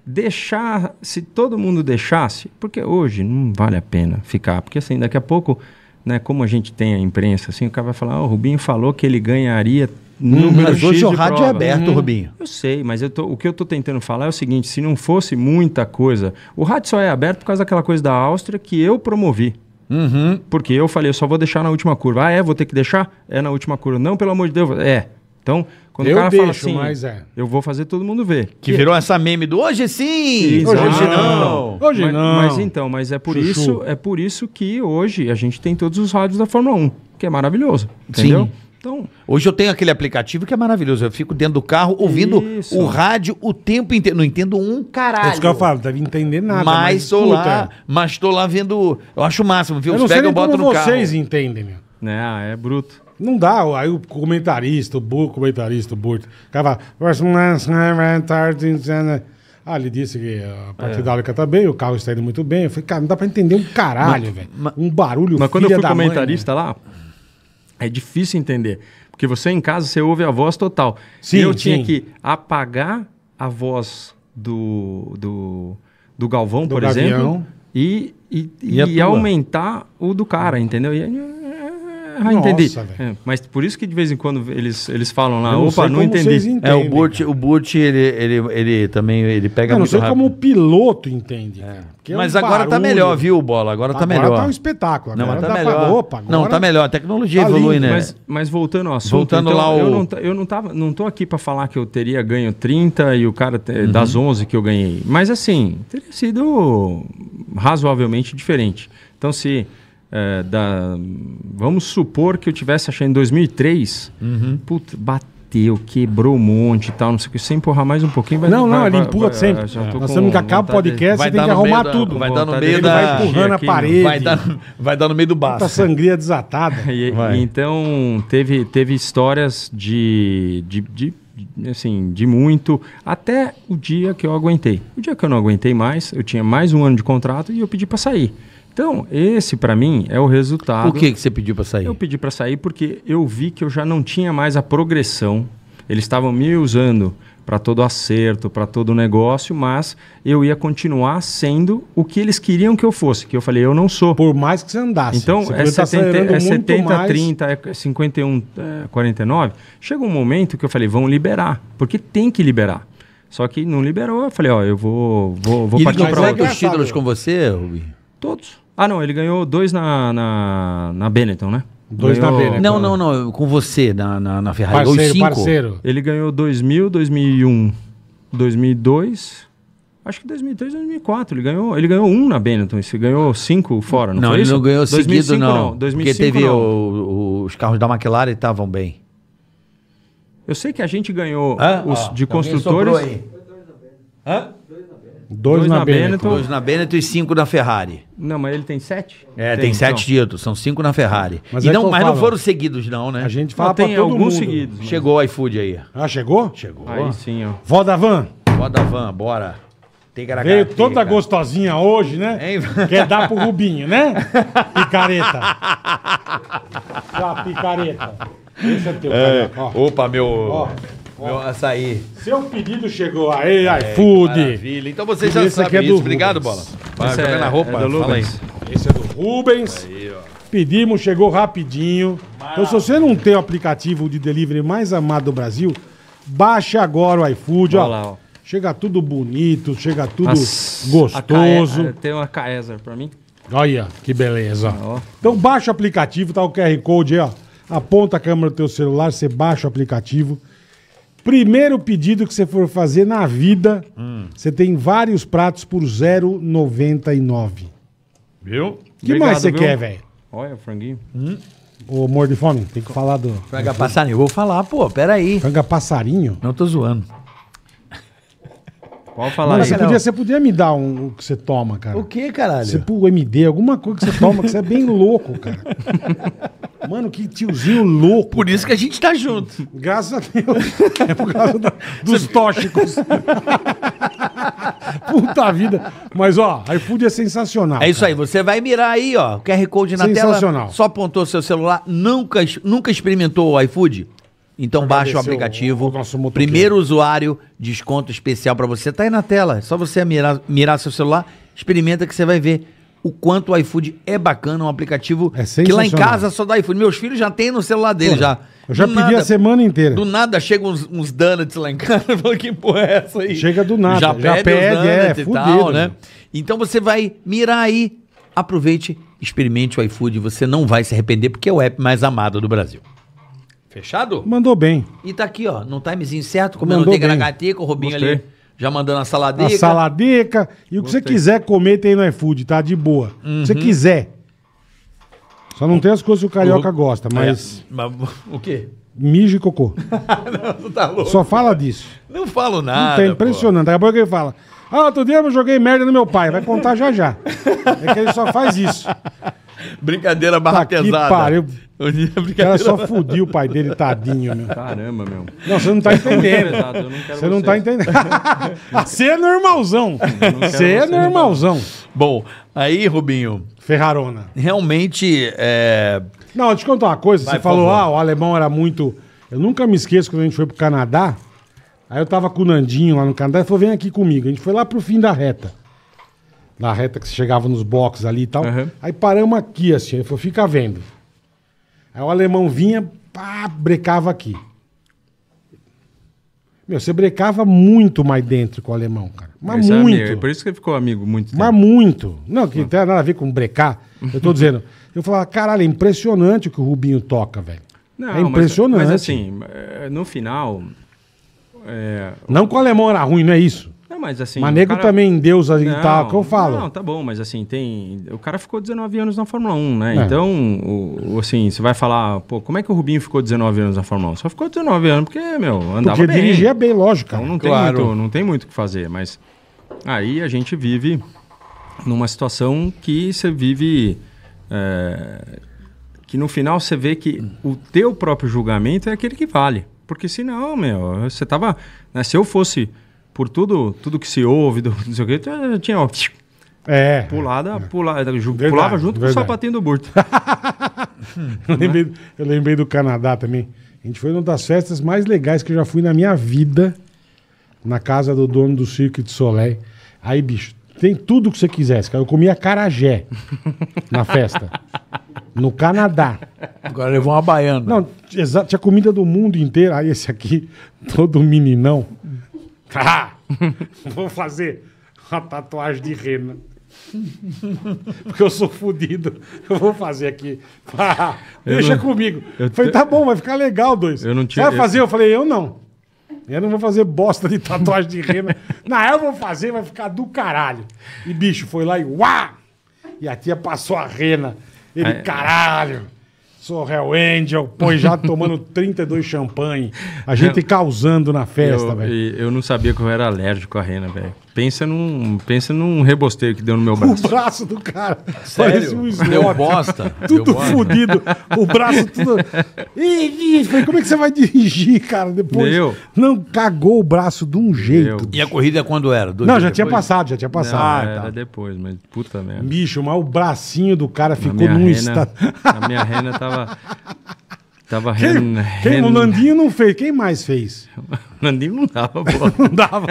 deixar, se todo mundo deixasse, porque hoje não vale a pena ficar, porque assim, daqui a pouco, né, como a gente tem a imprensa, assim, o cara vai falar, oh, o Rubinho falou que ele ganharia hum, número mas X hoje é o rádio prova. é aberto, uhum. Rubinho. Eu sei, mas eu tô, o que eu estou tentando falar é o seguinte, se não fosse muita coisa, o rádio só é aberto por causa daquela coisa da Áustria que eu promovi. Uhum. Porque eu falei, eu só vou deixar na última curva. Ah, é? Vou ter que deixar? É na última curva. Não, pelo amor de Deus. É. Então, quando eu o cara deixo, fala assim, mas é. eu vou fazer todo mundo ver. Que, que virou é. essa meme do hoje sim, hoje, hoje não. Hoje mas, não. Mas então, mas é por isso, é por isso que hoje a gente tem todos os rádios da Fórmula 1, que é maravilhoso, entendeu? Sim. Então, hoje eu tenho aquele aplicativo que é maravilhoso. Eu fico dentro do carro ouvindo isso. o rádio o tempo inteiro. Não entendo um caralho. É isso que eu falo, deve entender nada. Mas, mas lá, mas tô lá vendo. Eu acho o máximo, viu? Eu Os pegam, no vocês carro. Vocês entendem, meu. É, é bruto. Não dá, aí o comentarista, o bom comentarista, o Burt, o cara Ah, ele disse que a parte é. da hidráulica tá bem, o carro está indo muito bem. Eu falei, cara, não dá pra entender um caralho, velho. Um barulho Mas quando eu fui né? comentarista mãe, lá, é difícil entender. Porque você em casa, você ouve a voz total. Sim, eu sim. tinha que apagar a voz do, do, do Galvão, do por Gavião. exemplo, e, e, e, e aumentar o do cara, entendeu? E aí, ah, entendi. é, mas por isso que de vez em quando eles, eles falam lá, opa, não entendi. é, o Burt, o Burt ele, ele, ele também ele pega eu muito rápido. Eu não sei como o piloto entende, é. é mas é um agora tá barulho. tá melhor, viu, Bola? Agora, tá agora tá melhor. Agora tá um espetáculo. Agora tá não, tá melhor. Pra... Opa, agora... Não, tá melhor. A tecnologia tá evolui, lindo. né? Mas, mas, voltando ao assunto, voltando então, lá eu, o... não, eu não, tava, não tô aqui para falar que eu teria ganho 30 e o cara te, uhum. das 11 que eu ganhei. Mas assim, teria sido razoavelmente diferente. Então se é, da. Vamos supor que eu tivesse achando em 2003. Uhum. bateu, quebrou um monte e tal, não sei o que. Se empurrar mais um pouquinho, vai Não, vai, não, ele empurra vai, sempre. É, já Nós temos que acabar o podcast, vai você tem que arrumar tudo. Vai dar no meio da. Vai empurrando a parede. Vai dar, vai dar no meio do baço. Tá sangria desatada. e, então, teve, teve histórias de, de, de assim, de muito, até o dia que eu aguentei. O dia que eu não aguentei mais, eu tinha mais um ano de contrato e eu pedi para sair. Então, esse para mim é o resultado. Por que, que você pediu para sair? Eu pedi para sair porque eu vi que eu já não tinha mais a progressão. Eles estavam me usando para todo acerto, para todo negócio, mas eu ia continuar sendo o que eles queriam que eu fosse, que eu falei, eu não sou. Por mais que você andasse. Então, você é 70, tá é 70 30, é 51, é 49. Chega um momento que eu falei, vão liberar, porque tem que liberar. Só que não liberou, eu falei, ó, eu vou, vou, vou e partir para outro. E consegue os títulos com você, Rubi? Todos. Ah, não, ele ganhou dois na, na, na Benetton, né? Dois ganhou... na Benetton. Não, não, não, com você, na, na, na Ferrari. Parceiro, Ou cinco. parceiro. Ele ganhou 2000, 2001, 2002... Acho que 2003, 2004. Ele ganhou, ele ganhou um na Benetton. Você ganhou cinco fora, não, não foi ele isso? não ganhou 2005, seguido, não. não. 2005, porque teve não. O, os carros da McLaren e estavam bem. Eu sei que a gente ganhou ah, os ó, de construtores... Hã? Dois, dois na, na Benetton. Benetton. Dois na Benetton e cinco na Ferrari. Não, mas ele tem sete? É, tem, tem sete títulos, então. são cinco na Ferrari. Mas, e é não, mas não foram seguidos, não, né? A gente fala não, tem alguns mundo. seguidos. Mas... Chegou o iFood aí. Ah, chegou? Chegou. Aí sim, ó. Voda van. Voda van, bora. Tegra Veio toda gostosinha hoje, né? Hein? Quer dar pro Rubinho, né? Picareta. Já, picareta. Esse é teu, é, Opa, meu. Ó. Meu açaí. Seu pedido chegou. Aí, é, iFood. Maravilha. Então você já esse sabe aqui é do Obrigado, Bola. Vai é, na roupa. É do Rubens. Esse é do Rubens. Aí, Pedimos, chegou rapidinho. Maravilha. Então, se você não tem o aplicativo de delivery mais amado do Brasil, baixe agora o iFood. Ó. Lá, ó. Chega tudo bonito, chega tudo Nossa, gostoso. É, tem uma Caesar pra mim. Olha, que beleza. Então baixa o aplicativo, tá o QR Code aí, ó. Aponta a câmera do teu celular, você baixa o aplicativo. Primeiro pedido que você for fazer na vida, hum. você tem vários pratos por 0,99. Viu? que Obrigado, mais você viu? quer, velho? Olha, franguinho. Hum? Ô, amor de fome, tem que falar do. Franga passarinho. Eu vou falar, pô, peraí. Franga passarinho? Não tô zoando. Pode falar Mano, aí. Você podia, você podia me dar um, o que você toma, cara. O que, caralho? Você pula MD, alguma coisa que você toma, que você é bem louco, cara. Mano, que tiozinho louco. Por isso que a gente tá junto. Graças a Deus. É por causa dos tóxicos. Puta vida. Mas, ó, iFood é sensacional. É isso cara. aí. Você vai mirar aí, ó. QR Code na tela. Sensacional. Só apontou seu celular. Nunca, nunca experimentou o iFood? Então baixa o aplicativo. O primeiro usuário, desconto especial para você. Tá aí na tela. É só você mirar, mirar seu celular, experimenta que você vai ver o quanto o iFood é bacana, um aplicativo é que lá em casa só dá iFood. Meus filhos já têm no celular dele já. Eu já do pedi nada, a semana inteira. Do nada chegam uns, uns donuts lá em casa. Falou, que porra é essa aí? Chega do nada. Já, já pede, pede é, é fudido, tal, né? né? Então você vai mirar aí, aproveite, experimente o iFood. Você não vai se arrepender porque é o app mais amado do Brasil. Fechado? Mandou bem. E tá aqui, ó, no timezinho certo, comendo Mandou na com o Robinho Gostei. ali já mandando a saladeca. A saladeca. E o que você quiser comer tem no iFood, tá? De boa. Uhum. O que você quiser. Só não tem as coisas que o carioca o... gosta, é. mas... É, mas. O quê? Mijo e cocô. não, tá louco. Só fala disso. Não falo tá nada. Não impressionante. Pô. Daqui a pouco ele fala. Ah, outro dia eu joguei merda no meu pai. Vai contar já já. É que ele só faz isso. Brincadeira barra tá pesada. Pariu. É o cara só fudiu o pai dele, tadinho, meu. Caramba, meu. Não, você não tá entendendo. Pesado, eu não quero você não vocês. tá entendendo. você é normalzão. Você é normalzão. Bom, aí, Rubinho. Ferrarona. Realmente. É... Não, deixa eu te contar uma coisa. Vai, você falou, favor. ah, o alemão era muito. Eu nunca me esqueço quando a gente foi pro Canadá. Aí eu tava com o Nandinho lá no Canadá. Ele falou, vem aqui comigo. A gente foi lá pro fim da reta na reta que você chegava nos boxes ali e tal. Uhum. Aí paramos aqui, assim, ele falou, fica vendo. Aí o alemão vinha, pá, brecava aqui. Meu, você brecava muito mais dentro com o alemão, cara. Mas é muito. É por isso que ele ficou amigo muito. Tempo. Mas muito. Não, que não tem nada a ver com brecar. Eu tô dizendo. Eu falava, caralho, é impressionante o que o Rubinho toca, velho. Não, é impressionante. Mas, mas assim, é, no final. É... Não que o alemão era ruim, não é isso mas assim. Mas negro cara... também Deus ali tá, não, tal, que eu falo. Não, tá bom, mas assim, tem. O cara ficou 19 anos na Fórmula 1, né? É. Então, o, assim, você vai falar, pô, como é que o Rubinho ficou 19 anos na Fórmula 1? Só ficou 19 anos porque, meu, andava porque bem. Porque dirigia bem, lógico. Cara. Então não, claro. tem muito, não tem muito o que fazer, mas aí a gente vive numa situação que você vive. É, que no final você vê que o teu próprio julgamento é aquele que vale. Porque senão, meu, você tava. Né, se eu fosse por tudo, tudo que se ouve, do, não sei o quê tinha ó, é, pulada, é. pulada verdade, pulava junto verdade. com o sapatinho do Burto. eu, lembrei, eu lembrei do Canadá também. A gente foi numa das festas mais legais que eu já fui na minha vida, na casa do dono do Cirque de Soleil. Aí, bicho, tem tudo que você quisesse, cara. Eu comia carajé na festa. No Canadá. Agora levou uma baiana. Não, tinha comida do mundo inteiro. Aí esse aqui, todo meninão Vou fazer uma tatuagem de rena. Porque eu sou fodido. Eu vou fazer aqui. deixa não, comigo. Eu falei, tá bom, vai ficar legal, dois. Eu não tinha, vai fazer? Eu... eu falei, eu não. Eu não vou fazer bosta de tatuagem de rena. na eu vou fazer, vai ficar do caralho. E bicho, foi lá e uá! E a tia passou a rena. Ele, caralho! Sou Hell Angel, põe já tomando 32 champanhe. A gente causando na festa, velho. Eu não sabia que eu era alérgico à rena, velho. Pensa num, pensa num rebosteiro que deu no meu braço. O braço do cara. Sério? Parece um Deu bosta. Tudo fodido. O braço tudo... como é que você vai dirigir, cara, depois? Deu. Não, cagou o braço de um jeito. Deu. E a corrida quando era? não, já depois? tinha passado, já tinha passado. Não, era ah, tá. depois, mas puta merda. Bicho, mas o bracinho do cara ficou num rena, estado... A minha rena tava... Tava quem, ren... quem, O Landinho não fez. Quem mais fez? O Landinho não dava bola. não dava.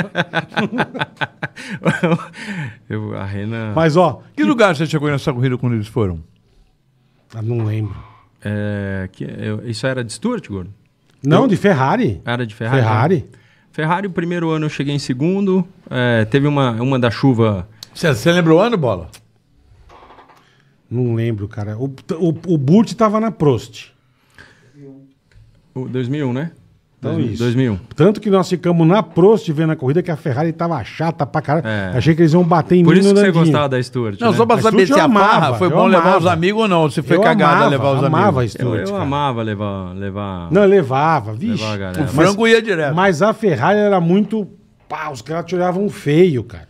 eu, a Renan. Mas, ó... Que, que lugar você chegou nessa corrida quando eles foram? Eu ah, não lembro. É, que, eu, isso era de Stuart, Gordo? Não, eu, de Ferrari. Era de Ferrari? Ferrari. Né? Ferrari, o primeiro ano eu cheguei em segundo. É, teve uma, uma da chuva... Você lembra o ano, Bola? Não lembro, cara. O, o, o Burt tava na Prost. 2001, né? Então, 2000. isso. Tanto que nós ficamos na Prost vendo a corrida que a Ferrari tava chata pra caralho. É. Achei que eles iam bater em Por mim Por isso que você gostava da Stuart. Não, né? só pra a saber Stuart se a amava, foi bom amava. levar os amigos ou não. Se foi eu cagada amava, levar os amava amigos. Amava a Stuart. Eu, eu amava levar, levar. Não, levava. Vixe. Levar o frango mas, ia direto. Mas a Ferrari era muito. Pá, os caras te olhavam feio, cara.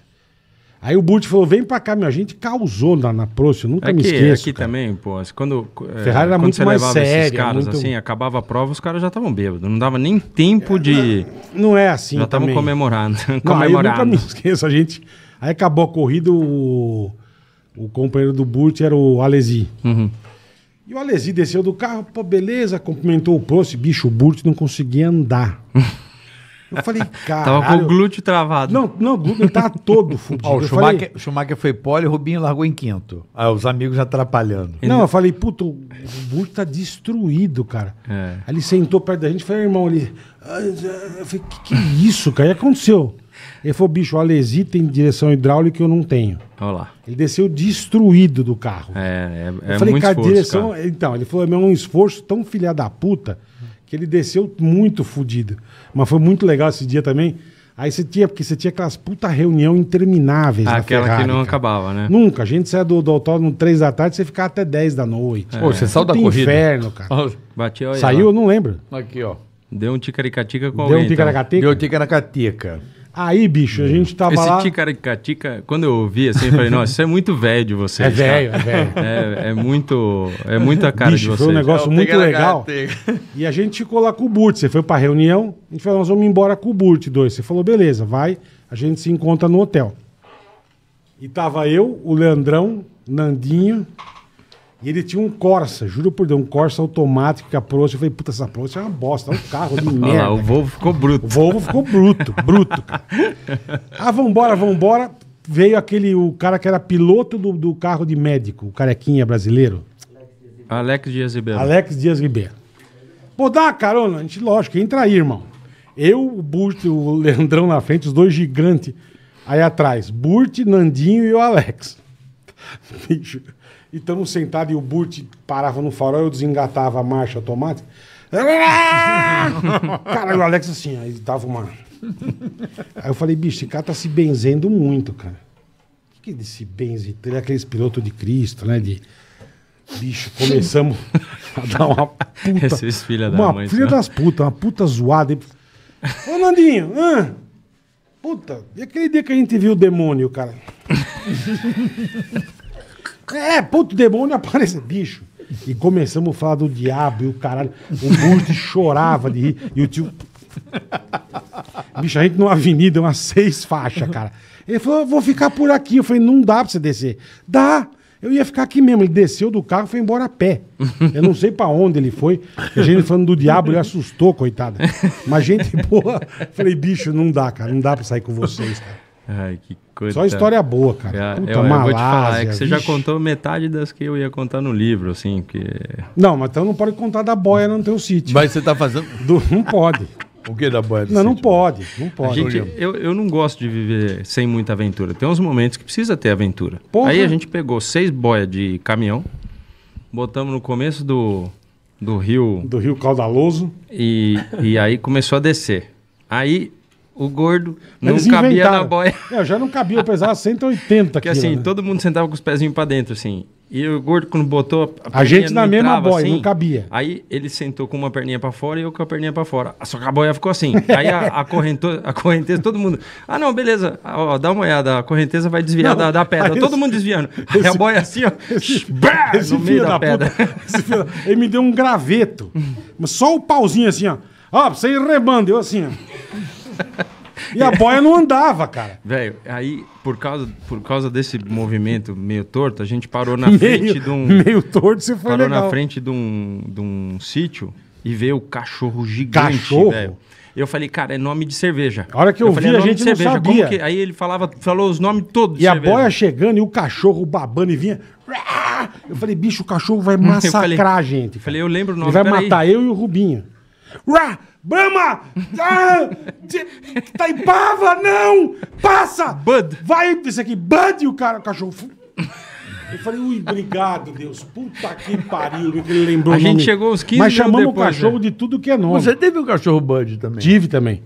Aí o Burt falou: vem pra cá, meu. A gente causou lá na Prost, eu nunca aqui, é me esqueço. É aqui cara. também, pô. É quando, Ferrari era quando muito você mais levava séria, esses caras, muito... assim, acabava a prova, os caras já estavam bêbados. Não dava nem tempo de. Não, não é assim. Já estavam comemorando. Não, comemorando. eu nunca me esqueço, a gente. Aí acabou a corrida, o, o companheiro do Burt era o Alesi. Uhum. E o Alesi desceu do carro, pô, beleza, cumprimentou o Prost, bicho, o Burt não conseguia andar. Eu falei, cara. Tava com o glúteo travado. Não, não, o glúteo tava tá todo fudido. Ó, o, Schumacher, falei, Schumacher foi pole e o Rubinho largou em quinto. Ah, os amigos já atrapalhando. Ele... Não, eu falei, puta, o glúteo tá destruído, cara. É. Aí ele sentou perto da gente e falou, irmão, ali. Eu falei, que que é isso, cara? O que aconteceu? Ele falou, bicho, o Alesi tem direção hidráulica eu não tenho. Olha lá. Ele desceu destruído do carro. É, é, é, eu falei, muito cara, esforço, direção. Cara. Então, ele falou, é um esforço tão filha da puta que ele desceu muito fodido. Mas foi muito legal esse dia também. Aí você tinha, porque você tinha aquelas puta reunião intermináveis. Ah, aquela Ferrari, que não cara. acabava, né? Nunca. A gente saia do, do autódromo 3 da tarde, você ficava até 10 da noite. É. Pô, você saiu da corrida. inferno, cara. bati, olha Saiu, lá. eu não lembro. Aqui, ó. Deu um ticaricatica com Deu alguém. Um então. ticaricatica? Então. Deu um ticaricatica. Aí, bicho, a gente tava Esse lá... Esse ticaracatica, quando eu ouvi assim, eu falei, nossa, isso é muito velho de vocês. É velho, é velho. É, é, muito, é muito a cara bicho, de vocês. foi um negócio é, muito legal. E a gente ficou lá com o Burt, você foi pra reunião, a gente falou, nós vamos embora com o Burt, dois. Você falou, beleza, vai, a gente se encontra no hotel. E tava eu, o Leandrão, Nandinho, e ele tinha um Corsa, juro por Deus, um Corsa automático que a Prost, eu falei, puta, essa Prost é uma bosta, é um carro de merda. Olha o Volvo ficou bruto. O Volvo ficou bruto, bruto, cara. Ah, vambora, vambora. Veio aquele, o cara que era piloto do, do carro de médico, o carequinha brasileiro. Alex Dias Ribeiro. Alex Dias Ribeiro. Pô, dá uma carona, a gente, lógico, entra aí, irmão. Eu, o Burt o Leandrão na frente, os dois gigantes aí atrás. Burt, Nandinho e o Alex. Bicho... E então, estamos sentados e o Burt parava no farol, eu desengatava a marcha automática. cara, o Alex assim, aí dava uma. Aí eu falei, bicho, esse cara tá se benzendo muito, cara. O que, que é ele se benze? Ele é aqueles piloto de Cristo, né? De. Bicho, começamos a dar uma puta. Esses é filha da uma mãe, filha não. Né? das putas, uma puta zoada. Ô, Nandinho, hã? puta, e aquele dia que a gente viu o demônio, cara? É, puto demônio aparece. Bicho. E começamos a falar do diabo e o caralho. O Burti chorava de rir. E o tio. Bicho, a gente numa avenida, umas seis faixas, cara. Ele falou, vou ficar por aqui. Eu falei, não dá pra você descer. Dá! Eu ia ficar aqui mesmo. Ele desceu do carro e foi embora a pé. Eu não sei para onde ele foi. A gente falando do diabo, ele assustou, coitada. Mas gente boa. Falei, bicho, não dá, cara. Não dá pra sair com vocês, cara. Ai, que coisa. Só história boa, cara. É, Puta, é, eu, eu Malásia, vou te falar, é que você vixe. já contou metade das que eu ia contar no livro, assim, que... Não, mas então não pode contar da boia no teu sítio. Mas você tá fazendo... Do... Não pode. o que da boia do Não, sítio? não pode, não pode. Gente, eu, eu não gosto de viver sem muita aventura. Tem uns momentos que precisa ter aventura. Porra. Aí a gente pegou seis boias de caminhão, botamos no começo do, do rio... Do rio caudaloso. E, e aí começou a descer. Aí o gordo Eles não cabia inventaram. na boia. Eu já não cabia, eu pesava 180 Porque assim, quilos, assim, né? todo mundo sentava com os pezinhos para dentro, assim. E o gordo, quando botou. A, a gente na mesma boia, assim, não cabia. Aí ele sentou com uma perninha para fora e eu com a perninha para fora. Só que a boia ficou assim. Aí a, a, correnteza, a correnteza, todo mundo. Ah, não, beleza. Ó, dá uma olhada. A correnteza vai desviar não, da, da, pedra. Todo esse, mundo desviando. Esse, aí a boia assim, ó. Esse, esse no meio da, da pedra. Puta, filho, ele me deu um graveto. Só o pauzinho assim, ó. Ó, pra você ir rebando. Eu assim, ó. E a boia não andava, cara. Velho, aí, por causa, por causa desse movimento meio torto, a gente parou na meio, frente de um. Meio torto, você foi Parou legal. na frente de um, de um sítio e veio o cachorro gigante. Cachorro? Véio. Eu falei, cara, é nome de cerveja. A hora que eu, eu vi, falei, é a gente não cerveja. sabia. Que... Aí ele falava, falou os nomes todos. E a boia chegando e o cachorro babando e vinha. Eu falei, bicho, o cachorro vai massacrar a gente. Cara. Falei, eu lembro o nome. Ele vai matar aí. eu e o Rubinho. Brahma! Ah, Taipava, tá não! Passa! Bud! Vai, esse aqui, Bud! E o cara, o cachorro. Eu falei, ui, obrigado, Deus. Puta que pariu, ele lembrou. A gente chegou aos 15 Mas chamamos depois, o cachorro né? de tudo que é nome. Você teve um cachorro Bud também? Tive também.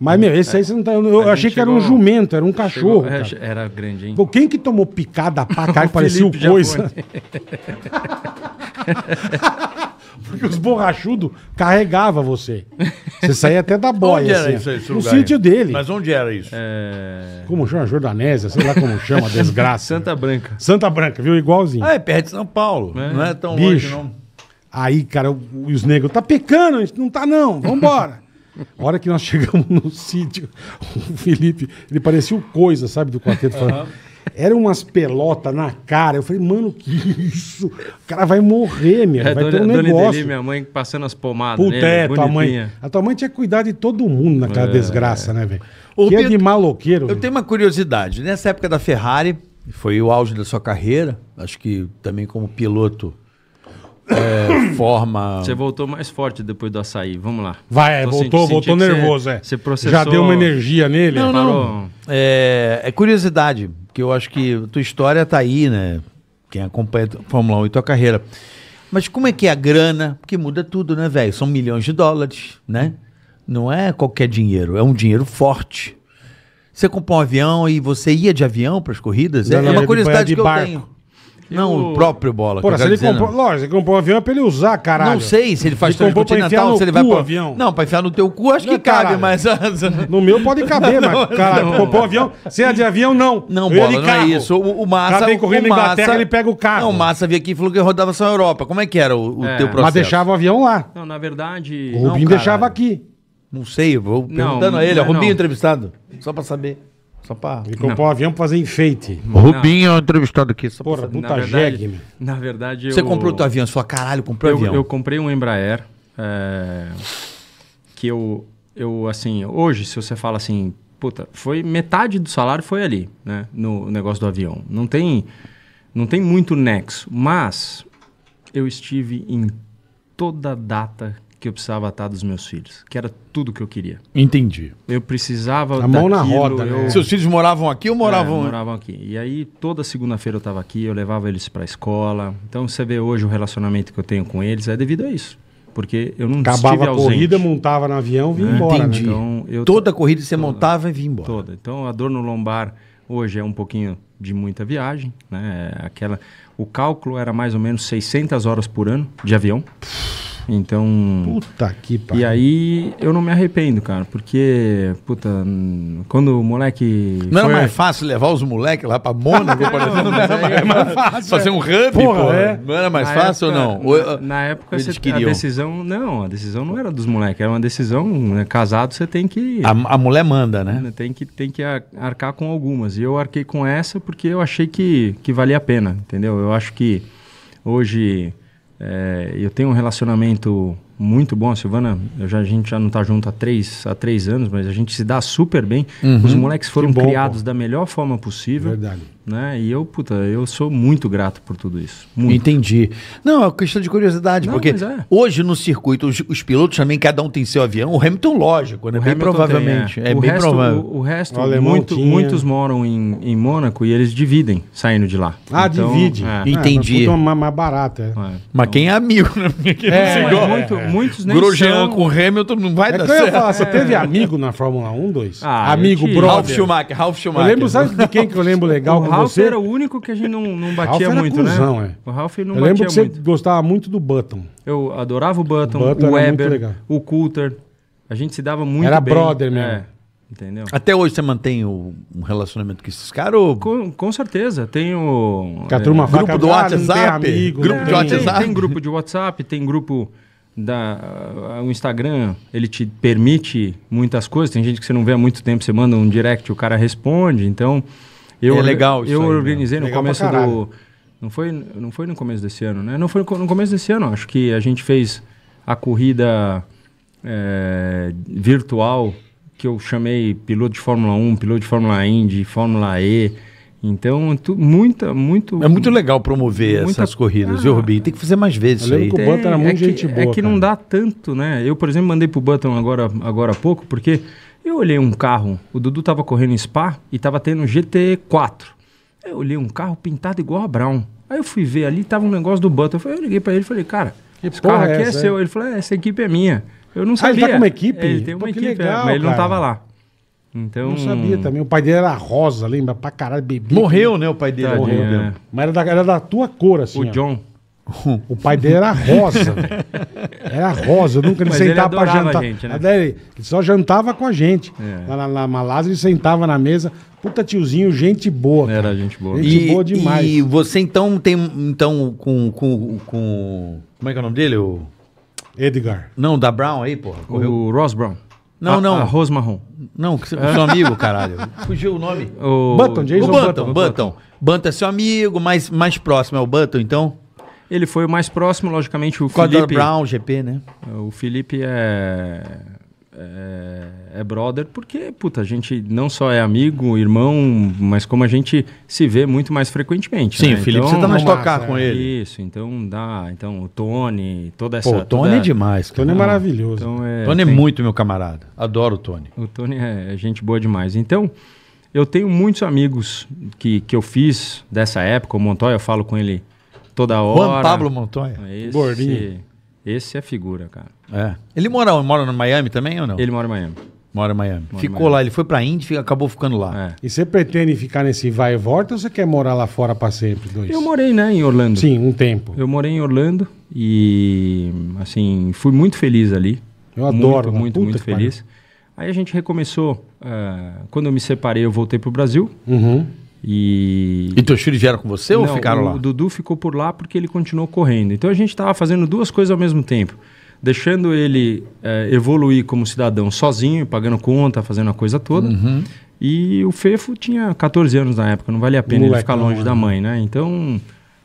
Mas, meu, esse aí você não tá. Eu a achei que era um jumento, era um cachorro. É, chegou, era grande, hein? Pô, quem que tomou picada pra cá e parecia o coisa? Porque os borrachudos carregavam você. Você saía até da boia. onde era assim, isso aí, No sítio dele. Mas onde era isso? É... Como chama? Jordanésia, sei lá como chama, desgraça. Santa Branca. Santa Branca, viu? Igualzinho. Ah, é perto de São Paulo. É. Não é tão Bicho. longe, não. Aí, cara, os negros, tá pecando, a gente não tá não, vambora. A hora que nós chegamos no sítio, o Felipe, ele parecia o coisa, sabe, do quarteto. Uhum. Era umas pelotas na cara. Eu falei, mano, que isso? O cara vai morrer, meu. É, vai dona, ter um negócio. Dele, minha mãe passando as pomadas. Puta, nele, é, tua mãe. A tua mãe tinha que cuidar de todo mundo naquela é. desgraça, né, velho? Que é Pedro, é de maloqueiro. Eu véio. tenho uma curiosidade. Nessa época da Ferrari, foi o auge da sua carreira. Acho que também como piloto. É, forma. Você voltou mais forte depois do açaí, vamos lá. Vai, Tô voltou, senti, voltou nervoso, você, é. Você processou... Já deu uma energia nele. Não, não. É, é curiosidade. Porque eu acho que tua história tá aí, né? Quem acompanha a Fórmula 1 e tua carreira. Mas como é que é a grana? Porque muda tudo, né, velho? São milhões de dólares, né? Não é qualquer dinheiro, é um dinheiro forte. Você comprou um avião e você ia de avião para as corridas? Não, é não, uma curiosidade de que barco. eu tenho. Não, o próprio bola. Porra, né? se ele dizer, comprou, lógico, ele comprou um avião é pra ele usar, caralho. Não sei se ele faz ele transcontinental, se ele vai pro avião. Não, pra enfiar no teu cu acho não, que caralho. cabe, mas. no meu pode caber, não, mas, caralho, comprou um avião, se é de avião, não. Não, eu bola, não é carro. é isso. O, o Massa. vem correndo na Inglaterra, ele pega o carro. Não, o Massa veio aqui e falou que rodava só na Europa. Como é que era o, o é. teu processo? Mas deixava o avião lá. Não, na verdade. O Rubinho deixava aqui. Não sei, vou perguntando a ele. É é Rubinho entrevistado, só pra saber. Só pra... Ele comprou um avião pra fazer enfeite. O Rubinho é um entrevistado aqui. Só Porra, puta na verdade, jegue, Na verdade, eu... Você comprou o teu avião, sua caralho, comprou eu, avião. Eu comprei um Embraer, é... que eu, eu, assim, hoje, se você fala assim, puta, foi metade do salário foi ali, né, no negócio do avião. Não tem, não tem muito nexo, mas eu estive em toda data que eu precisava estar dos meus filhos, que era tudo que eu queria. Entendi. Eu precisava. A mão na roda. Eu... Né? Seus filhos moravam aqui ou é, moravam? É, moravam aqui. E aí toda segunda-feira eu estava aqui, eu levava eles para a escola. Então você vê hoje o relacionamento que eu tenho com eles é devido a isso. Porque eu não Acabava estive ausente. a corrida, montava no avião, vinha é, embora. Né? Entendi. Né? Então, eu... Toda a corrida você toda, montava e vinha embora. Toda. Então a dor no lombar hoje é um pouquinho de muita viagem, né? É aquela, o cálculo era mais ou menos 600 horas por ano de avião. Pff então. Puta que pariu. E aí eu não me arrependo, cara, porque, puta, quando o moleque. Não foi... era mais fácil levar os moleques lá pra Mônaco, por exemplo? Não, não era mais, mais, fácil. Fazer um é. hub, pô É. Não era mais na fácil época, ou não? Na, na época eles você, queriam. a decisão. Não, a decisão não era dos moleques, era uma decisão. Né, casado você tem que. A, a mulher manda, né? né tem que, tem que arcar com algumas. E eu arquei com essa porque eu achei que, que valia a pena, entendeu? Eu acho que hoje. É, eu tenho um relacionamento muito bom. A Silvana, já, a gente já não está junto há três, há três anos, mas a gente se dá super bem. Uhum. Os moleques foram bom, criados pô. da melhor forma possível. Verdade. Né? E eu, puta, eu sou muito grato por tudo isso. Muito. Entendi. Não, é uma questão de curiosidade, não, porque é. hoje no circuito os, os, pilotos também, cada um tem seu avião. O Hamilton, lógico, né? O bem Hamilton provavelmente. Tem, é. é o bem resto, provável. O, o resto, o muito, muitos moram em, em Mônaco e eles dividem saindo de lá. Ah, então, divide. É. Entendi. Ah, é, mais barata. É. É, mas então... quem é amigo, né? é, não é, muito, é. Muitos nem Grosjean são. com Hamilton não vai é dar que eu ia certo. falar, você é. teve amigo na Fórmula 1, 2? Ah, amigo, eu brother. Ralf Schumacher, Ralf Eu lembro, sabe de quem que eu lembro legal o com Ralf você? era o único que a gente não, não batia muito, né? cuzão, né? é. O Ralf não eu lembro que você muito. gostava muito do Button. Eu adorava o Button, O Button Weber, o Coulter. A gente se dava muito Era bem. brother mesmo. É, entendeu? Até hoje você mantém o- um relacionamento com esses caras ou... Com, com certeza. Tem o... Que a turma é, Grupo do ah, né? tem WhatsApp? amigo, Grupo não de tem- WhatsApp? tem grupo de WhatsApp, tem grupo da, ah, o Instagram ele te permite muitas coisas. Tem gente que você não vê há muito tempo, você manda um direct, o cara responde. Então eu é legal. Eu aí, né? organizei no começo do não foi não foi no começo desse ano, né? Não foi no começo desse ano. Acho que a gente fez a corrida é, virtual que eu chamei piloto de Fórmula 1, piloto de Fórmula Indy, Fórmula E então, tu, muita, muito. É muito legal promover muita... essas corridas, ah, viu, Rubinho? Tem que fazer mais vezes isso aí. Que o Button era é muito é que, boa. É que cara. não dá tanto, né? Eu, por exemplo, mandei pro Button agora, agora há pouco, porque eu olhei um carro, o Dudu tava correndo em Spa e tava tendo GT4. Eu olhei um carro pintado igual a Brown. Aí eu fui ver ali, tava um negócio do Button. Eu, eu liguei para ele e falei, cara, que esse carro é aqui é, é seu. Ele falou, é, essa equipe é minha. Eu não sabia. Ah, ele tá com uma equipe? É, ele tem uma Pô, equipe, é, legal, é, mas ele não tava lá. Então... Não sabia também. O pai dele era rosa, lembra? Pra caralho, bebê. Morreu, né, o pai dele? Tadinha, Morreu. Né? mesmo Mas era da, era da tua cor, assim. O ó. John. O pai dele era rosa, Era rosa, nunca ele Mas ele sentava pra a jantar. gente, né? Ele só jantava com a gente. É. Lá na, na Malásia ele sentava na mesa. Puta tiozinho, gente boa. cara. Era gente boa. Gente boa demais. E você então tem. Então, com. com, com- como é que é o nome dele? O... Edgar. Não, da Brown aí, porra. Correu. O Ross Brown. Não, a, não. Arroz marrom. Não, seu amigo, caralho. Fugiu o nome. O... Button, Jason o Button. Button. Button. Button é seu amigo, mais, mais próximo é o Button, então? Ele foi o mais próximo, logicamente, o Codor Felipe... Brown, GP, né? O Felipe é é, é, brother, porque, puta, a gente não só é amigo, irmão, mas como a gente se vê muito mais frequentemente. Sim, né? o Felipe, então, você tá mais tocar com né? ele. Isso, então dá. Então, o Tony, toda essa. Pô, o Tony é toda... é demais. Cara. Tony é maravilhoso. Então, é, Tony é tem... é muito meu camarada. Adoro o Tony. O Tony é, é gente boa demais. Então. Eu tenho muitos amigos que, que eu fiz dessa época. O Montoya, eu falo com ele toda hora. Juan Pablo Montoya. Esse, Gordinho. Esse é figura, cara. É. Ele mora, mora no Miami também ou não? Ele mora em Miami. Mora em Miami. Mora Ficou Miami. lá, ele foi pra Índia e acabou ficando lá. É. E você pretende ficar nesse vai e volta ou você quer morar lá fora pra sempre? Dois? Eu morei, né, em Orlando. Sim, um tempo. Eu morei em Orlando e, assim, fui muito feliz ali. Eu adoro. Muito, né? muito, muito feliz. Pariu. Aí a gente recomeçou. Uh, quando eu me separei, eu voltei pro Brasil. Uhum. E... e teus filhos vieram com você Não, ou ficaram o lá? O Dudu ficou por lá porque ele continuou correndo. Então a gente estava fazendo duas coisas ao mesmo tempo. Deixando ele é, evoluir como cidadão sozinho, pagando conta, fazendo a coisa toda. Uhum. E o Fefo tinha 14 anos na época, não valia a pena Moleque, ele ficar longe mano. da né? mãe, né? Então,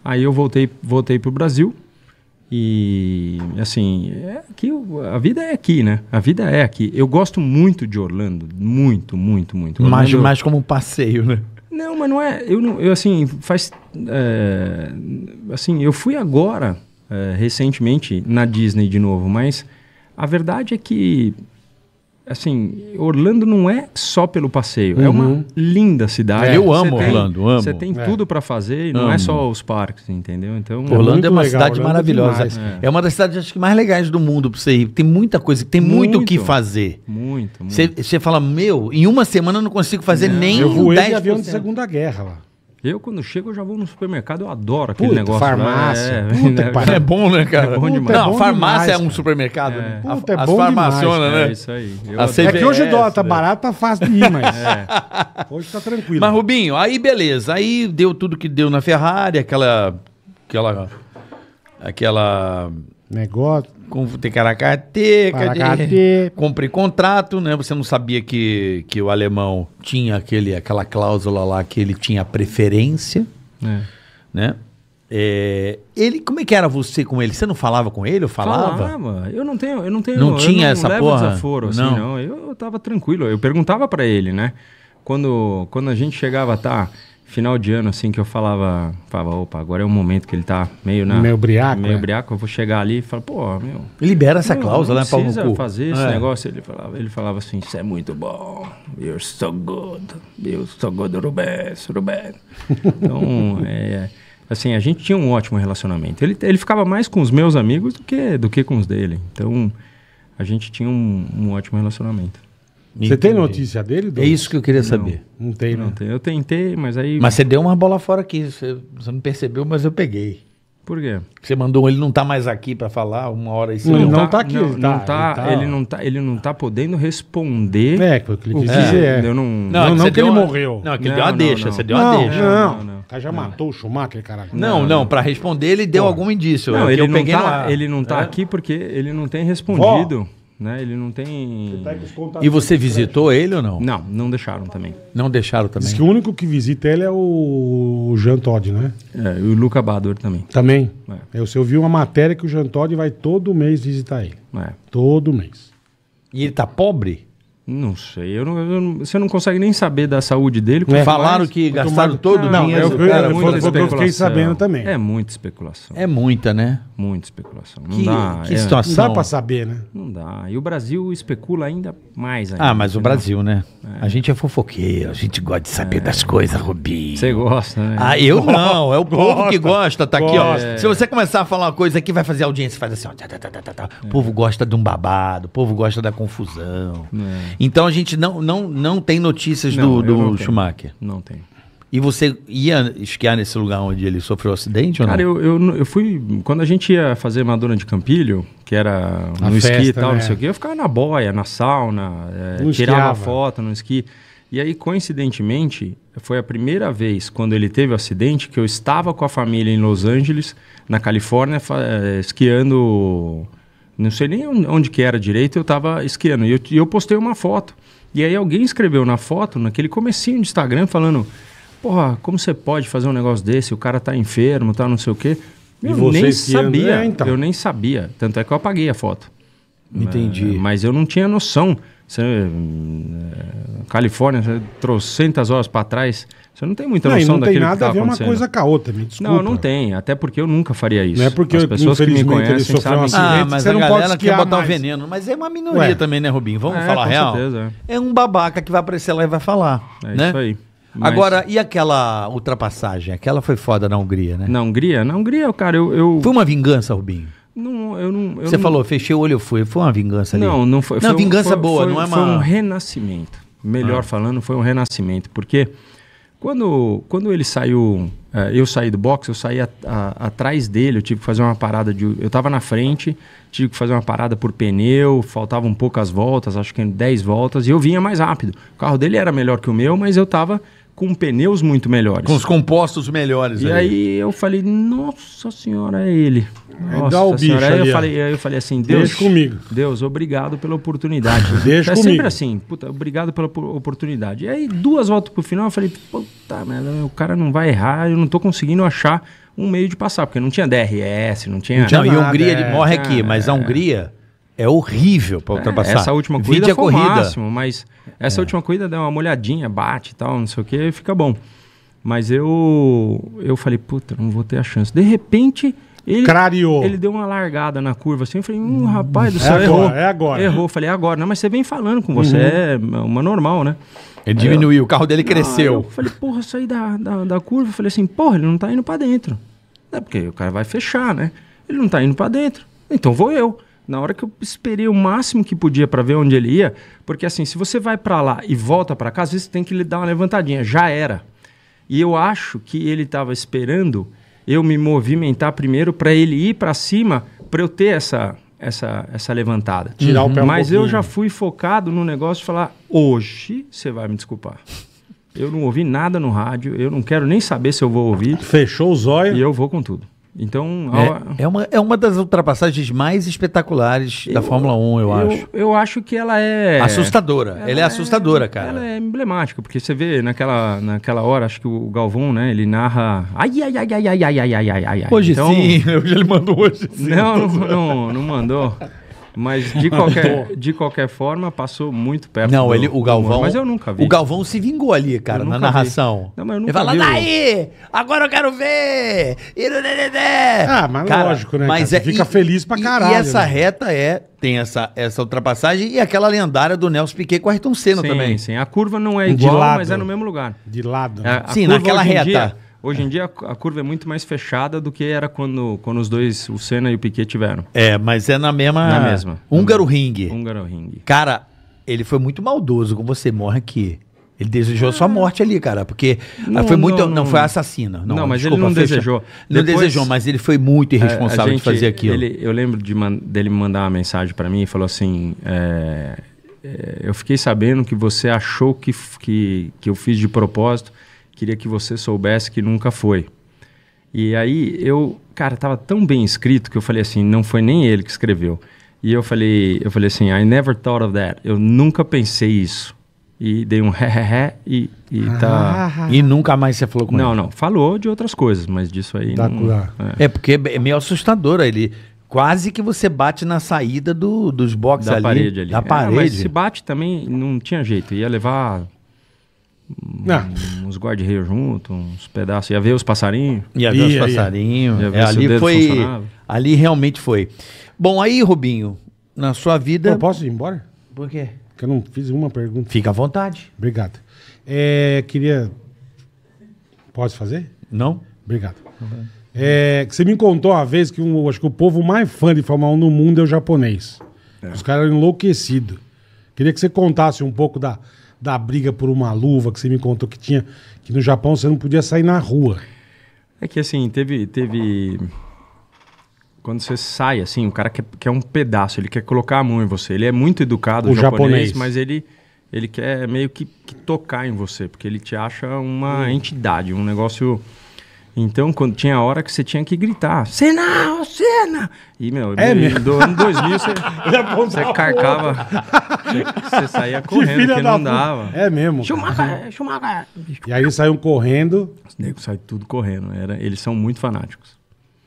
aí eu voltei, voltei para o Brasil. E, assim, é aqui, a vida é aqui, né? A vida é aqui. Eu gosto muito de Orlando, muito, muito, muito. Orlando, mais, mais como um passeio, né? Não, mas não é. Eu, não, eu assim, faz. É, assim, eu fui agora, é, recentemente, na Disney de novo, mas a verdade é que assim, Orlando não é só pelo passeio, uhum. é uma uhum. linda cidade. É, eu amo tem, Orlando, amo. Você tem é. tudo para fazer, e não é só os parques, entendeu? Então Orlando é, é uma legal, cidade Orlando é maravilhosa. É. é. uma das cidades acho que mais legais do mundo para você ir. Tem muita coisa, tem muito o que fazer. Muito, muito. Você fala, meu, em uma semana eu não consigo fazer não, nem eu voei 10%. avião de Segunda Guerra lá. Eu, quando chego, eu já vou no supermercado, eu adoro aquele puta, negócio. Farmácia. É, puta, é, é bom, né, cara? É bom é demais. Não, é bom farmácia demais, é um supermercado. É. Puta, é as bom demais, é né? É isso aí. é que hoje é dó, tá né? barato, tá fácil de ir, mas. Hoje tá tranquilo. Mas, Rubinho, aí beleza. Aí deu tudo que deu na Ferrari, aquela. aquela. aquela Negócio. Com, de Caracateca, Caracate. compre contrato, né? Você não sabia que, que o alemão tinha aquele, aquela cláusula lá que ele tinha preferência, é. né? É, ele, como é que era você com ele? Você não falava com ele? Eu falava? Falava. Eu não tenho, eu não tenho. Não eu tinha não essa levo porra. Desaforo, assim, não. não. Eu, eu tava tranquilo. Eu perguntava para ele, né? Quando, quando a gente chegava, tá? final de ano, assim, que eu falava, falava, opa, agora é o momento que ele tá meio na... Meio briaco, Meio é? briaco, eu vou chegar ali e falar, pô, meu... Libera essa meu, cláusula, né, Paulo? precisa fazer esse é. negócio. Ele falava, ele falava assim, você é muito bom, you're so good, you're so good, Rubens, Rubens. Então, é, assim, a gente tinha um ótimo relacionamento. Ele, ele ficava mais com os meus amigos do que, do que com os dele. Então, a gente tinha um, um ótimo relacionamento. Você tem notícia dele? É Douglas? É isso que eu queria saber. Não, não tem, não. Né? Tem. Eu tentei, mas aí. Mas você deu uma bola fora aqui. Você, você não percebeu, mas eu peguei. Por quê? Você mandou ele não tá mais aqui para falar uma hora e cinco. Não, não tá, tá aqui. Não, ele, tá, não tá, ele, tá, ele, não tá, ele não tá podendo responder. É, que eu quis dizer. É. não, não, não, não que, ele uma, morreu. Não, que ele deu a deixa. Você deu a deixa. Não, não. Já matou o Schumacher, caralho. Não, não, para responder ele deu algum indício. É não, tá, ele, não tá, ele não tá aqui porque ele não tem respondido né? Ele não tem. Tá e você né? visitou ele ou não? Não, não deixaram também. Não deixaram também. Diz que o único que visita ele é o Jean Todd, né? É, e o Luca Bador também. Também. É. Eu, eu vi uma matéria que o Jean Todd vai todo mês visitar ele. É. Todo mês. E ele tá pobre? Não sei, eu não, eu você não consegue nem saber da saúde dele. É. Falaram que gastaram todo o dinheiro. Eu, cara, eu, eu fiquei sabendo também. É muita especulação. É muita, né? Muita especulação. Não que, dá, que é, situação. Não dá pra saber, né? Não dá. E o Brasil especula ainda mais. Ainda, ah, mas o Brasil, não. né? É. A gente é fofoqueiro, a gente gosta de saber das coisas, Rubinho. Você gosta, né? Ah, eu gosta, não. É o povo gosta, que gosta, tá aqui, ó. Se você começar a falar uma coisa aqui, vai fazer audiência, faz assim, ó. Tá, tá, tá, o povo gosta de um babado, o povo gosta da confusão. É. Então a gente não, não, não tem notícias não, do, do não Schumacher. Tenho. Não tem. E você ia esquiar nesse lugar onde ele sofreu o um acidente Cara, ou não? Cara, eu, eu, eu, fui. Quando a gente ia fazer Madonna de Campilho, que era a no festa, esqui e tal, né? não sei o quê, eu ficava na boia, na sauna, é, tirava foto no esqui. E aí, coincidentemente, foi a primeira vez quando ele teve o acidente que eu estava com a família em Los Angeles, na Califórnia, é, esquiando não sei nem onde que era direito, eu estava esquiando. E eu, eu postei uma foto. E aí alguém escreveu na foto, naquele comecinho de Instagram, falando... Porra, como você pode fazer um negócio desse? O cara tá enfermo, tá não sei o quê. Eu nem sabia. É, então. Eu nem sabia. Tanto é que eu apaguei a foto. Entendi. Mas, mas eu não tinha noção. Você, eh, Califórnia, trocentas horas para trás... Você não tem muita não, noção daquilo que Não tem nada a ver uma coisa com a outra, me desculpa. Não, não tem. Até porque eu nunca faria isso. Não é porque As pessoas que me conhecem sabem... que ah, mas você a não galera quer botar o veneno. Mas é uma minoria Ué. também, né, Rubinho? Vamos é, falar real? Certeza. É. é um babaca que vai aparecer lá e vai falar. É né? isso aí. Mas... Agora, e aquela ultrapassagem? Aquela foi foda na Hungria, né? Na Hungria? Na Hungria, cara, eu... eu... Foi uma vingança, Rubinho? Não, eu não. Eu Você não... falou, fechei o olho, eu fui. Foi uma vingança ali. Não, não foi. Não, foi vingança foi, boa, foi, não é uma. Foi um renascimento. Melhor ah. falando, foi um renascimento. Porque quando, quando ele saiu, é, eu saí do box, eu saí a, a, atrás dele, eu tive que fazer uma parada de. Eu tava na frente, tive que fazer uma parada por pneu, faltavam poucas voltas, acho que 10 voltas, e eu vinha mais rápido. O carro dele era melhor que o meu, mas eu tava com pneus muito melhores. Com os compostos melhores. E aí, aí eu falei, nossa senhora, é ele. É nossa Dá o senhora. bicho aí, ali, eu falei, aí eu falei assim, Deus... Deixa comigo. Deus, obrigado pela oportunidade. Deixa é comigo. É sempre assim, puta, obrigado pela oportunidade. E aí, duas voltas pro final, eu falei, puta merda, o cara não vai errar, eu não tô conseguindo achar um meio de passar, porque não tinha DRS, não tinha... Não, tinha não nada, e a Hungria, é, ele morre aqui, mas a é. Hungria é horrível para é, ultrapassar. É, essa última corrida é foi corrida. o máximo, mas essa é. última corrida dá uma molhadinha, bate e tal, não sei o que, fica bom. Mas eu eu falei, puta, não vou ter a chance. De repente, ele, ele deu uma largada na curva assim, eu falei, hum, rapaz do é céu, é errou. Agora, é agora. Errou, falei, é agora. Não, mas você vem falando com você, uhum. é uma normal, né? Ele diminuiu, eu, o carro dele ah, cresceu. eu falei, porra, saí da, da, da curva, eu falei assim, porra, ele não tá indo para dentro. É porque o cara vai fechar, né? Ele não tá indo para dentro. Então vou eu na hora que eu esperei o máximo que podia para ver onde ele ia, porque assim, se você vai para lá e volta para casa, você tem que lhe dar uma levantadinha, já era. E eu acho que ele estava esperando eu me movimentar primeiro para ele ir para cima, para eu ter essa essa essa levantada. Tirar uhum. o pé um uhum. Mas pouquinho. eu já fui focado no negócio de falar: "Hoje você vai me desculpar". Eu não ouvi nada no rádio, eu não quero nem saber se eu vou ouvir. Fechou os olhos. E eu vou com tudo. Então, é, a... é, uma, é uma das ultrapassagens mais espetaculares eu, da Fórmula 1, eu, eu, acho. Eu acho que ela é. Assustadora. Ela, ela é, é assustadora, cara. Ela é emblemática, porque você vê naquela, naquela hora, acho que o Galvão, né, ele narra. Ai, ai, ai, ai, ai, ai, ai, ai, ai, ai. Hoje então, sim, hoje ele mandou hoje sim. Não, não, não, não mandou. Mas de qualquer, de qualquer forma, passou muito perto. Não, do, ele, o Galvão. Mas eu nunca vi. O Galvão se vingou ali, cara, na narração. Vi. Não, mas eu nunca ele fala, vi, daí! Agora eu quero ver! Ah, mas cara, lógico, né? Mas cara? É, fica e, feliz pra caralho. E, essa né? reta é. Tem essa, essa ultrapassagem e aquela lendária do Nelson Piquet com o Ayrton Senna sim, também. Sim, a curva não é igual, mas é no mesmo lugar. De lado. Né? É, sim, naquela reta. Dia, Hoje em dia a curva é muito mais fechada do que era quando, quando os dois, o Senna e o Piquet, tiveram. É, mas é na mesma. Na mesma. Húngaro Ring. Húngaro Ring. Cara, ele foi muito maldoso com você, morre aqui. Ele desejou ah. sua morte ali, cara, porque não, foi muito. Não, não, não foi assassino. Não, não mas desculpa, ele não fecha. desejou. Depois, não desejou, mas ele foi muito irresponsável gente, de fazer aquilo. Ele, eu lembro de man, dele mandar uma mensagem para mim e falou assim: é, é, Eu fiquei sabendo que você achou que, que, que eu fiz de propósito queria que você soubesse que nunca foi. E aí eu, cara, tava tão bem escrito que eu falei assim, não foi nem ele que escreveu. E eu falei, eu falei assim, I never thought of that. Eu nunca pensei isso. E dei um ré, ré, ré e, e tá. ah, tá. E nunca mais você falou com não, ele? Não, não. Falou de outras coisas, mas disso aí. Tá, não, é. é porque é, é meio assustador ele. Quase que você bate na saída do, dos boxes da ali, parede ali. Da é, parede. Mas se bate também, não tinha jeito. Ia levar ah. uns guarda juntos junto, uns pedaços. Ia ver os passarinhos. Ia ver ia, os passarinhos. é, ali foi. Funcionava. Ali realmente foi. Bom, aí, Rubinho, na sua vida. Eu posso ir embora? Por quê? Porque eu não fiz uma pergunta. Fica à vontade. Obrigado. É, queria. posso fazer? Não. Obrigado. Uhum. É, você me contou uma vez que um, acho que o povo mais fã de Fórmula 1 no mundo é o japonês. É. Os caras enlouquecidos. Queria que você contasse um pouco da, da briga por uma luva que você me contou que tinha, que no Japão você não podia sair na rua. É que assim, teve. teve... Quando você sai, assim, o cara quer, quer um pedaço, ele quer colocar a mão em você. Ele é muito educado, o japonês, japonês. mas ele, ele quer meio que, que, tocar em você, porque ele te acha uma entidade, um negócio então, quando tinha hora que você tinha que gritar, Senna, Senna! E, meu, é meu, do ano 2000 você, você carcava, você, você saía correndo, porque não dava. É mesmo. chumaca chumaca E aí eles saíam correndo. Os negros saem tudo correndo. Era, eles são muito fanáticos.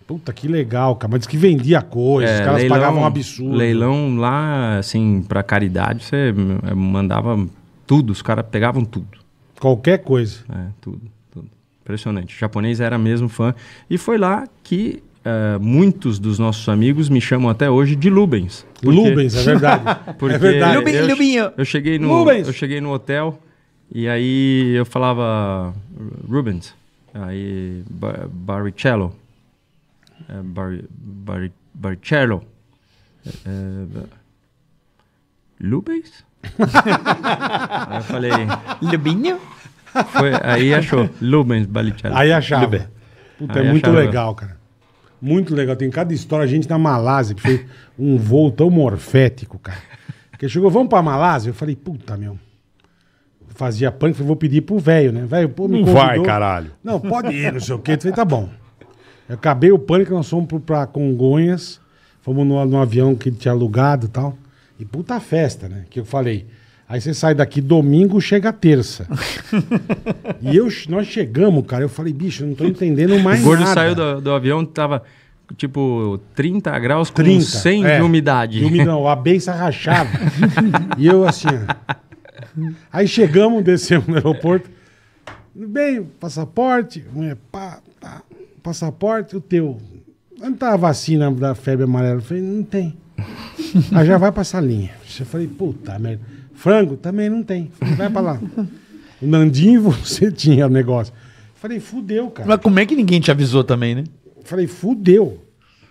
Puta, que legal, cara. Mas diz que vendia coisa, é, os caras leilão, pagavam um absurdo. Leilão lá, assim, pra caridade, você eh, mandava tudo, os caras pegavam tudo. Qualquer coisa. É, tudo. Impressionante. O japonês era mesmo fã. E foi lá que uh, muitos dos nossos amigos me chamam até hoje de Lubens. Porque... Lubens, é verdade. É porque é verdade. Lubin, eu, Lubinho. Eu cheguei, no, Lubens. eu cheguei no hotel e aí eu falava Rubens. Aí é, bar, Baricello. bar, Baricello. É, é, Lubens? aí eu falei... Lubinho? Foi, aí achou. Lubens Balicelli. Aí achava. Lube. Puta, aí é muito achava. legal, cara. Muito legal. Tem cada história. A gente na Malásia fez um voo tão morfético, cara. Porque chegou, vamos pra Malásia? Eu falei, puta, meu. Fazia pânico, falei, vou pedir pro velho, né? Velho, pô, me Não convidou. vai, caralho. Não, pode ir, não sei o quê. Eu falei, tá bom. Eu acabei o pânico, nós fomos pro, pra Congonhas. Fomos no, no avião que ele tinha alugado e tal. E puta festa, né? Que eu falei. Aí você sai daqui domingo, chega terça. e eu, nós chegamos, cara. Eu falei, bicho, eu não tô entendendo mais nada. O gordo nada. saiu do, do avião, tava tipo 30 graus com 30, 100 é, de umidade. De umidão, a benção rachava. e eu assim. Aí chegamos, descemos no aeroporto. Bem, passaporte, né, pá, passaporte, o teu. Onde tá a vacina da febre amarela? Eu falei, não tem. Aí já vai pra salinha. Eu falei, puta merda. Frango? Também não tem. Vai pra lá. O Nandinho, você tinha negócio. Falei, fudeu, cara. Mas como é que ninguém te avisou também, né? Falei, fudeu.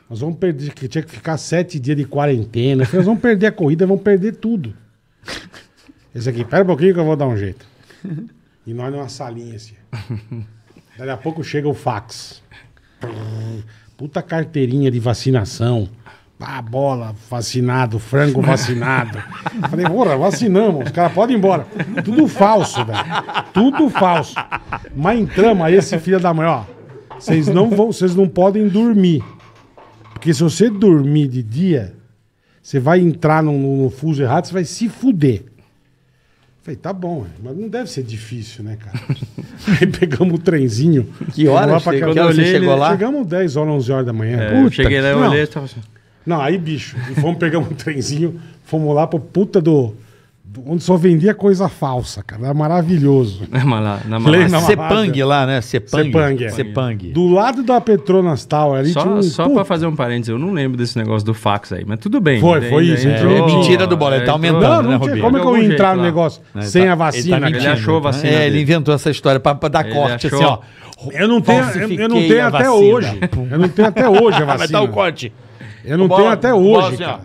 Nós vamos perder, que tinha que ficar sete dias de quarentena. Falei, nós vamos perder a corrida, vamos perder tudo. Esse aqui, pera um pouquinho que eu vou dar um jeito. E nós numa salinha assim. Daqui a pouco chega o fax. Puta carteirinha de vacinação. Pá ah, bola, vacinado, frango vacinado. Falei, porra, vacinamos, os caras podem ir embora. Tudo falso, velho. Tudo falso. Mas entramos, aí esse filho da mãe, ó. Vocês não vão, vocês não podem dormir. Porque se você dormir de dia, você vai entrar no, no, no fuso errado, você vai se fuder. Falei, tá bom, mas não deve ser difícil, né, cara? Aí pegamos o trenzinho. Que horas Chegou, que você chegou lá? Chegamos 10 horas, 11 horas da manhã. É, cheguei lá e olhei e tava assim... Não, aí, bicho, fomos pegar um trenzinho, fomos lá pro puta do onde só vendia coisa falsa, cara. Era maravilhoso. na Malásia. Sepang lá, né? Sepang. Sepang, é. Do lado da Petronas Tower ali só, tinha um... Só para fazer um parênteses, eu não lembro desse negócio do fax aí, mas tudo bem. Foi, foi é isso. É entrou... é, é mentira do bola, ele tá aumentando, não, né, não né, Rubinho? Como é que eu ia entrar no negócio sem tá, a vacina? Ele, tá ele achou a vacina. É, ele inventou essa história para dar ele corte, assim, achou... assim, ó. Eu não tenho, eu não tenho até hoje. Eu não tenho até hoje a vacina. Vai dar o corte. Eu não Bola, tenho até hoje. Bola, assim, cara.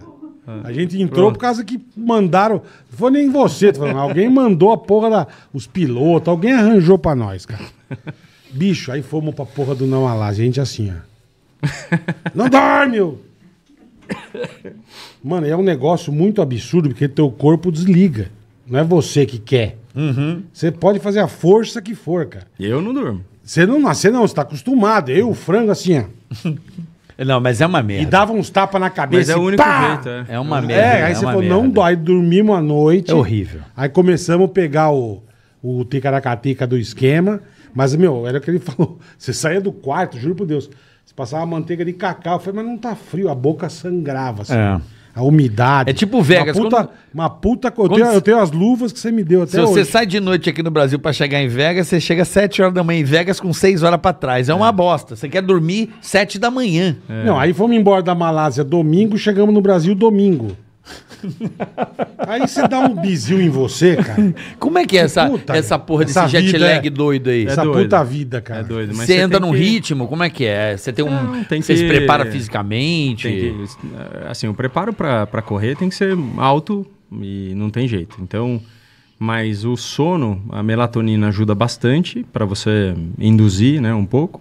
A gente entrou Pronto. por causa que mandaram. Não foi nem você, falando, alguém mandou a porra da. Os pilotos, alguém arranjou pra nós, cara. Bicho, aí fomos pra porra do não alá. A gente assim, ó. não dorme! Meu. Mano, é um negócio muito absurdo, porque teu corpo desliga. Não é você que quer. Uhum. Você pode fazer a força que for, cara. Eu não durmo. Você não nasceu, não, você tá acostumado. Eu, o frango, assim, ó. Não, mas é uma merda. E dava uns tapas na cabeça. Mas é o único pá! jeito, é. É, é uma merda. É, é aí é você falou, merda. não dói. Dormimos a noite. É horrível. Aí começamos a pegar o, o ticaracatica do esquema. Mas, meu, era o que ele falou. Você saía do quarto, juro por Deus. Você passava manteiga de cacau. Eu falei, mas não tá frio. A boca sangrava, assim. É. A umidade. É tipo Vegas. Uma puta. Quando... Uma puta quando... eu, tenho, eu tenho as luvas que você me deu até Se hoje. você sai de noite aqui no Brasil para chegar em Vegas, você chega às 7 horas da manhã em Vegas com 6 horas para trás. É, é, uma bosta. Você quer dormir 7 da manhã. É. Não, aí fomos embora da Malásia domingo, chegamos no Brasil domingo. Aí você dá um bizil em você, cara. Como é que é essa, puta, essa porra dessa desse jet é- lag é, doido aí? Essa é doido. puta vida, cara. É doido. Mas você anda num que... ritmo? Como é que é? Você tem um. Não, tem você que... se prepara fisicamente? Que... assim, o preparo para correr tem que ser alto e não tem jeito. Então, mas o sono, a melatonina ajuda bastante para você induzir, né, um pouco.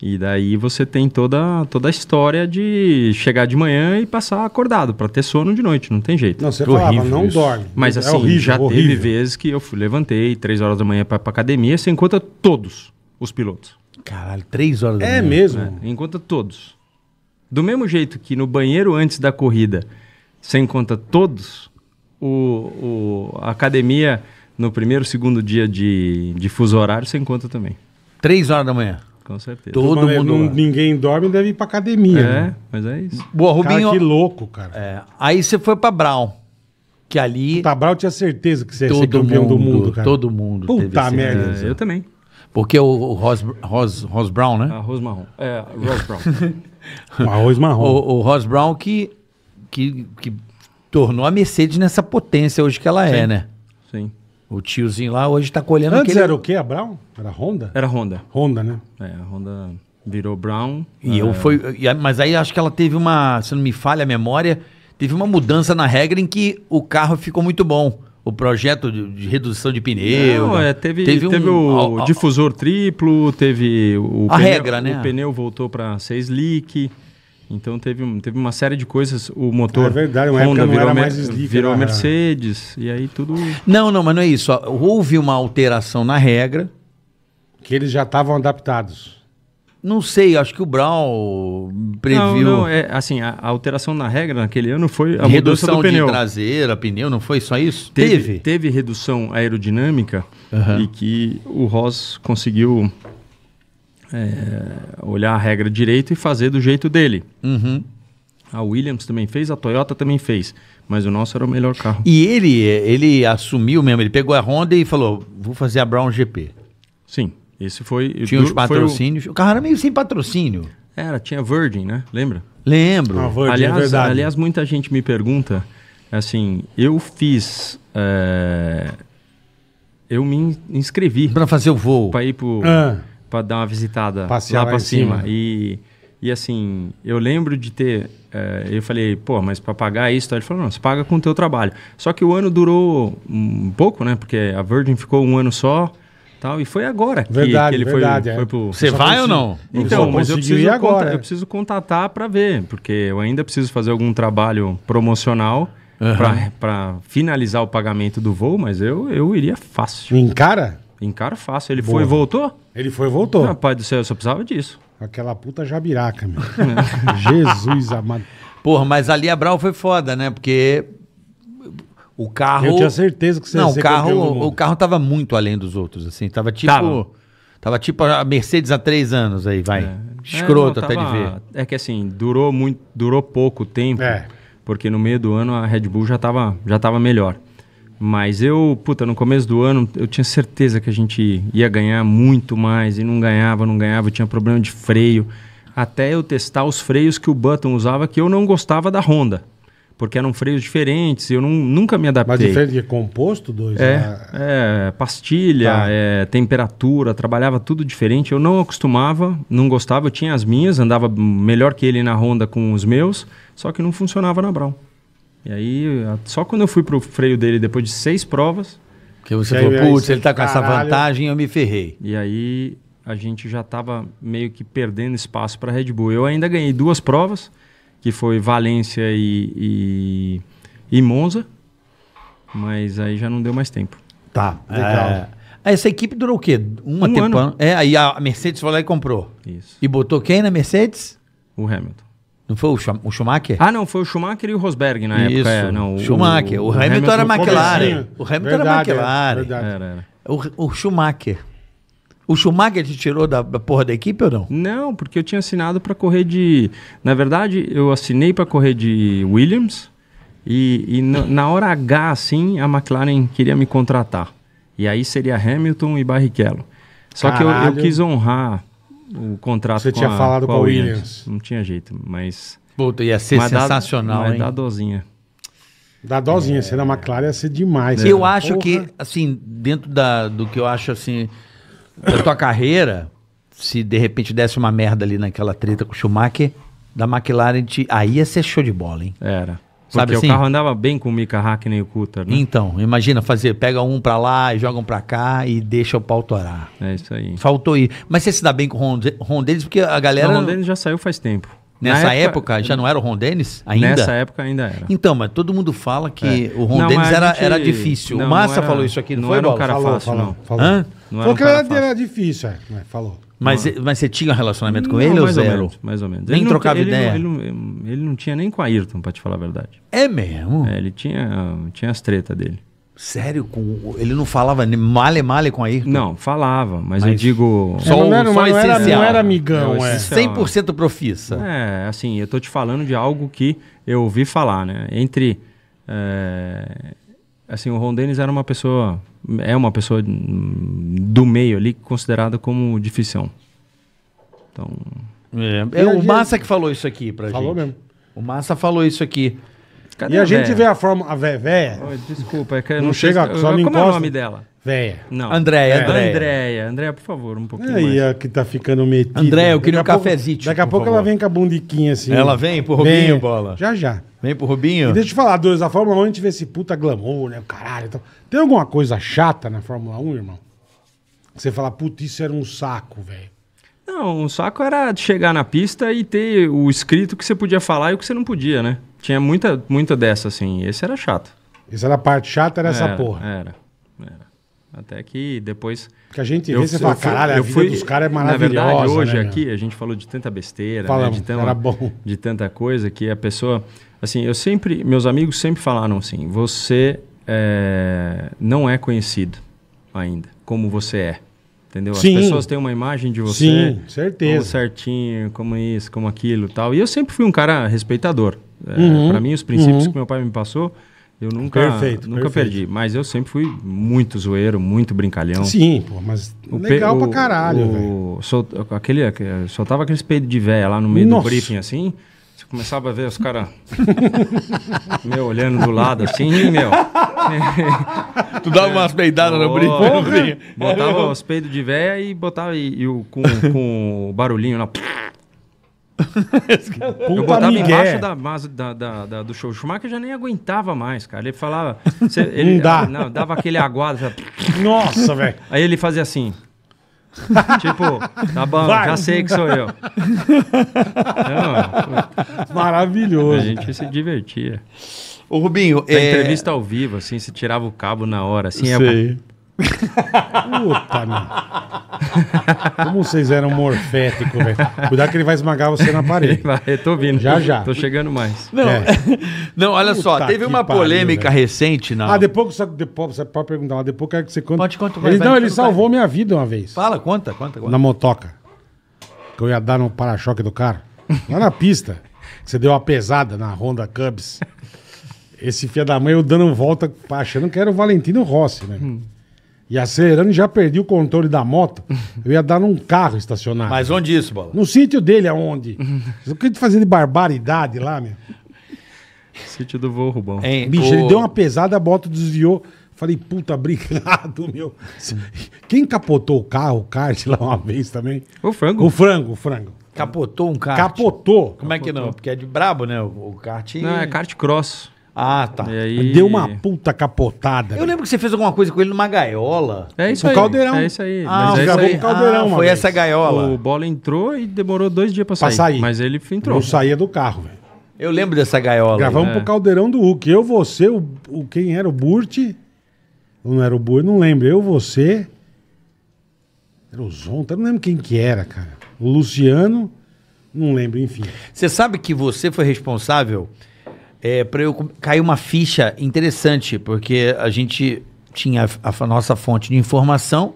E daí você tem toda, toda a história de chegar de manhã e passar acordado para ter sono de noite, não tem jeito. Não, você é falava, não isso. dorme. Mas é assim, horrível, já horrível. teve vezes que eu fui, levantei três horas da manhã para academia, você encontra todos os pilotos. Caralho, três horas da é manhã. Mesmo? É mesmo? Encontra todos. Do mesmo jeito que no banheiro antes da corrida você encontra todos, o, o a academia no primeiro, segundo dia de, de fuso horário você encontra também. Três horas da manhã. Com certeza. Todo mundo. Não, ninguém dorme deve ir pra academia. É, né? mas é isso. Boa, Rubinho. Cara, que louco, cara. É. Aí você foi pra Brown. Que ali. Puta, Brown tinha certeza que você ia ser campeão mundo, do mundo, cara. Todo mundo. Puta merda. É, eu também. Porque o, o Ros, Ros, Ros Brown, né? Arroz ah, Ros Marrom. É, Ros Brown. Arroz marrom. O, o Ros Brown que, que, que tornou a Mercedes nessa potência hoje que ela Sim. é, né? Sim. O tiozinho lá hoje tá colhendo Antes aquele... era o quê? A Brown? Era Honda? Era Honda. Honda, né? É, a Honda virou Brown. E eu é. foi, mas aí acho que ela teve uma, se não me falha a memória, teve uma mudança na regra em que o carro ficou muito bom. O projeto de, redução de pneu. Não, é, teve, né? teve, teve um, o difusor triplo, teve o. A pneu, regra, né? O pneu voltou para seis leak. Então teve, teve uma série de coisas. O motor. É verdade, uma Honda virou, era Slick, virou era... Né? Mercedes. E aí tudo. Não, não, mas não é isso. Houve uma alteração na regra. Que eles já estavam adaptados. Não sei, acho que o Brown previu. Não, não, é, assim, a, a, alteração na regra naquele ano foi a redução mudança do pneu. de traseira, pneu, não foi só isso? Teve? Teve, teve redução aerodinâmica uhum. e que o Ross conseguiu é, olhar a regra direito e fazer do jeito dele. Uhum. A Williams também fez, a Toyota também fez, mas o nosso era o melhor carro. E ele, ele assumiu mesmo, ele pegou a Honda e falou: vou fazer a Brown GP. Sim, esse foi. Tinha os patrocínios. O... o... carro era meio sem patrocínio. Era, tinha Virgin, né? Lembra? Lembro. Ah, Virgin, é aliás, é verdade. aliás, muita gente me pergunta, assim, eu fiz. É... Eu me inscrevi. Para fazer o voo. Para ir pro. Ah para dar uma visitada Passear lá para cima. cima. E, e assim, eu lembro de ter. É, eu falei, pô, mas para pagar isso? Ele falou, não, você paga com o teu trabalho. Só que o ano durou um pouco, né? Porque a Virgin ficou um ano só. Tal, e foi agora que, verdade, que ele verdade, foi, é. foi pro... Você vai ou não? Então, mas eu preciso, agora, conta, é. eu preciso contatar para ver, porque eu ainda preciso fazer algum trabalho promocional uhum. para finalizar o pagamento do voo, mas eu, eu iria fácil. Encara? Encara fácil. Ele Boa. foi e voltou? Ele foi e voltou. Pai do céu, eu só precisava disso. Aquela puta jabiraca, meu. Jesus amado. Porra, mas ali a Brau foi foda, né? Porque o carro. Eu tinha certeza que você Não, ia ser o carro, o carro tava muito além dos outros, assim. Tava tipo. Tava, tava tipo a Mercedes há três anos aí, vai. É. é Escroto é, não, até tava... de ver. É que assim, durou muito, durou pouco tempo. É. Porque no meio do ano a Red Bull já tava, já tava melhor. Mas eu, puta, no começo do ano eu tinha certeza que a gente ia ganhar muito mais e não ganhava, não ganhava, tinha problema de freio. Até eu testar os freios que o Button usava que eu não gostava da Honda. Porque eram freios diferentes, eu não, nunca me adaptei. Mas diferente de composto dois? É, né? é pastilha, tá. é, temperatura, trabalhava tudo diferente. Eu não acostumava, não gostava, eu tinha as minhas, andava melhor que ele na Honda com os meus, só que não funcionava na Brown. E aí, só quando eu fui pro freio dele depois de seis provas. Que você falou, putz, ele tá com caralho. essa vantagem, eu me ferrei. E aí a gente já tava meio que perdendo espaço para Red Bull. Eu ainda ganhei duas provas, que foi Valência e, e, e Monza, mas aí já não deu mais tempo. Tá. Legal. É... Essa equipe durou o quê? Uma um ano É, aí a Mercedes foi lá e comprou. Isso. E botou quem na Mercedes? O Hamilton. Não foi o, Schum o Schumacher? Ah, não, foi o Schumacher e o Rosberg na Isso. época. não, o, Schumacher. O, o Hamilton, Hamilton era McLaren. O Hamilton é, verdade, era McLaren. É, Era, era. O, o Schumacher. O Schumacher te tirou da, da, porra da equipe ou não? Não, porque eu tinha assinado para correr de. Na verdade, eu assinei para correr de Williams e, e na, na, hora H, assim, a McLaren queria me contratar. E aí seria Hamilton e Barrichello. Só Caralho. que eu, eu quis honrar o contrato Você tinha a, falado com a, Williams. Williams. Não tinha jeito, mas. Puta, ia ser mas sensacional. Dá, hein? dá dozinha. Dá dozinha, é... ser da McLaren ia ser demais. É. Eu acho Porra. que, assim, dentro da, do que eu acho, assim, da tua carreira, se de repente desse uma merda ali naquela treta com o Schumacher, da McLaren, te... aí ia ser show de bola, hein? Era. Sabe assim? o carro andava bem com o Mika Hackney e o Cutter, né? Então, imagina fazer, pega um pra lá e joga um pra cá e deixa o pau torar. É isso aí. Faltou ir. Mas você se dá bem com o Ron, Ron Dennis, porque a galera... Não, o Ron Dennis já saiu faz tempo. Nessa época, época, já não era o Ron Dennis? Ainda? Nessa época ainda era. Então, mas todo mundo fala que é. o Ron não, Dennis era, gente, era difícil. Não, o Massa não era, falou isso aqui, não, foi, era um cara falou, fácil, falou, não. Falou, falou. Hã? Não falou era um que era difícil, é. Falou. Mas, mas você tinha um relacionamento com não, ele ou zero? Menos, mais ou menos. Nem ele trocava ideia? Ele não, ele, ele não, tinha nem com a Ayrton, pra te falar a verdade. É mesmo? É, ele tinha, tinha as tretas dele. Sério? Com, ele não falava male male com a Ayrton? Não, falava, mas, mas eu digo. Só, não, era, só não, essencial. Era, não era amigão, é. é. 100% profissa. É, assim, eu tô te falando de algo que eu ouvi falar, né? Entre. É, assim, o Ron Dennis era uma pessoa, é uma pessoa do meio ali, considerada como de ficção. Então... É, é o Massa que falou isso aqui pra gente. Falou mesmo. O Massa falou isso aqui. Cadê e a, a gente vê a forma. A véia. véia. desculpa, é que eu não, não chega, sei, só é o nome dela? Véia. Não. Andréia. É, Andréia. Andréia. Andréia, por favor, um pouquinho. Aí, a que tá ficando metida. Andréia, eu queria um cafezinho. Daqui a pouco favor. ela vem com a bundiquinha assim. Ela vem pro Robinho, vem. bola. Já, já. Vem pro Robinho. E deixa eu te falar, dois, a Fórmula 1 a gente vê esse puta glamour, né? Caralho. Então, tem alguma coisa chata na Fórmula 1, irmão? você fala, puta, isso era um saco, velho. Não, o saco era chegar na pista e ter o escrito que você podia falar e o que você não podia, né? Tinha muita, muita dessa, assim. Esse era chato. Essa era a parte chata, era, era essa porra. Era, era. Até que depois. Que a gente eu, você eu, fala, fui, caralho, a vida fui, dos caras é maravilhosa. Na verdade, hoje né, aqui, a gente falou de tanta besteira, né? Falamos, né, de, tão, era bom. de tanta coisa que a pessoa. Assim, eu sempre. Meus amigos sempre falaram assim: você é, não é conhecido ainda, como você é entendeu? Sim. As pessoas têm uma imagem de você. Sim, certeza. Como certinho, como isso, como aquilo tal. E eu sempre fui um cara respeitador. É, uhum, para mim, os princípios uhum. que meu pai me passou, eu nunca, perfeito, nunca perfeito. perdi. Mas eu sempre fui muito zoeiro, muito brincalhão. Sim, pô, mas o legal pe... pra caralho, velho. Sol... Aquele... Soltava aqueles peidos de véia lá no meio Nossa. do briefing, assim começava a ver os caras me olhando do lado assim, meu. tu dava umas peidadas no brinco. Botava os peidos de véia e botava e, e o, com, com o barulhinho lá. eu botava Miguel. embaixo da, da, da, da, do show. O Schumacher já nem aguentava mais, cara. Ele falava. Cê, ele, não dá. Não, dava aquele aguado. Sabe? Nossa, velho. Aí ele fazia assim. tipo, tá bom, Vai. já sei que sou eu. Não, Maravilhoso. A gente se divertia. O Rubinho, é... entrevista ao vivo, assim, se tirava o cabo na hora, assim, é, Puta, meu. Como vocês eram morféticos, velho. Cuidado que ele vai esmagar você na parede. Vai, eu tô vindo. Já, já. Tô chegando mais. Não, é. não olha Puta só, teve uma polêmica recente não. Ah, depois que você, depois, você pode perguntar, depois quero que você conte. Pode contar, ele, Não, ele salvou minha vida uma vez. Fala, conta, conta, conta. Na motoca. Que eu ia dar no para-choque do carro. Lá na pista. Que você deu uma pesada na Honda Cubs. Esse filho da mãe eu dando volta, achando que era o Valentino Rossi, né? Hum. E a Serani já perdi o controle da moto. Eu ia dar num carro estacionado. Mas onde isso, Bola? No sítio dele, aonde? o que ele tá fazia de barbaridade lá, meu? Sítio do voo, Rubão. Hein, Bicho, o... ele deu uma pesada, a moto desviou. Falei, puta, obrigado, meu. Quem capotou o carro, o kart lá uma vez também? O frango. O frango, o frango. Capotou um kart? Capotou. Como capotou. é que não? Porque é de brabo, né? O, o kart. Não, é kart cross. Ah, tá. Aí... Deu uma puta capotada. Eu lembro que você fez alguma coisa com ele numa gaiola. É isso aí. aí. caldeirão. É isso aí. Ah, mas é isso aí. caldeirão, ah, foi vez. essa gaiola. O bola entrou e demorou dois dias pra sair. Pra sair. Mas ele entrou. Eu saía do carro, velho. Eu lembro dessa gaiola. Gravamos é. pro caldeirão do Hulk. Eu, você, o, o quem era o Burt. Não era o Burt, não lembro. Eu, você. Era o Zonta, não lembro quem que era, cara. O Luciano, não lembro, enfim. Você sabe que você foi responsável é, para eu cair uma ficha interessante, porque a gente tinha a, a nossa fonte de informação,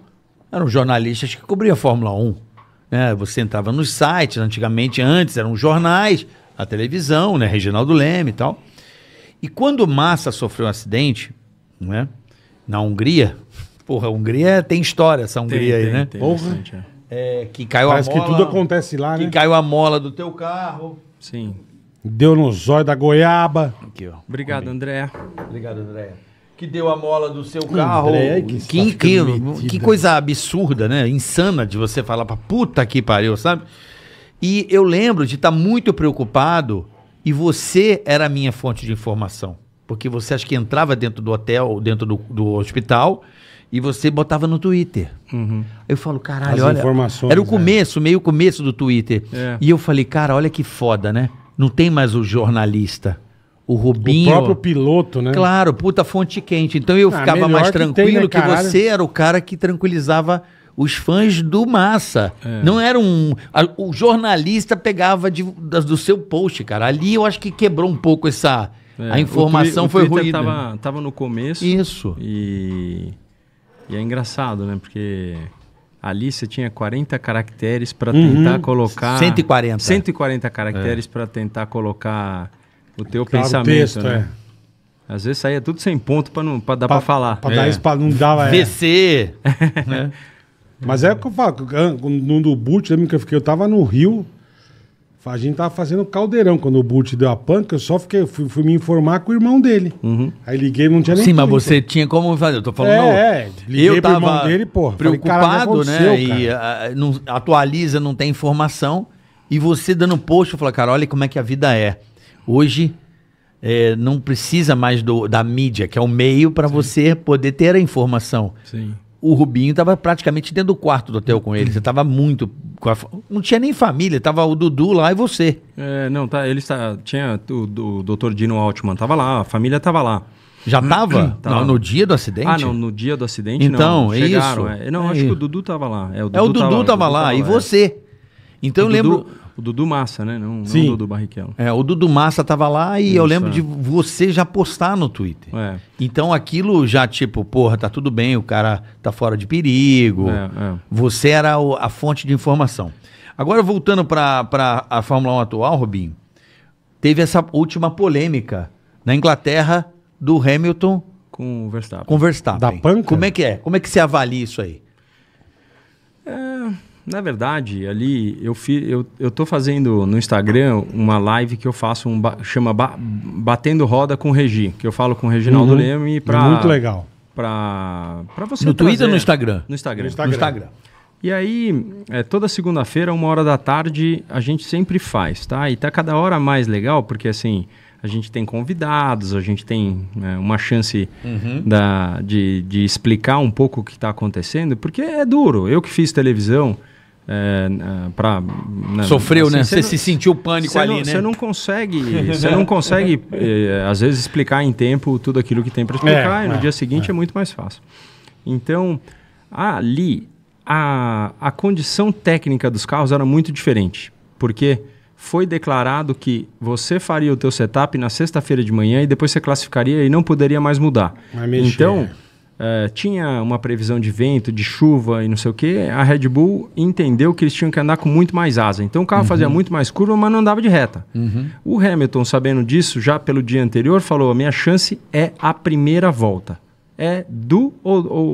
eram jornalistas que cobriam a Fórmula 1. Né? Você entrava nos sites, antigamente, antes eram jornais, a televisão, né? Reginaldo Leme e tal. E quando Massa sofreu um acidente, né? na Hungria, porra, a Hungria tem história, essa Hungria tem, aí, tem, né? Tem porra. É. é. que caiu Parece a mola. que tudo acontece lá, né? Que caiu a mola do teu carro. Sim. Deu no zóio da goiaba. Aqui, ó. Obrigado, André. Obrigado, André. Que deu a mola do seu carro. André, que, que incrível. Que coisa absurda, né? Insana de você falar pra puta que pariu, sabe? E eu lembro de estar tá muito preocupado e você era a minha fonte de informação. Porque você acho que entrava dentro do hotel dentro do, do hospital e você botava no Twitter. Uhum. Eu falo, caralho, As olha. Era o né? começo, é. meio começo do Twitter. É. E eu falei, cara, olha que foda, né? Não tem mais o jornalista. O Rubinho. O próprio piloto, né? Claro, puta fonte quente. Então eu ah, ficava mais tranquilo que, tem, né, que, você era o cara que tranquilizava os fãs do Massa. É. Não era um. A, o jornalista pegava de, da, do seu post, cara. Ali eu acho que quebrou um pouco essa. É. A informação o, o foi ruim. Né? Tava, tava no começo. Isso. E, e é engraçado, né? Porque Ali você tinha 40 caracteres para uhum. tentar colocar. 140. 140 caracteres é. para tentar colocar o teu claro, pensamento. O texto, né? é. Às vezes saía tudo sem ponto para não pra dar para falar. Para é. dar isso, pra não dar. É. VC! né? É. Mas é o que eu falo, no, no boot, lembro que eu fiquei, eu tava no Rio, a gente tava fazendo caldeirão quando o Burt deu a panca, eu só fiquei, fui, fui me informar com o irmão dele. Uhum. Aí liguei, não tinha nem Sim, mas você tinha como fazer, eu tô falando. É, é liguei eu pro irmão dele, Preocupado, falei, né? E a, ah, ah, não, atualiza, não tem informação. E você dando post, eu falei, cara, olha como é que a vida é. Hoje é, não precisa mais do, da mídia, que é o meio para você poder ter a informação. Sim o Rubinho estava praticamente dentro do quarto do hotel com ele. Você estava muito. Não tinha nem família, estava o Dudu lá e você. É, não, tá, ele está, tinha o, o Dr. Dino Altman, estava lá, a família estava lá. Já estava? Uhum. Não, No dia do acidente? Ah, não, no dia do acidente então, não. Então, é isso. É, não, acho é que o Dudu estava lá. É, o Dudu, é, o Dudu tava, tava, lá, tava lá, e é. você. Então eu lembro. O Dudu Massa, né? Não, Sim. não o Dudu Barrichello. É, o Dudu Massa tava lá e Isso, eu lembro é. de você já postar no Twitter. É. Então aquilo já, tipo, porra, tá tudo bem, o cara tá fora de perigo. É, é. você era a fonte de informação. Agora, voltando para a Fórmula 1 atual, Robinho, teve essa última polêmica na Inglaterra do Hamilton com o Verstappen. Com o Verstappen. Da panca? Como é que é? Como é que você avalia isso aí? Na verdade, ali eu fi, eu, eu tô fazendo no Instagram uma live que eu faço um ba, chama ba, batendo roda com o Regi, que eu falo com o Reginaldo uhum. Leme para Muito legal. Para para você No Twitter ou no Instagram? No Instagram. No Instagram. No Instagram. E aí, é, toda segunda-feira, uma hora da tarde, a gente sempre faz, tá? E tá cada hora mais legal, porque assim, a gente tem convidados, a gente tem né, uma chance uhum. da, de, de explicar um pouco o que está acontecendo, porque é duro. Eu que fiz televisão, é, é né, Sofreu, assim, né? Você, não, se sentiu pânico ali, não, né? Você não consegue, você não consegue é, às vezes explicar em tempo tudo aquilo que tem para explicar é, e no é, dia seguinte é. muito mais fácil. Então, ali a, a condição técnica dos carros era muito diferente, porque foi declarado que você faria o teu setup na sexta-feira de manhã e depois você classificaria e não poderia mais mudar. Então, Uh, tinha uma previsão de vento, de chuva e não sei o que, a Red Bull entendeu que eles tinham que andar com muito mais asa. Então o carro uhum. fazia muito mais curva, mas não andava de reta. Uhum. O Hamilton, sabendo disso, já pelo dia anterior, falou: a minha chance é a primeira volta. É do ou, ou,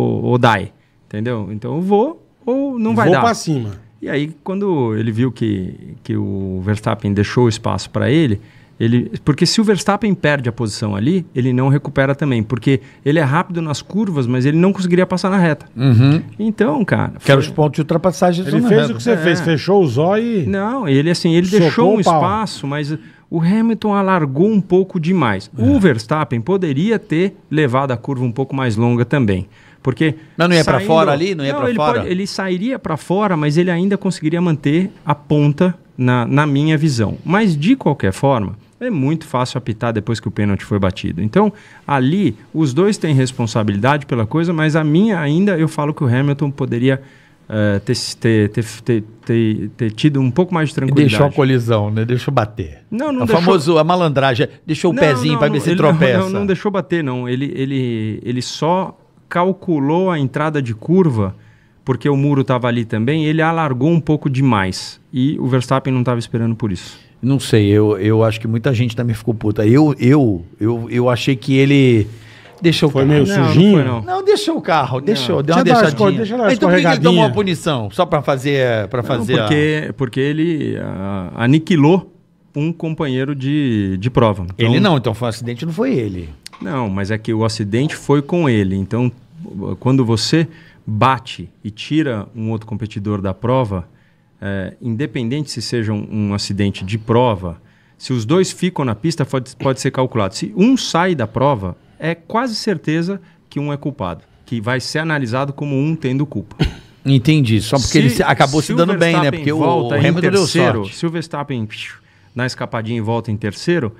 ou, ou dai. Entendeu? Então eu vou ou não vai vou dar. Vou para cima. E aí, quando ele viu que, que o Verstappen deixou espaço para ele, ele, porque se o Verstappen perde a posição ali, ele não recupera também. Porque ele é rápido nas curvas, mas ele não conseguiria passar na reta. Uhum. Então, cara. Foi... Quero os pontos de ultrapassagem. Ele fez reta. o que você é. fez, fechou o zóio e. Não, ele assim, ele Socou deixou um espaço, mas o Hamilton alargou um pouco demais. É. O Verstappen poderia ter levado a curva um pouco mais longa também. Porque. Mas não ia saindo... para fora ali? Não ia para fora? Pode... ele sairia para fora, mas ele ainda conseguiria manter a ponta na, na minha visão. Mas, de qualquer forma, é muito fácil apitar depois que o pênalti foi batido. Então, ali, os dois têm responsabilidade pela coisa, mas a minha ainda, eu falo que o Hamilton poderia uh, ter, ter, ter, ter, ter tido um pouco mais de tranquilidade. Deixou a colisão, né? Deixou bater. Não, não é o deixou... famoso, a malandragem, é, deixou o não, pezinho para ver se ele, tropeça. Não, não, deixou bater, não. Ele, ele, ele só calculou a entrada de curva porque o muro estava ali também, ele alargou um pouco demais. E o Verstappen não estava esperando por isso. Não sei, eu, eu acho que muita gente também ficou puta. Eu, eu, eu, eu achei que ele. Deixou foi o carro. Meio sujinho? Não, foi, não. não, deixou o carro, deixou, não. deu uma deixa deixadinha. Dar deixa então por que ele tomou uma punição? Só para fazer. Pra fazer porque, a... porque ele aniquilou um companheiro de, de prova. Então, ele não, então foi um acidente, não foi ele. Não, mas é que o acidente foi com ele. Então, quando você bate e tira um outro competidor da prova, é, independente se seja um, um, acidente de prova, se os dois ficam na pista, pode, pode ser calculado. Se um sai da prova, é quase certeza que um é culpado, que vai ser analisado como um tendo culpa. Entendi, só porque se, ele acabou se, dando bem, né? Porque volta o, o Hamilton terceiro, deu sorte. Se o Verstappen na escapadinha e volta em terceiro,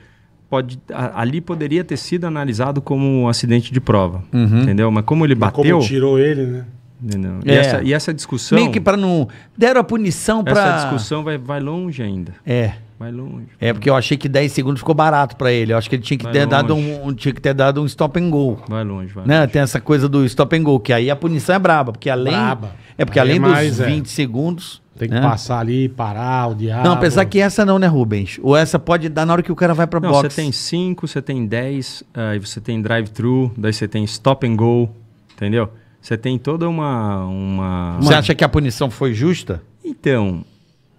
pode, a, ali poderia ter sido analisado como um acidente de prova, uhum. entendeu? Mas como ele bateu... Mas como tirou ele, né? Não, É. E, essa, e, essa, discussão. Meio que para não. Deram a punição para. Essa discussão vai, vai longe ainda. É. Vai longe. É, porque eu achei que 10 segundos ficou barato para ele. Eu acho que ele tinha que, ter dado um, tinha que ter dado um stop and go. Vai longe, vai. Né? Longe. Tem essa coisa do stop and go, que aí a punição é braba. Porque além. Braba. É porque aí é além é mais, dos 20 é. segundos. Tem que né? passar ali, parar, o diabo. Não, apesar que essa não, né, Rubens? Ou essa pode dar na hora que o cara vai pra não, Você tem 5, você tem 10, aí você tem drive-thru, daí você tem stop and go, entendeu? Você tem toda uma, uma. Você acha que a punição foi justa? Então,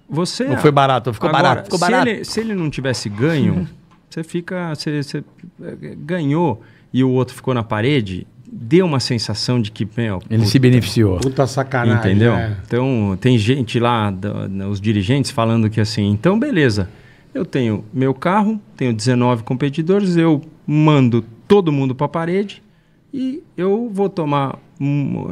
você. Não foi barato, ficou Agora, barato. Ficou se, Ele, se ele não tivesse ganho, você fica. Você, você é, ganhou e o outro ficou na parede, deu uma sensação de que meu, ele puta, se beneficiou. Puta sacanagem. Entendeu? É. Então, tem gente lá, os dirigentes, falando que assim, então beleza, eu tenho meu carro, tenho 19 competidores, eu mando todo mundo para a parede e eu vou tomar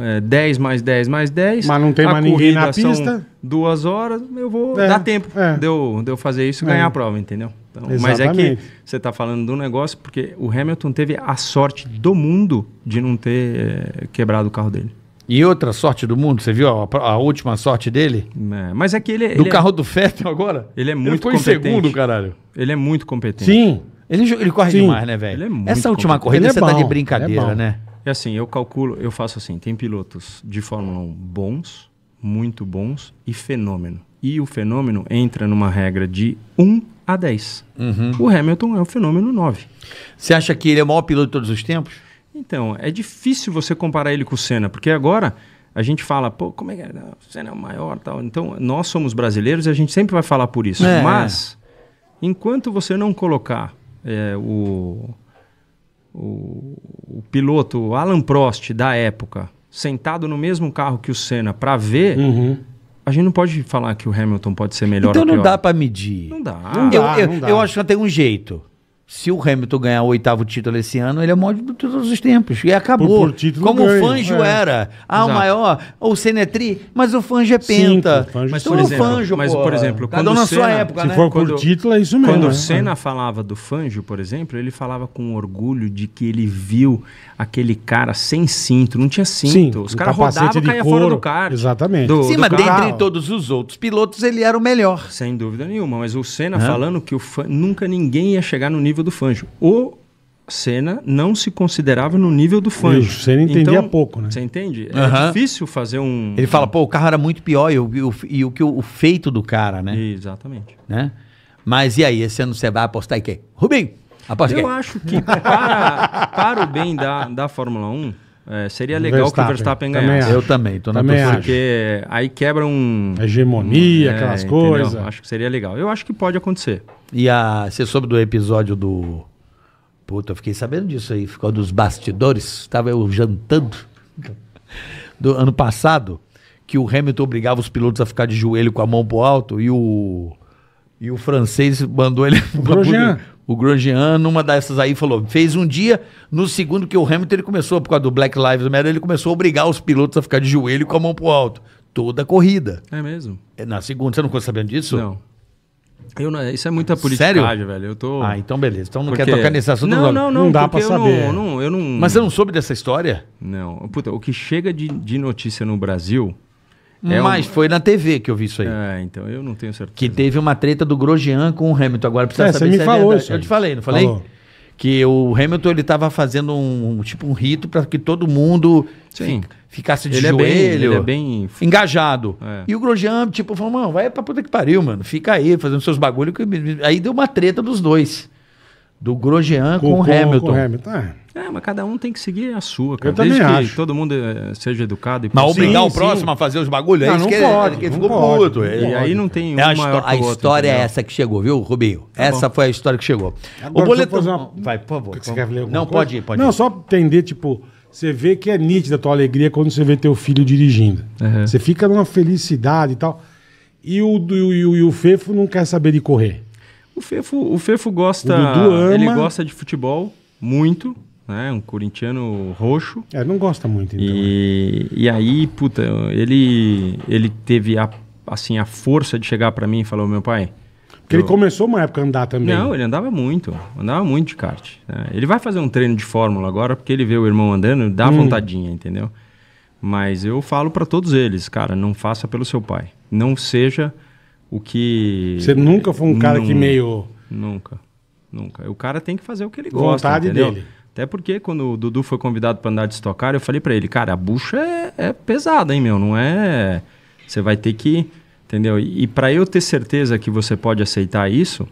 é, 10 mais 10 mais 10. Mas não tem a mais ninguém na pista. duas horas, eu vou é, dar tempo é. de, eu, de eu fazer isso e é. ganhar a prova, entendeu? Então, mas é que você está falando do negócio, porque o Hamilton teve a sorte do mundo de não ter é, quebrado o carro dele. E outra sorte do mundo, você viu a, a última sorte dele? É, mas é que ele. Do é carro do Fettel agora? Ele é muito ele foi competente. em segundo, caralho. Ele é muito competente. Sim. Ele, ele corre Sim. demais, né, velho? É Essa última corrida você é bom, tá de brincadeira, né? É assim, eu calculo, eu faço assim, tem pilotos de Fórmula 1 bons, muito bons e fenômeno. E o fenômeno entra numa regra de 1 a 10. Uhum. O Hamilton é o fenômeno 9. Você acha que ele é o maior piloto de todos os tempos? Então, é difícil você comparar ele com o Senna, porque agora a gente fala, pô, como é que é? O Senna é o maior tal. Então, nós somos brasileiros e a gente sempre vai falar por isso. É. Mas, enquanto você não colocar é, o o, o piloto Alan Prost da época sentado no mesmo carro que o Senna para ver, uhum. a gente não pode falar que o Hamilton pode ser melhor então ou pior. Então não dá para medir. Não dá. Não dá eu, eu, não dá. eu acho que tem um jeito se o Hamilton ganhar o oitavo título esse ano, ele é o maior de todos os tempos. E acabou. Por, por Como ganho. o Fanjo é. era. Ah, Exato. o maior, ou o Senetri, mas o Fanjo é penta. Cinco, mas, é por exemplo, mas, por exemplo, quando Cada um Senna, época, se né? for por título, é isso mesmo. Quando o né? Senna falava do Fanjo, por exemplo, ele falava com orgulho de que ele viu aquele cara sem cinto, não tinha cinto. Sim, os caras rodavam e caíam fora do carro. Exatamente. Do, Sim, do mas carro. dentre todos os outros pilotos, ele era o melhor. Sem dúvida nenhuma, mas o Senna falando que o nunca ninguém ia chegar no nível nível do Fanjo. O Senna não se considerava no nível do Fanjo. Você Senna entendia então, pouco, né? Você entende? É uhum. difícil fazer um... Ele fala, pô, o carro era muito pior e o, e o, e o, o feito do cara, né? Exatamente. Né? Mas e aí, esse ano você vai apostar em quê? Rubinho, aposta Eu em quê? Eu acho que para, para o bem da, da Fórmula 1 é, seria legal que o Verstappen ganhasse. Também eu também, tô na também torcida. Porque aí quebra um. Hegemonia, é, aquelas coisas. Acho que seria legal. Eu acho que pode acontecer. E a, você soube do episódio do. Puta, eu fiquei sabendo disso aí. Ficou dos bastidores. Estava eu jantando. Do ano passado, que o Hamilton obrigava os pilotos a ficar de joelho com a mão pro alto e o. E o francês mandou ele. Grosjean. O Grosjean, numa dessas aí, falou, fez um dia, no segundo que o Hamilton ele começou, por causa do Black Lives Matter, ele começou a obrigar os pilotos a ficar de joelho com a mão pro alto. Toda a corrida. É mesmo? É, na segunda, você não ficou sabendo disso? Não. Eu não, isso é muita politicagem, Sério? velho. Eu tô... Ah, então beleza. Então não porque... quer tocar nesse assunto? Não, não, não, não, não dá pra saber. Não, não, eu não... Mas você não soube dessa história? Não. Puta, o que chega de, de notícia no Brasil é Mas um... foi na TV que eu vi isso aí. É, então eu não tenho certeza. Que teve uma treta do Grosjean com o Hamilton. Agora precisa é, saber você me é falou é Isso aí. Eu te falei, não falei? Falou. Que o Hamilton ele estava fazendo um, tipo um rito para que todo mundo Sim. ficasse de ele joelho, é bem, ele é bem engajado. É. E o Grosjean tipo falou, mano, vai pra puta que pariu, mano, fica aí fazendo seus bagulho. Aí deu uma treta dos dois do Grosjean com, com, o Hamilton. Com o Hamilton. É. é. mas cada um tem que seguir a sua, cara. Eu Desde também acho. todo mundo é, seja educado e Mas obrigar sim, o próximo sim. a fazer os bagulhos, não, é não que é- pode, ele, é ele ficou puto. E aí não tem é a, maior a história é essa que chegou, viu, Rubinho? Tá essa bom. foi a história que chegou. Agora, o boleto uma... Vai, por favor. Você quer ler não, coisa? pode ir, pode Não, ir. só entender, tipo, você vê que é nítida a tua alegria quando você vê teu filho dirigindo. Uhum. Você fica numa felicidade e tal. E o, e o, e o Fefo não quer saber de correr. O Fefo, o Fefo gosta. O ele gosta de futebol muito, né? Um corintiano roxo. É, não gosta muito, então. E, né? e aí, puta, ele, ele teve a, assim, a força de chegar para mim e falar: meu pai. Porque eu... ele começou uma época a andar também. Não, ele andava muito. Andava muito de kart. Né? Ele vai fazer um treino de fórmula agora, porque ele vê o irmão andando, dá hum. vontadinha, entendeu? Mas eu falo para todos eles, cara, não faça pelo seu pai. Não seja o que. Você nunca foi um cara que meio. Nunca, nunca. O cara tem que fazer o que ele gosta. Vontade entendeu? dele. Até porque quando o Dudu foi convidado para andar de estocar, eu falei para ele, cara, a bucha é, é, pesada, hein, meu? Não é. Você vai ter que. Entendeu? E, e para eu ter certeza que você pode aceitar isso,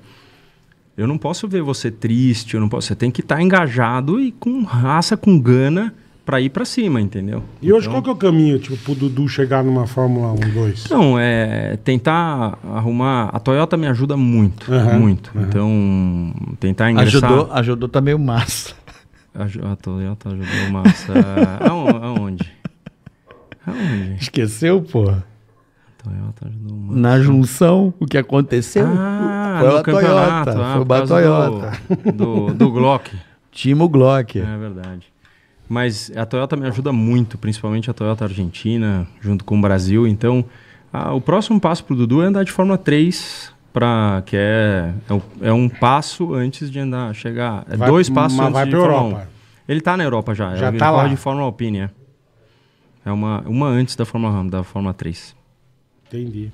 eu não posso ver você triste, eu não posso. Você tem que estar tá engajado e com raça, com gana para ir para cima, entendeu? E hoje então qual que é o caminho, tipo, pro Dudu chegar numa Fórmula 1, 2? Não, é tentar arrumar, a Toyota me ajuda muito, uhum, muito. Uhum. Então, tentar ingressar. Ajudou, ajudou também tá o Massa. A, Toyota ajudou o Massa. Aonde? Aonde? Esqueceu, porra? Toyota ajudou o Massa. Na junção, o que aconteceu? Ah, foi a Toyota, ah, foi a Toyota. Do, do, do Glock. Timo Glock. É verdade. Mas a Toyota me ajuda muito, principalmente a Toyota Argentina, junto com o Brasil. Então, a, o próximo passo para o Dudu é andar de Fórmula 3, pra, que é, é, é, um passo antes de andar, chegar. É vai, dois passos antes vai de Europa. 1. Ele está na Europa já. Já ele tá lá. de Fórmula Alpine, é. É uma, uma antes da Fórmula, da Fórmula 3. Entendi.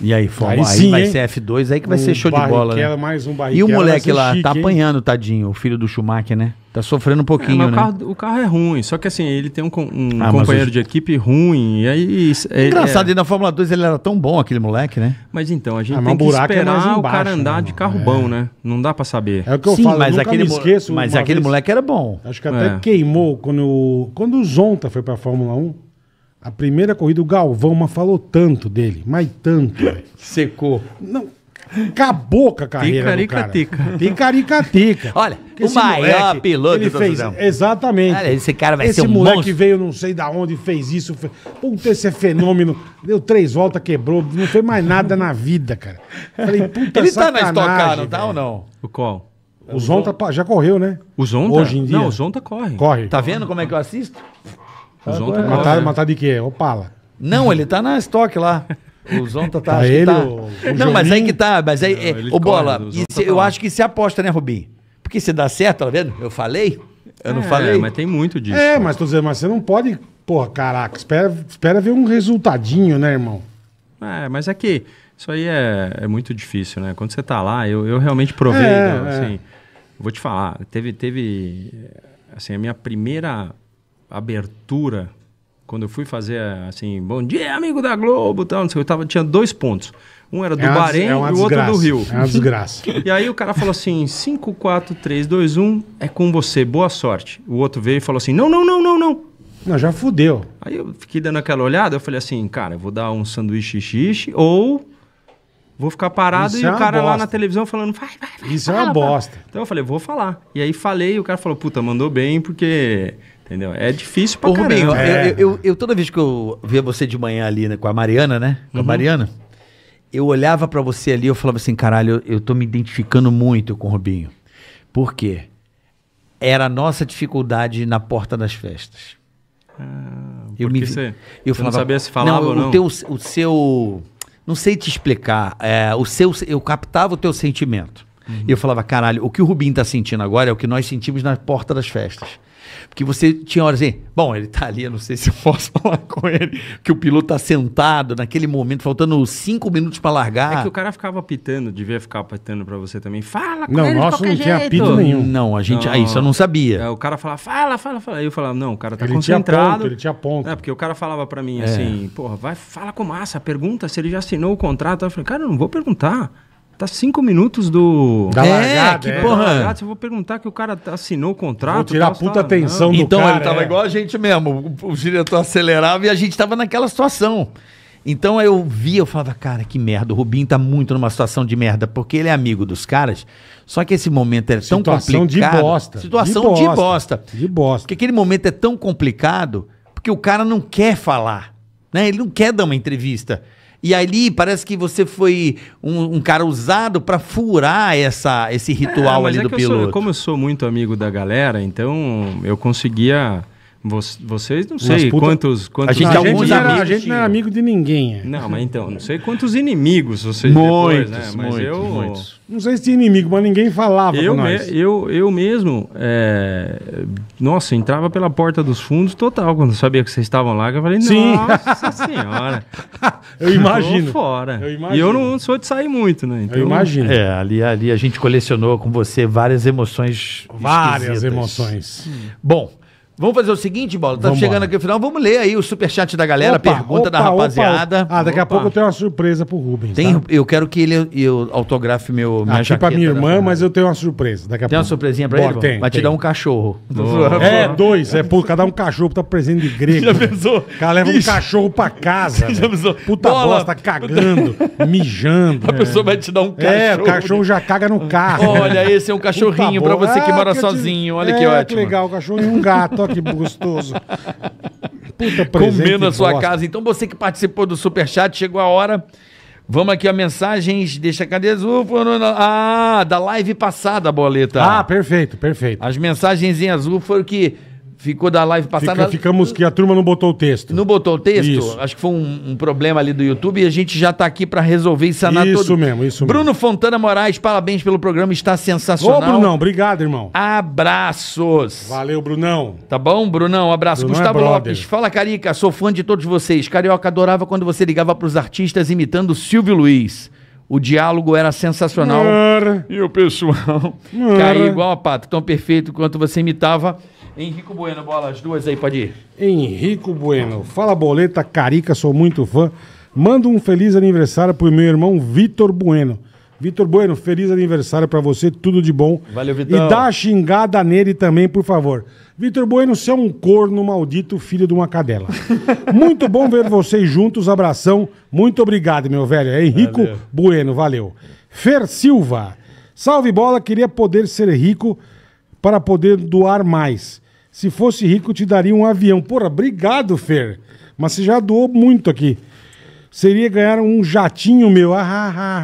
E aí, fomos. Aí, aí vai ser F2, aí que vai ser show de bola. Né? Mais um e o moleque lá tá chique, tá hein? apanhando, tadinho, o filho do Schumacher, né? Tá sofrendo um pouquinho, é, né? O carro, o carro, é ruim, só que assim, ele tem um, um ah, companheiro de equipe ruim. E aí. É, Engraçado, é... e na Fórmula 2 ele era tão bom, aquele moleque, né? Mas então, a gente ah, tem que é esperar embaixo, o cara andar né? de carro é. bom, né? Não dá pra saber. É o que eu sim, falo, mas eu aquele, esqueço. Mas aquele vez... moleque era bom. Acho que até é. queimou quando, quando o Zonta foi pra Fórmula 1. A primeira corrida, o Galvão, mas falou tanto dele, mas tanto. Secou. Não, acabou com a carreira do cara. Tem caricatica. Olha, o maior moleque, piloto ele do fez, Exatamente. Olha, esse cara vai ser Esse moleque veio não sei da onde, fez isso. Fez... Puta, esse é fenômeno. Deu três voltas, quebrou, não fez mais nada na vida, cara. Falei, puta Ele tá na sacanagem, não tá ou não? O qual? O Zonta já correu, né? O Zonta? Hoje em dia. Não, o Zonta corre. Corre. Tá vendo como é que eu assisto? O Zonta é, matar, matar de quê? Opala. Não, ele tá na estoque lá. O Zonta tá. tá ele, tá... O, o não, mas aí que tá. Mas aí, é, o Bola, corre, o se, eu acho que se aposta, né, Rubim? Porque se dá certo, tá vendo? Eu falei. Eu é, não falei. mas tem muito disso. É, mas tô dizendo, mas você não pode. Porra, caraca, espera, espera ver um resultadinho, né, irmão? É, mas é que isso aí é, é muito difícil, né? Quando você tá lá, eu, eu realmente provei, é, né? É. assim, Vou te falar, teve, teve. Assim, a minha primeira abertura, quando eu fui fazer assim, bom dia, amigo da Globo, tal, não sei, eu tava, tinha dois pontos. Um era do é Bahrein é e o outro do Rio. É uma desgraça. e aí o cara falou assim: 5, 4, 3, 2, 1, é com você, boa sorte. O outro veio e falou assim: não, não, não, não, não. Não, já fudeu. Aí eu fiquei dando aquela olhada, eu falei assim, cara, eu vou dar um sanduíche xixi ou vou ficar parado Isso e é o cara lá na televisão falando, vai, vai, vai. Isso fala, é uma bosta. Então eu falei, vou falar. E aí falei, e o cara falou, puta, mandou bem, porque Entendeu? É difícil pra o caramba. Rubinho, é. eu, eu, eu, toda vez que eu via você de manhã ali né, com a Mariana, né? Com uhum. a Mariana, eu olhava para você ali eu falava assim, caralho, eu, eu tô me identificando muito com o Rubinho. Por quê? Era a nossa dificuldade na porta das festas. Ah, eu me você, eu você falava, não sabia se falava não, ou não? O, teu, o seu... Não sei te explicar. É, o seu, eu captava o teu sentimento. Uhum. E eu falava, caralho, o que o Rubinho tá sentindo agora é o que nós sentimos na porta das festas. Porque você tinha horas assim, bom, ele tá ali, eu não sei se eu posso falar com ele, que o piloto tá sentado naquele momento, faltando cinco minutos para largar. É que o cara ficava apitando, devia ficar apitando para você também. Fala com não, ele nossa, de qualquer não tinha apito nenhum. Não, a gente, não. Aí, ah, isso eu não sabia. É, o cara falava, fala, fala, fala. Aí eu falava, não, o cara tá ele concentrado. Tinha ponto, ele tinha ponto. É, porque o cara falava para mim é. assim, porra, vai, fala com o Massa, pergunta se ele já assinou o contrato. Eu falei, cara, eu não vou perguntar. Tá cinco minutos do. Da é, largada, que é. porra. Largada, eu vou perguntar que o cara assinou o contrato. Vou tirar a puta tá- atenção não. do então, cara. Então, ele tava é. igual a gente mesmo. O, o diretor acelerava e a gente tava naquela situação. Então eu via, eu falava, cara, que merda, o Rubinho tá muito numa situação de merda, porque ele é amigo dos caras, só que esse momento é tão complicado. Situação de bosta. Situação de bosta. De bosta. De bosta. Porque aquele momento é tão complicado, porque o cara não quer falar, né? Ele não quer dar uma entrevista. E ali parece que você foi um, um cara usado para furar essa, esse é, ritual é, ali do piloto. Eu sou, como eu sou muito amigo da galera, então eu conseguia vocês não sei puta... quantos, quantos. A gente, não, a gente, era, a gente não era amigo de ninguém. É. Não, mas então, não sei quantos inimigos vocês muitos, depois, né? Mas muitos, eu. Muitos. Não sei se tinha inimigo, mas ninguém falava. Eu, me, eu, eu mesmo, é... nossa, entrava pela porta dos fundos total. Quando sabia que vocês estavam lá, eu falei, Sim. nossa senhora. eu imagino. fora. Eu imagino. E eu não sou de sair muito, né? Então, eu imagino. É, ali, ali a gente colecionou com você várias emoções. Várias emoções. Hum. Bom. Vamos fazer o seguinte, Bola, tá vamos chegando embora. aqui no final, vamos ler aí o superchat da galera, opa, pergunta opa, da rapaziada. Opa. Ah, daqui a pouco eu tenho uma surpresa pro Rubens, Tem, tá? Eu quero que ele eu autografe meu, minha Aqui pra minha irmã, mas eu tenho uma surpresa daqui a Tem pouco. uma surpresinha pra Bora, ele? Tem, Vai tem. te dar um cachorro. É, dois, é por cada um cachorro tá presente de grego. Já pensou? O cara leva Bicho. um cachorro pra casa. Já pensou? Puta Bola. bosta, cagando, mijando. A pessoa vai te dar um cachorro. É, o cachorro já caga no carro. Olha, esse é um cachorrinho pra você que ah, mora sozinho. Olha é, que ótimo. que legal, o cachorro e um gato, que gostoso. Puta presente. Comendo a sua bosta. casa. Então você que participou do Superchat, chegou a hora. Vamos aqui a mensagens, deixa cadê azul? Ah, da live passada, boleta. Ah, perfeito, perfeito. As mensagens em azul foram que Ficou da live passada. Fica, ficamos que a turma não botou o texto. Não botou o texto? Isso. Acho que foi um, um, problema ali do YouTube e a gente já está aqui para resolver e sanar isso todo. mesmo, isso Bruno mesmo. Fontana Moraes, parabéns pelo programa, está sensacional. Ô, Brunão, obrigado, irmão. Abraços. Valeu, Brunão. Tá bom, Brunão? Um abraço. É Gustavo é Lopes. Fala, Carica, sou fã de todos vocês. Carioca adorava quando você ligava para os artistas imitando Silvio Luiz. O diálogo era sensacional. Mara. E o pessoal Mara. caía igual a pato, tão perfeito quanto você imitava. Henrico Bueno, bola as duas aí, pode ir. Henrico Bueno, fala boleta, carica, sou muito fã. Manda um feliz aniversário pro meu irmão Vitor Bueno. Vitor Bueno, feliz aniversário para você, tudo de bom. Valeu, Vitor. E dá a xingada nele também, por favor. Vitor Bueno, você é um corno maldito, filho de uma cadela. Muito bom ver vocês juntos, abração. Muito obrigado, meu velho. É Henrico valeu. Bueno, valeu. Fer Silva, salve bola, queria poder ser rico para poder doar mais. Se fosse rico, eu te daria um avião. Porra, obrigado, Fer. Mas você já doou muito aqui. Seria ganhar um jatinho meu. Ah, ah, ah,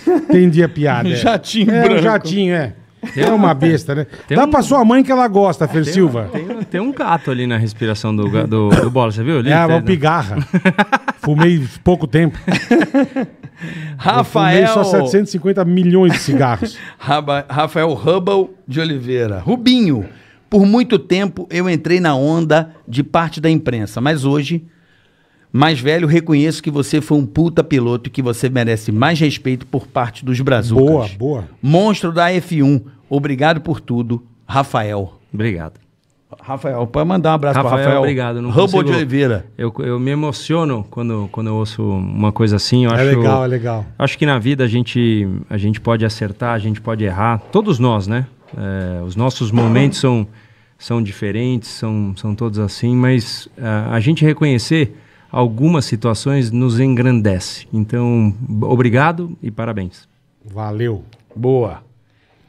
ah. Entendi a piada. Um é. jatinho é, branco. um jatinho, é. Tem é uma besta, né? Dá um... pra sua mãe que ela gosta, Fer tem, Silva. Tem, tem, um gato ali na respiração do, do, do bola, você viu? Ali, é, tá uma né? pigarra. Fumei pouco tempo. Rafael. Eu fumei só 750 milhões de cigarros. Rafael Hubble de Oliveira. Rubinho. Por muito tempo eu entrei na onda de parte da imprensa, mas hoje, mais velho, reconheço que você foi um puta piloto e que você merece mais respeito por parte dos brasileiros. Boa, boa. Monstro da F1, obrigado por tudo, Rafael. Obrigado. Rafael, pode mandar um abraço para Rafael. Obrigado. Não de Oliveira. Eu, eu me emociono quando, quando eu ouço uma coisa assim. Eu é acho, legal, é legal. Acho que na vida a gente, a gente pode acertar, a gente pode errar. Todos nós, né? É, os nossos momentos são, são diferentes, são, são todos assim, mas a, a gente reconhecer algumas situações nos engrandece. Então, obrigado e parabéns. Valeu. Boa.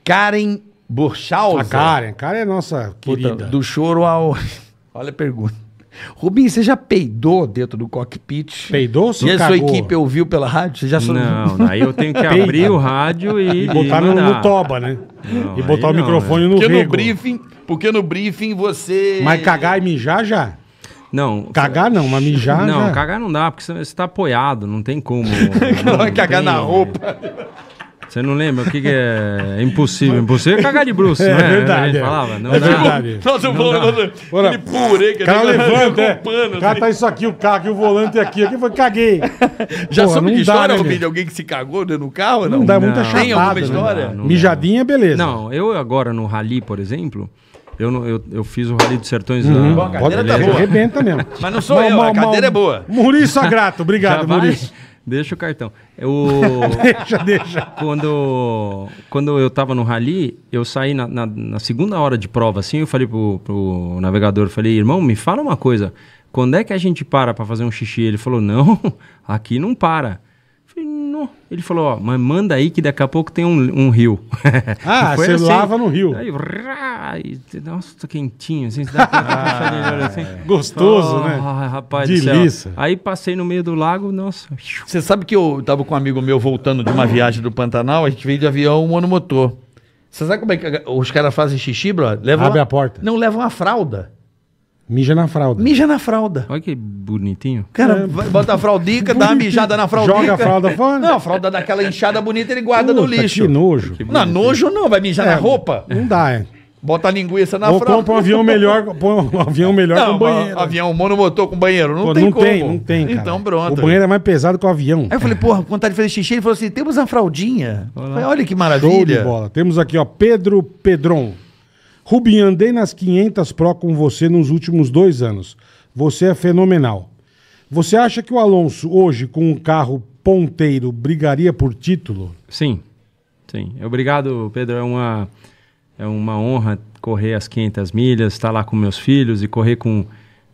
Karen Borchausa. A Karen, Karen é nossa querida. Puta, do choro ao. Olha a pergunta. Rubinho, você já peidou dentro do cockpit? Peidou? Você e a sua equipe ouviu pela rádio? Você já sou. não aí eu tenho que abrir o rádio e. E botar e no, no, toba, né? Não, e botar o não, microfone né? no porque rego. no briefing, Porque no briefing você. Mas cagar e mijar já? Não. Cagar não, mas mijar. Não, já. cagar não dá, porque você está apoiado, não tem como. não, não cagar tem, na roupa. Você não lembra? O que, que é? é impossível? Impossível é cagar de bruxo, é, né? É verdade. É. Falava. Não é dá. verdade. Nossa, o volante, aquele purê que cara levanta, é. pano, o cara tá isso aqui, o carro aqui, o volante aqui. Aqui foi, caguei. Já Porra, soube de história, né, Rubinho, de alguém que se cagou dentro do carro? Não, não dá muita chapada. Tem alguma né? história? Não, Mijadinha, é beleza. Não, eu agora no rally, por exemplo... Eu, eu, eu fiz o Rally dos Sertões uhum. a cadeira beleza. tá boa. Arrebenta mesmo. Mas não sou mal, eu, mal, a cadeira mal. é boa. Maurício Agrato, obrigado, Maurício. Deixa o cartão. Eu, deixa, deixa. Quando, quando eu tava no rally, eu saí na, na, na, segunda hora de prova, assim, eu falei pro, pro navegador, falei, irmão, me fala uma coisa, quando é que a gente para para fazer um xixi? Ele falou, não, aqui não para. Falei, não. Ele falou, ó, mas manda aí que daqui a pouco tem um, um rio. Ah, você assim, lava no rio. Aí, rá, e, nossa, tô quentinho, assim, dá ah, assim. É. Gostoso, oh, né? Ah, rapaz, Delícia. Aí passei no meio do lago, nossa. Você sabe que eu tava com um amigo meu voltando de uma viagem do Pantanal, a gente veio de avião monomotor. Você sabe como é que os caras fazem xixi, brother? Leva Abre uma... a porta. Não, leva uma fralda. Mija na fralda. Mija na fralda. Olha que bonitinho. Cara, é. bota a fraldica, dá uma mijada na fraldica. Joga a fralda fora. Não, a fralda dá aquela inchada bonita ele guarda Puta, no lixo. Que nojo. Que não, nojo não, vai mijar é, na roupa. Não dá, é. Bota a linguiça na Ou fralda. Compra um avião melhor, põe um avião melhor não, com banheiro. Avião monomotor com banheiro. Não Pô, tem não como. Tem, não tem, cara. Então pronto. O banheiro é mais pesado que o avião. Aí eu falei, porra, quando tá de fazer xixi, ele falou assim: temos a fraldinha. Olha, Olha que maravilha. Show de bola. Temos aqui, ó, Pedro Pedron. Rubinho, andei nas 500 Pro com você nos últimos dois anos. Você é fenomenal. Você acha que o Alonso, hoje, com um carro ponteiro, brigaria por título? Sim, sim. Obrigado, Pedro. É uma, é uma honra correr as 500 milhas, estar lá com meus filhos e correr com,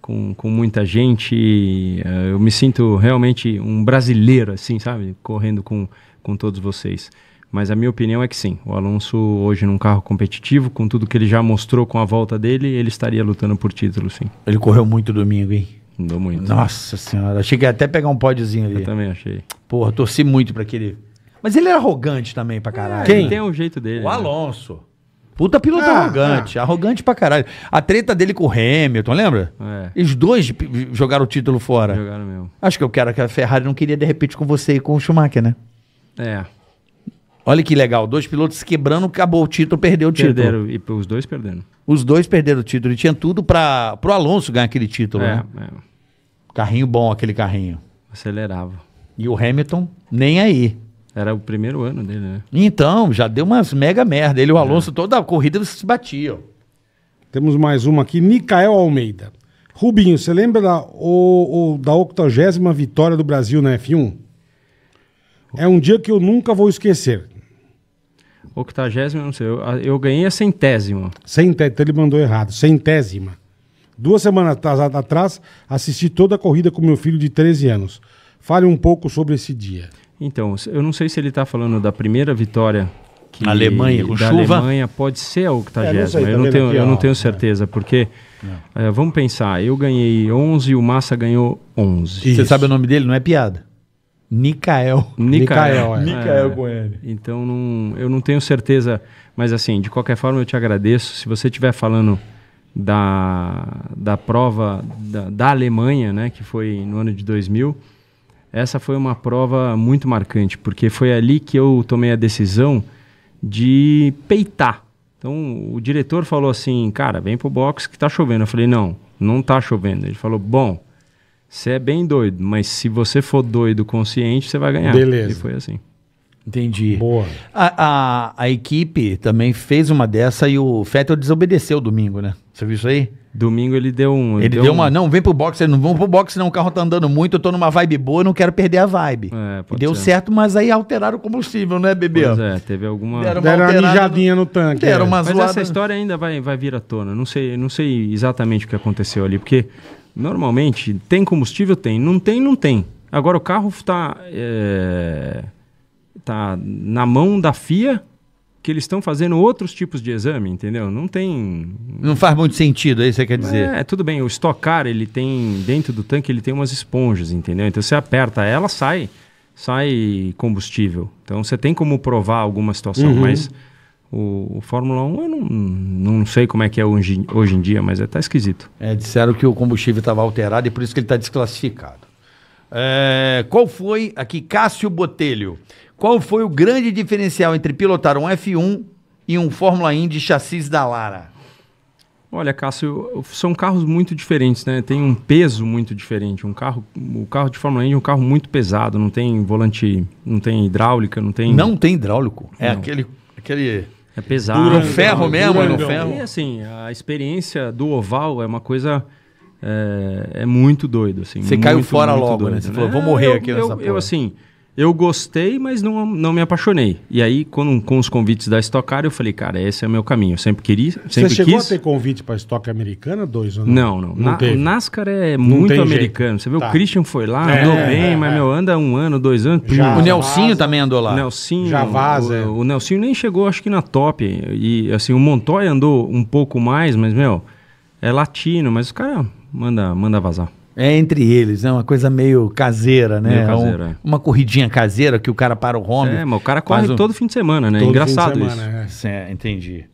com, com muita gente. Eh, eu me sinto realmente um brasileiro, assim, sabe? Correndo com, com todos vocês. Mas a minha opinião é que sim. O Alonso, hoje, num carro competitivo, com tudo que ele já mostrou com a volta dele, ele estaria lutando por título, sim. Ele correu muito domingo, hein? Andou muito. Nossa senhora. Achei que ia até pegar um pódiozinho ali. Eu também achei. Porra, torci muito pra aquele. Mas ele é arrogante também pra caralho. Quem? Né? Tem um jeito dele. O né? Alonso. Né? Puta piloto ah, arrogante, ah. arrogante pra caralho. A treta dele com o Hamilton, lembra? É. Eles dois jogaram o título fora. Jogaram mesmo. Acho que eu quero que a Ferrari não queria de repente com você e com o Schumacher, né? É. Olha que legal, dois pilotos quebrando, acabou o título, perdeu o título. Perderam, e os dois perderam. Os dois perderam o título. E tinha tudo para o Alonso ganhar aquele título. É, né? é. Carrinho bom, aquele carrinho. Acelerava. E o Hamilton, nem aí. Era o primeiro ano dele, né? Então, já deu umas mega merda. Ele e o é. Alonso, é. toda a corrida, eles se batiam. Temos mais uma aqui, Micael Almeida. Rubinho, você lembra da, o, o, da 80 vitória do Brasil na F1? É um dia que eu nunca vou esquecer octagésima, não sei. Eu, eu ganhei a centésima. Centésima, então ele mandou errado. Centésima. Duas semanas atrás, assisti toda a corrida com meu filho de 13 anos. Fale um pouco sobre esse dia. Então, eu não sei se ele está falando da primeira vitória que Alemanha, com da chuva. Alemanha pode ser a é, octagésima. É, eu, tá não tenho, aqui, eu não tenho certeza, porque é, vamos pensar, eu ganhei 11 e o Massa ganhou 11. Isso. Você sabe o nome dele? Não é piada. Nicael. Nicael, é. é. com L. Então não, eu não tenho certeza, mas assim, de qualquer forma eu te agradeço. Se você estiver falando da, da prova da, da, Alemanha, né, que foi no ano de 2000, essa foi uma prova muito marcante, porque foi ali que eu tomei a decisão de peitar. Então o diretor falou assim, cara, vem pro box que tá chovendo. Eu falei, não, não tá chovendo. Ele falou, bom, você é bem doido, mas se você for doido consciente, você vai ganhar. Beleza. E foi assim. Entendi. Boa. A, a, a, equipe também fez uma dessa e o Fettel desobedeceu domingo, né? Você viu isso aí? Domingo ele deu um. Ele, ele deu, deu um... uma. Não, vem pro boxe, não vão pro boxe, não. O carro tá andando muito, eu tô numa vibe boa, não quero perder a vibe. É, pode deu ser. certo, mas aí alteraram o combustível, né, bebê? Pois é, teve alguma. Deram uma, mijadinha no... no tanque. Deram é. uma mas essa história ainda vai, vai vir à tona. Não sei, não sei exatamente o que aconteceu ali, porque Normalmente, tem combustível? Tem. Não tem, não tem. Agora, o carro está é, tá na mão da FIA, que eles estão fazendo outros tipos de exame, entendeu? Não tem... Não faz muito sentido, aí é você quer dizer. É, tudo bem. O estocar ele tem, dentro do tanque, ele tem umas esponjas, entendeu? Então, você aperta ela, sai sai combustível. Então, você tem como provar alguma situação, uhum. mas o, o Fórmula 1, eu não, não sei como é que é hoje, hoje em dia, mas é tá esquisito. É, disseram que o combustível estava alterado e por isso que ele está desclassificado. É, qual foi, aqui, Cássio Botelho, qual foi o grande diferencial entre pilotar um F1 e um Fórmula Indy chassis da Lara? Olha, Cássio, são carros muito diferentes, né? Tem um peso muito diferente. Um carro, o carro de Fórmula 1 é um carro muito pesado, não tem volante, não tem hidráulica, não tem. Não tem hidráulico. É não. aquele, aquele é pesado. Dura, no ferro mesmo, dura, é no ferro. E assim, a experiência do oval é uma coisa é, é muito doido, assim. Você muito, caiu fora muito logo, né? doido, né? Você falou, né? vou morrer é, eu, aqui eu, nessa eu, porra. Eu, assim, eu gostei, mas não, não me apaixonei. E aí, quando, com os convites da Stock Car, eu falei, cara, esse é o meu caminho. Eu sempre queria, sempre Você chegou a ter convite para Stock Americana, dois ou não? Não, não. não Na, o NASCAR é muito americano. Jeito. Você viu tá. o Christian foi lá, é, andou é, bem, é, mas, é. meu, anda um ano, dois anos. Já o Nelsinho também andou lá. Nelsinho, já vaza. O, o Nelsinho nem chegou, acho que na top. E, assim, o Montoya andou um pouco mais, mas, meu, é latino, mas o cara manda, manda vazar. É entre eles, é né? uma coisa meio caseira, né? Meio é caseira, um, é. Uma corridinha caseira que o cara para o home. É, mas o cara corre um... todo fim de semana, né? Todo Engraçado fim de semana, isso. É. entendi.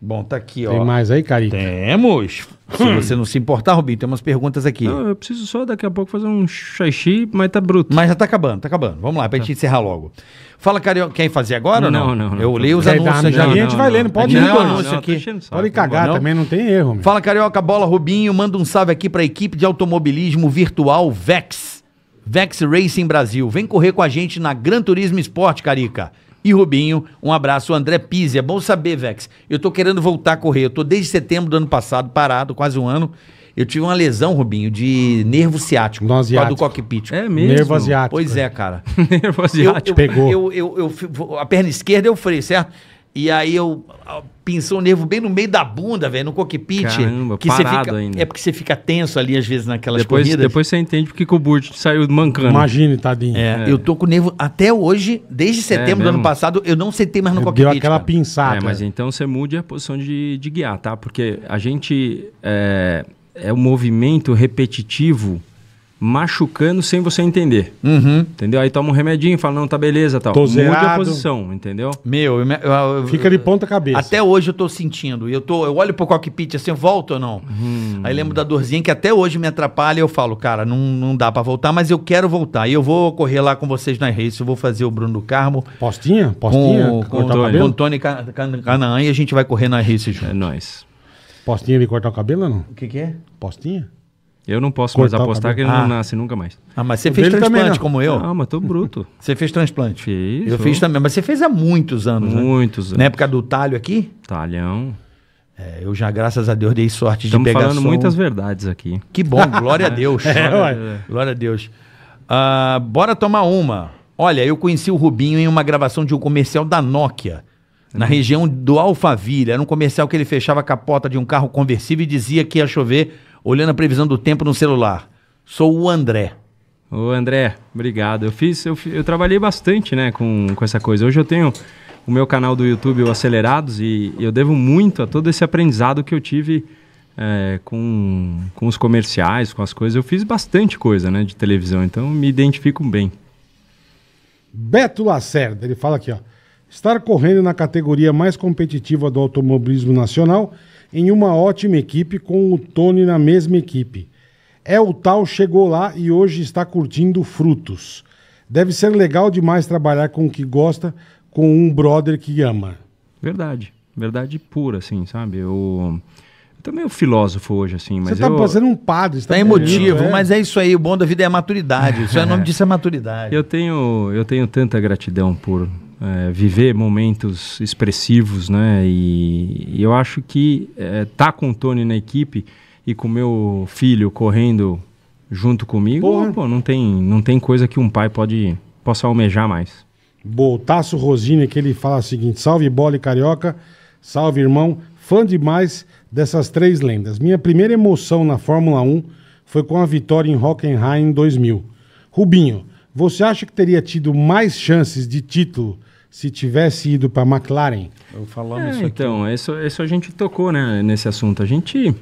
Bom, tá aqui, ó. Tem mais aí, Carica? Temos. Se você não se importar, Rubinho, tem umas perguntas aqui. Não, eu preciso só daqui a pouco fazer um xixi, mas tá bruto. Mas já tá acabando, tá acabando. Vamos lá, pra tá. gente encerrar logo. Fala, Carioca, quer fazer agora não, ou não? Não, não. Eu li os anúncios já. Não, a gente vai lendo, pode ir o anúncio aqui. Pode cagar também, não tem erro. Meu. Fala, Carioca, bola, Rubinho, manda um salve aqui pra equipe de automobilismo virtual VEX. VEX Racing Brasil. Vem correr com a gente na Gran Turismo Esporte, Carica. E Rubinho, um abraço. André Pizzi, é bom saber, Vex. Eu tô querendo voltar a correr. Eu tô desde setembro do ano passado parado, quase um ano. Eu tive uma lesão, Rubinho, de nervo ciático. No asiático. Do cockpit. É mesmo? Nervo asiático. Pois é, cara. nervo asiático. Eu, eu Pegou. Eu, eu, a perna esquerda eu freio, certo? E aí eu pinçou o nervo bem no meio da bunda, velho, no cockpit. Caramba, que parado você fica, ainda. É porque você fica tenso ali, às vezes, naquelas depois, corridas. Depois você entende porque que o Burt saiu mancando. Imagine, tadinho. É, é, Eu tô com o nervo... Até hoje, desde é setembro é, do ano passado, eu não sentei mais no cockpit. Deu aquela cara. pinçada. É, mas então você mude a posição de, de guiar, tá? Porque a gente... É, é um movimento repetitivo machucando sem você entender. Uhum. Entendeu? Aí toma um remedinho fala, não, tá beleza, tal. Tô Mude zerado. a posição, entendeu? Meu, eu, eu, eu, fica de ponta cabeça. Até hoje eu tô sentindo. Eu, tô, eu olho pro cockpit assim, eu volto ou não? Hum. Aí lembro da dorzinha que até hoje me atrapalha e eu falo, cara, não, não dá para voltar, mas eu quero voltar. E eu vou correr lá com vocês nas redes, eu vou fazer o Bruno do Carmo. Postinha? Postinha? Com, com, com, o Tony Canaã e a gente vai correr nas redes juntos. É nóis. Postinha de cortar o cabelo ou não? O que que é? Postinha? Eu não posso mais apostar que ele ah. não nasce nunca mais. Ah, mas você o fez transplante como eu? Não, ah, mas tô bruto. Você fez transplante? Fiz. Eu fiz também, mas você fez há muitos anos, né? Muitos né? anos. Na época do talho aqui? Talhão. É, eu já, graças a Deus, dei sorte Estamos de pegar falando som. muitas verdades aqui. Que bom, glória a Deus. é, glória, glória a Deus. Uh, bora tomar uma. Olha, eu conheci o Rubinho em uma gravação de um comercial da Nokia na uhum. região do Alphaville. Era um comercial que ele fechava a capota de um carro conversível e dizia que ia chover olhando a previsão do tempo no celular. Sou o André. Ô André, obrigado. Eu fiz, eu, eu trabalhei bastante, né, com, com essa coisa. Hoje eu tenho o meu canal do YouTube, o Acelerados, e eu devo muito a todo esse aprendizado que eu tive é, com, com os comerciais, com as coisas. Eu fiz bastante coisa, né, de televisão, então me identifico bem. Beto Lacerda, ele fala aqui, ó. Estar correndo na categoria mais competitiva do automobilismo nacional em uma ótima equipe com o Tony na mesma equipe. É o tal chegou lá e hoje está curtindo frutos. Deve ser legal demais trabalhar com o que gosta, com um brother que ama. Verdade, verdade pura, assim, sabe? Eu, eu também o filósofo hoje, assim, mas Você está eu... um padre. Está tá, tá emotivo, é. mas é isso aí, o bom da vida é a maturidade. Isso é, o nome disso é maturidade. Eu tenho, eu tenho tanta gratidão por é, viver momentos expressivos, né? E, e eu acho que é, tá com o Tony na equipe e com meu filho correndo junto comigo, Porra. pô, não tem, não tem coisa que um pai pode possa almejar mais. Boltaço Rosini, que ele fala o seguinte: salve bola carioca, salve irmão, fã demais dessas três lendas. Minha primeira emoção na Fórmula 1 foi com a vitória em Hockenheim em 2000. Rubinho, você acha que teria tido mais chances de título se tivesse ido para a McLaren. Eu falamos é, isso aqui. Então, isso, isso a gente tocou né, nesse assunto. A gente.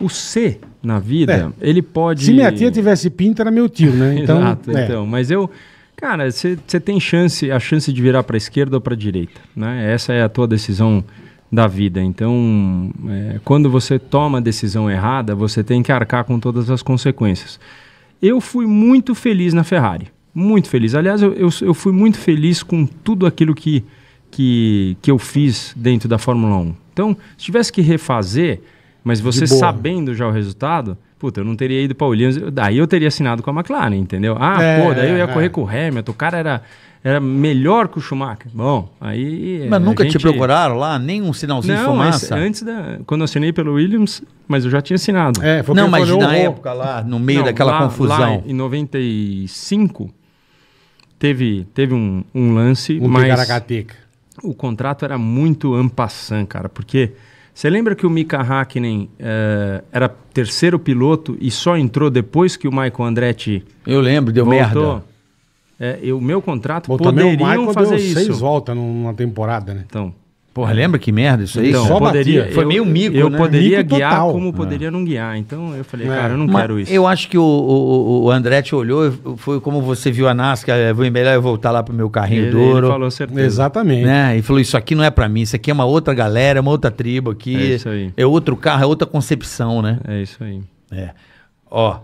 O C na vida, é. ele pode. Se minha tia tivesse pinta, era meu tio, né? Então, Exato, é. então. Mas eu. Cara, você tem chance, a chance de virar para a esquerda ou para a direita. Né? Essa é a tua decisão da vida. Então, é, quando você toma a decisão errada, você tem que arcar com todas as consequências. Eu fui muito feliz na Ferrari muito feliz. Aliás, eu, eu, eu, fui muito feliz com tudo aquilo que, que, que eu fiz dentro da Fórmula 1. Então, se tivesse que refazer, mas você sabendo já o resultado, puta, eu não teria ido para Williams, daí eu teria assinado com a McLaren, entendeu? Ah, é, pô, daí eu ia é, correr com o Hamilton, o cara era, era melhor que o Schumacher. Bom, aí. É, mas nunca gente... te procuraram lá, nenhum sinalzinho não, de fumaça? antes da. Quando eu assinei pelo Williams, mas eu já tinha assinado. É, foi Não, mas na época lá, no meio não, daquela lá, confusão. Lá em 95, teve, teve um, um lance, um mas o contrato era muito ampassan, cara, porque você lembra que o Mika Hakkinen uh, era terceiro piloto e só entrou depois que o Michael Andretti Eu lembro, deu voltou? merda. É, o meu contrato Bom, poderiam fazer isso. seis voltas numa temporada, né? Então, Porra, lembra que merda isso aí? Então, só poderia, foi eu, meio mico, Eu né? poderia mico guiar total. como poderia é. não guiar. Então eu falei, é. cara, eu não Mas quero isso. Eu acho que o, o, o Andretti olhou, foi como você viu a Nasca ah, vou é melhor eu voltar lá pro meu carrinho ele, duro. Ele falou certeza. Exatamente. Né? E falou, isso aqui não é para mim, isso aqui é uma outra galera, uma outra tribo aqui. É isso aí. É outro carro, é outra concepção, né? É isso aí. É. Ó,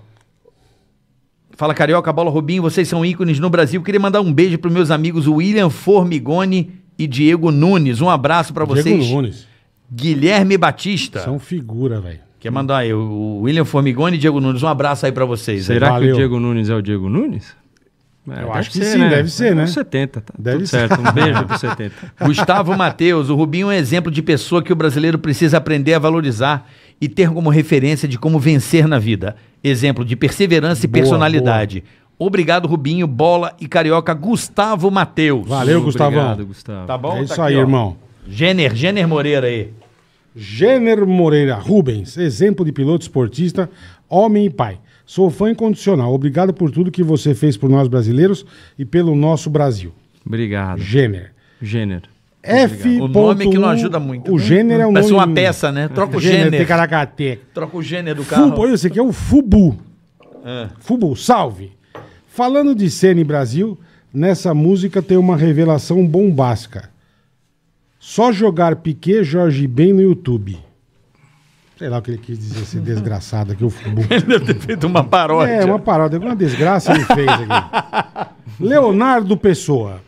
Fala Carioca, Bola Rubinho, vocês são ícones no Brasil. Queria mandar um beijo para meus amigos William Formigoni e Diego Nunes. Um abraço para vocês. Diego Nunes. Guilherme Batista. São figura, velho. Quer mandar aí o William Formigoni e Diego Nunes. Um abraço aí para vocês. Será que o Diego Nunes é o Diego Nunes? É, eu acho que ser, sim, né? deve ser, é né? 70, tá deve tudo ser. certo. Um beijo pro 70. Gustavo Matheus, o Rubinho é um exemplo de pessoa que o brasileiro precisa aprender a valorizar e ter como referência de como vencer na vida. Exemplo de perseverança boa, e personalidade. Boa. Obrigado, Rubinho, Bola e Carioca, Gustavo Matheus. Valeu, Gustavão. Obrigado, Gustavo. Tá bom? É tá isso tá aí, ó. irmão. Jenner, Jenner Moreira aí. Jenner Moreira, Rubens, exemplo de piloto esportista, homem e pai. Sou fã incondicional. Obrigado por tudo que você fez por nós brasileiros e pelo nosso Brasil. Obrigado. Gêner. Gêner. F. O nome é que não ajuda muito. O gênero né? é um Parece nome... uma peça, né? Troca o gênero. gênero. Caracate. Troca o gênero do carro. Fubu, esse aqui é o Fubu. É. Fubu, salve. Falando de cena em Brasil, nessa música tem uma revelação bombástica. Só jogar Piquet Jorge bem no YouTube. Sei lá o que ele quis dizer, esse desgraçado aqui, o Fubu. Ele deve ter feito uma paródia. É, uma paródia. uma desgraça ele fez aqui. Leonardo Pessoa.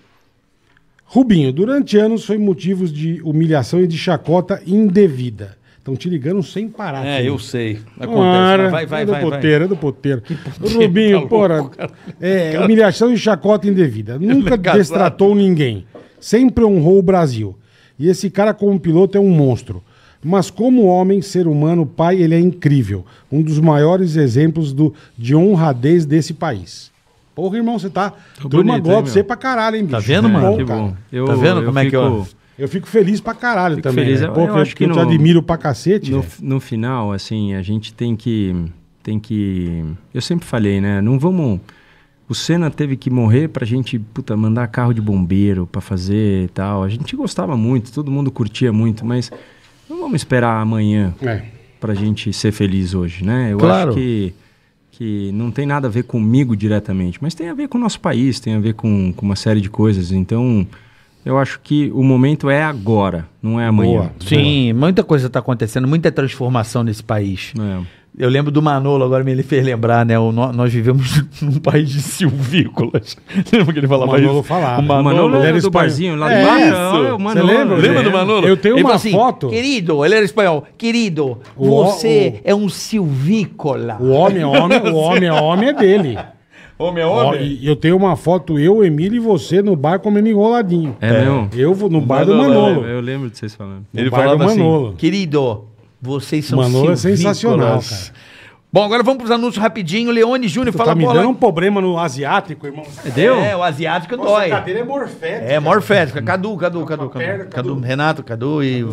Rubinho, durante anos foi motivo de humilhação e de chacota indevida. Estão te ligando sem parar. É, filho. eu sei. Acontece. Mara, vai, vai, é do vai. Poteiro, vai. É do poteiro, é do poteiro. Rubinho, tá porra. é, humilhação e chacota indevida. É Nunca destratou ninguém. Sempre honrou o Brasil. E esse cara, como piloto, é um monstro. Mas, como homem, ser humano, pai, ele é incrível. Um dos maiores exemplos do, de honradez desse país. Porra, irmão, você tá. Tô tá Turma bonito, você pra caralho, hein, tá bicho? Tá vendo, mano? Bom, que bom. Eu, tá vendo como fico... é que eu. É eu fico feliz pra caralho fico também. Feliz. Né? Pô, eu, eu acho que eu no, te admiro pra cacete. No, né? no, final, assim, a gente tem que. Tem que. Eu sempre falei, né? Não vamos. O Senna teve que morrer pra gente, puta, mandar carro de bombeiro pra fazer e tal. A gente gostava muito, todo mundo curtia muito, mas não vamos esperar amanhã é. pra gente ser feliz hoje, né? Eu claro. acho que que não tem nada a ver comigo diretamente, mas tem a ver com o nosso país, tem a ver com, com uma série de coisas. Então, eu acho que o momento é agora, não é amanhã. Boa. Né? Sim, Boa. muita coisa está acontecendo, muita transformação nesse país. É. Eu lembro do Manolo, agora ele fez lembrar, né? O, nós vivemos num país de silvícolas. Lembra que ele falava o Manolo isso? Falava. O Manolo, Manolo era do espanhol. barzinho lá é de Manolo. Você lembra? Lembra do Manolo? Eu tenho ele uma assim, foto. Querido, ele era espanhol. Querido, o você o... é um silvícola. O homem é homem, o homem é homem é dele. Homem é homem? Ó, eu tenho uma foto, eu, Emílio e você no bar comendo enroladinho. É, mesmo? É, eu vou no bar do Manolo. Eu lembro de vocês falando. No Ele bar falava do assim, Manolo. assim, querido, vocês são Manolo é sensacional, cara. Bom, agora vamos para os anúncios rapidinho. Leone Júnior fala, tá me bola. dando um problema no asiático, irmão. Deu? É, o asiático Nossa, dói. a cadeira é morfética. É, morfética. Cadu, Cadu, tá Cadu, Cadu, Cadu, Cadu. Renato, Cadu e...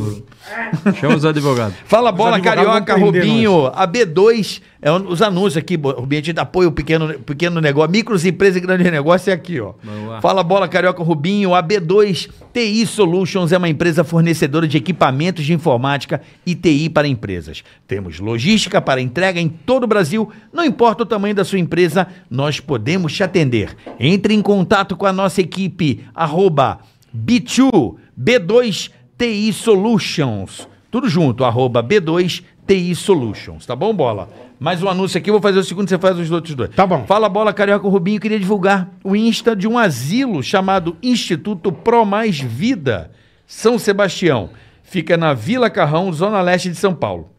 Chama os advogados. Fala bola, carioca, Rubinho. A B2 é um, os anúncios aqui, o ambiente de apoio, pequeno, pequeno negócio, micros, empresas e grandes negócios é aqui, ó. Fala Bola Carioca Rubinho, a B2 TI Solutions é uma empresa fornecedora de equipamentos de informática e TI para empresas. Temos logística para entrega em todo o Brasil, não importa o tamanho da sua empresa, nós podemos te atender. Entre em contato com a nossa equipe, arroba B2, B2 TI Solutions. Tudo junto, arroba B2 TI Solutions, tá bom, Bola? Mais um anúncio aqui, vou fazer o segundo, você faz os outros dois. Tá bom. Fala, Bola Carioca Rubinho, queria divulgar o Insta de um asilo chamado Instituto Pro Mais Vida, São Sebastião. Fica na Vila Carrão, zona leste de São Paulo.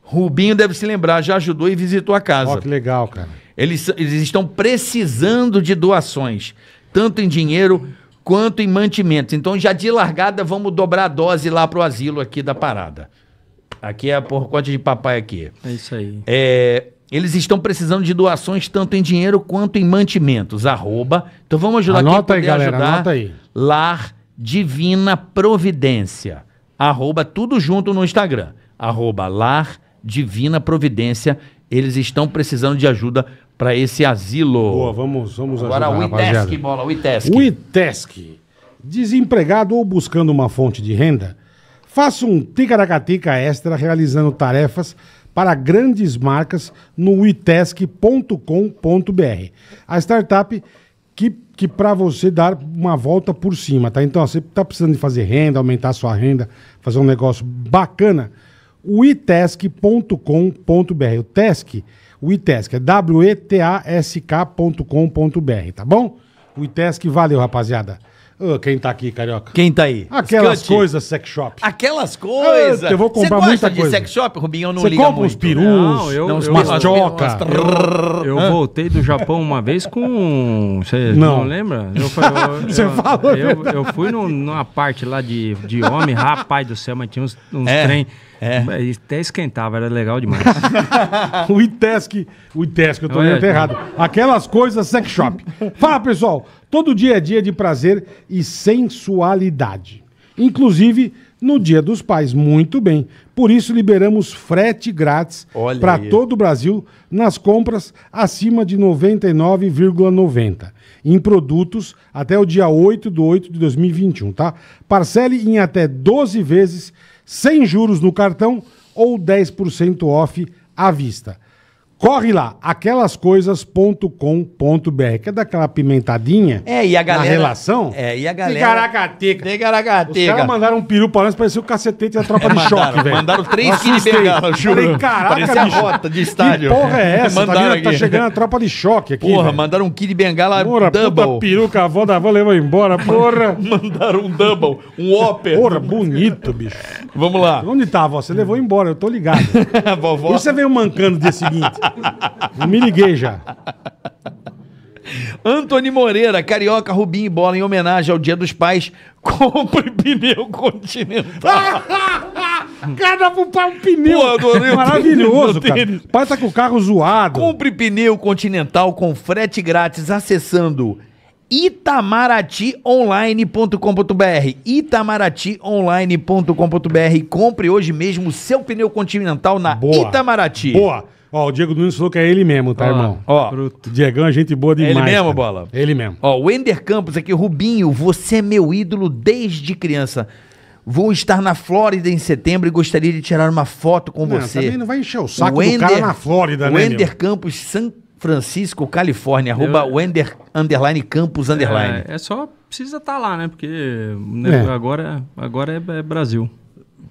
Rubinho deve se lembrar, já ajudou e visitou a casa. Ó, oh, que legal, cara. Eles, eles estão precisando de doações, tanto em dinheiro quanto em mantimentos. Então, já de largada, vamos dobrar a dose lá pro asilo aqui da parada. Aqui é a porcote de papai aqui. É isso aí. É, eles estão precisando de doações tanto em dinheiro quanto em mantimentos. Arroba. Então vamos ajudar anota quem aí, galera, ajudar. Anota aí. Lar Divina Providência. Arroba tudo junto no Instagram. Arroba Lar Divina Providência. Eles estão precisando de ajuda para esse asilo. Boa, vamos, vamos Agora, ajudar, Agora o ITESC, bola, o ITESC. O ITESC. Desempregado ou buscando uma fonte de renda, Faça um ticaracatica extra realizando tarefas para grandes marcas no itesc.com.br. A startup que, que para você dar uma volta por cima, tá? Então, ó, você está precisando de fazer renda, aumentar sua renda, fazer um negócio bacana, o itesc.com.br. O TESC, o itesc é W E T A S K.com.br, tá bom? O itesc valeu, rapaziada. Oh, quem tá aqui, Carioca? Quem tá aí? Aquelas coisas, sex shop. Aquelas coisas? eu vou comprar muita coisa. Você gosta de sex shop, Rubinho? Eu não Você liga compra muito. uns né? perus, não, eu, não, uns eu, Eu, eu, eu voltei do Japão uma vez com... Você não. não lembra? Você falou eu, eu, fui no, numa parte lá de, de homem, rapaz do céu, mas tinha uns, uns é. trem... É. Até esquentava, era legal demais. o Itesc, o Itesc, eu tô olhando errado. Aquelas coisas sex shop. Fala, pessoal. Todo dia é dia de prazer e sensualidade. Inclusive no Dia dos Pais. Muito bem. Por isso, liberamos frete grátis para todo o Brasil nas compras acima de 99,90 em produtos até o dia 8 de 8 de 2021, tá? Parcele em até 12 vezes sem juros no cartão ou 10% off à vista. Corre lá, aquelascoisas.com.br, que é daquela pimentadinha. É, e a galera. Na relação. É, e a galera. De caracateca. De caracateca. Os caras mandaram um peru pra nós, parecia o cacetete da tropa de mandaram, choque, velho. Mandaram três quilos de bengala, juro. Falei, caraca, Parecia bicho, rota de estádio. Que porra é essa? Tá mandaram tá, tá chegando a tropa de choque aqui. Porra, véio. mandaram um quilo de bengala porra, double. peruca, a avó da avó levou embora, porra. mandaram um double, um ópera. Porra, bonito, bicho. Vamos lá. Onde tá, avó? Você levou embora, eu tô ligado. vovó. você veio mancando dia seguinte. Me liguei já. Antônio Moreira, carioca, Rubinho e bola em homenagem ao Dia dos Pais. Compre pneu continental. Cada um tá um pneu. Pô, é Maravilhoso, cara. pai tá com o carro zoado. Compre pneu continental com frete grátis acessando itamaratyonline.com.br itamaratyonline.com.br compre hoje mesmo o seu pneu continental na Boa. Itamaraty. Boa. Ó, o Diego Nunes falou que é ele mesmo, tá, Ó, irmão? ó. Bruto. Diegão é gente boa é demais. ele mesmo, cara. Bola? Ele mesmo. Ó, o Ender Campos aqui, Rubinho, você é meu ídolo desde criança. Vou estar na Flórida em setembro e gostaria de tirar uma foto com Não, você. também não vai encher o saco do cara na Flórida, né, Wender meu? Campos, San Francisco, Califórnia, arroba Wender, underline, Campos, underline. É, é só precisa estar tá lá, né? Porque né, É. agora, agora é, é Brasil.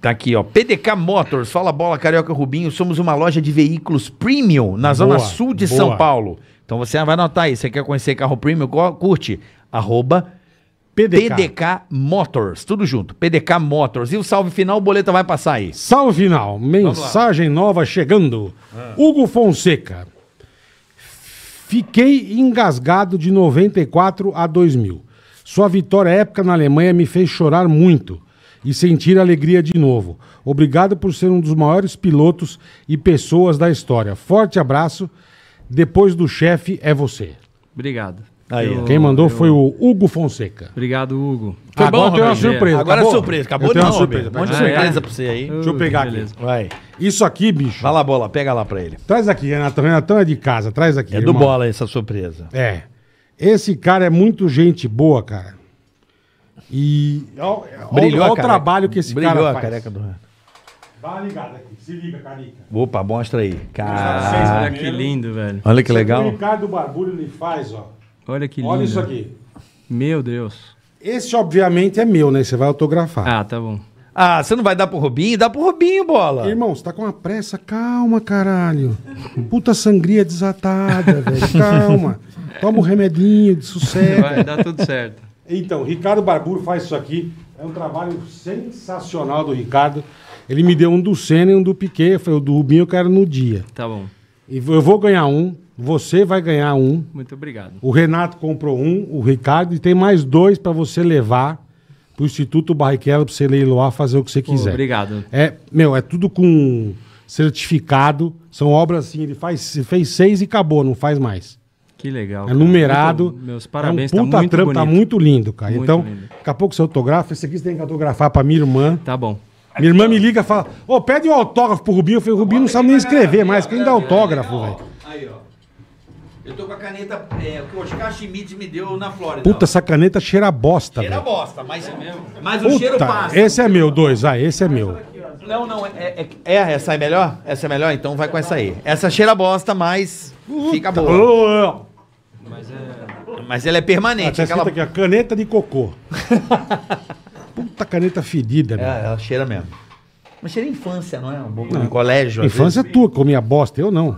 Tá aqui, ó. PDK Motors, fala bola, Carioca Rubinho. Somos uma loja de veículos premium na zona sul de boa. São Paulo. Então você vai anotar aí. Você quer conhecer carro premium? Curte. Arroba PDK. PDK. Motors, tudo junto. PDK Motors. E o salve final, o boleta vai passar aí. Salve final, mensagem nova chegando. Ah. Hugo Fonseca. Fiquei engasgado de 94 a 2000. Sua vitória épica na Alemanha me fez chorar muito e sentir alegria de novo. Obrigado por ser um dos maiores pilotos e pessoas da história. Forte abraço. Depois do chefe é você. Obrigado. Aí, eu, quem mandou eu... foi o Hugo Fonseca. Obrigado, Hugo. Foi Agora bom, tem uma surpresa. Agora acabou? é surpresa. Acabou de uma surpresa. Um monte de ah, é? surpresa pra você aí. Ah, Deixa eu pegar Beleza. Vai. Isso aqui, bicho. Vai lá, bola. Pega lá pra ele. Traz aqui, Renatão. Renatão é de casa. Traz aqui. É irmão. do bola essa surpresa. É. Esse cara é muito gente boa, cara. E olha o trabalho que esse Brilhou cara faz. a careca do Renan Dá uma ligada aqui. Se liga, Carica. Opa, mostra aí. Caraca, que lindo, velho. Olha que legal. O Ricardo Barbulho ele faz, ó. Olha que lindo. Olha isso aqui. Meu Deus. Esse, obviamente, é meu, né? Você vai autografar. Ah, tá bom. Ah, você não vai dar pro Robinho? Dá pro Robinho, bola. Irmão, você tá com uma pressa. Calma, caralho. Puta sangria desatada, velho. Calma. Toma um remedinho de sucesso. Vai dar tudo certo. Então, Ricardo Barburo faz isso aqui. É um trabalho sensacional do Ricardo. Ele me deu um do Senna e um do Piquet. Foi o do Rubinho eu quero no dia. Tá bom. E eu vou ganhar um, você vai ganhar um. Muito obrigado. O Renato comprou um, o Ricardo, e tem mais dois para você levar pro Instituto Barrichello para você leiloar, fazer o que você quiser. Pô, obrigado. É, meu, é tudo com certificado. São obras assim, ele faz, ele fez seis e acabou, não faz mais. Que legal. É numerado. meus parabéns, é um tá puta tá muito trampo, tá bonito. tá muito lindo, cara. Muito então, lindo. daqui a pouco você autografa. Esse aqui você tem que autografar pra minha irmã. Tá bom. Minha irmã me liga e fala: Ô, oh, pede um autógrafo pro Rubinho. Eu falei: Rubinho não sabe nem escrever mais. Quem dá autógrafo, velho? Aí, ó. Eu tô com a caneta é, que o Oscar Schmidt me deu na Flórida. Puta, ó. essa caneta cheira bosta, Cheira véio. bosta, mas, é mesmo. mas Puta, o cheiro passa. Esse é meu, dois. Ah, esse é meu. Não, não, é, é, é, essa é melhor? Essa é melhor? Então vai com essa aí. Essa cheira bosta, mas Puta. fica boa. oh mas é. Mas ela é permanente. Ah, aquela... aqui, a caneta de cocô. Puta caneta fedida, né? É, ela cheira mesmo. Mas cheira infância, não é? Um pouco de colégio. Infância é tua, comia bosta, eu não.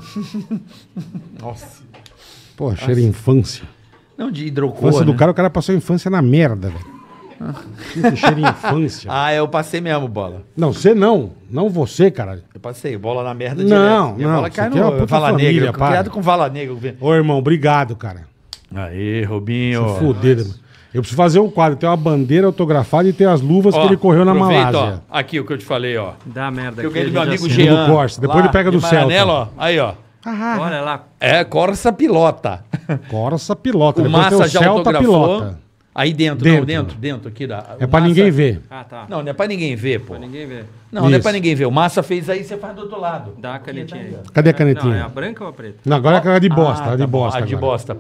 Nossa. Pô, Nossa. cheira infância. Não, de hidrocor. Infância né? do cara, o cara passou a infância na merda, velho. Puta, infância. Ah, eu passei mesmo, bola. Não, você não. Não você, cara. Eu passei, bola na merda de Não, Minha não. Bola cai no é vala família, negra. Para. com vala negra. Ô, irmão, obrigado, cara. Aí, Robinho. Se fuder, mano. Eu preciso fazer um quadro. Tem uma bandeira autografada e tem as luvas ó, que ele correu na Malásia. Ó, aqui o que eu te falei, ó. Dá merda. Que eu ganhei do meu amigo assim. Jean. Depois lá, ele pega do céu. ó. Aí, ó. Ah, Olha lá. É, Corsa Pilota. Corsa Pilota. O Depois Massa o já Celta autografou. Pilota. Aí dentro, dentro, não, dentro, dentro aqui da. É pra Massa... ninguém ver. Ah, tá. Não, não é pra ninguém ver, pô. Pra ninguém ver. Não, Isso. não é pra ninguém ver. O Massa fez aí, você faz do outro lado. Dá a tá canetinha aí. Cadê a canetinha? Não, é a branca ou a preta? Não, agora é a de bosta, ah, a de tá bosta. Bom, a de bosta.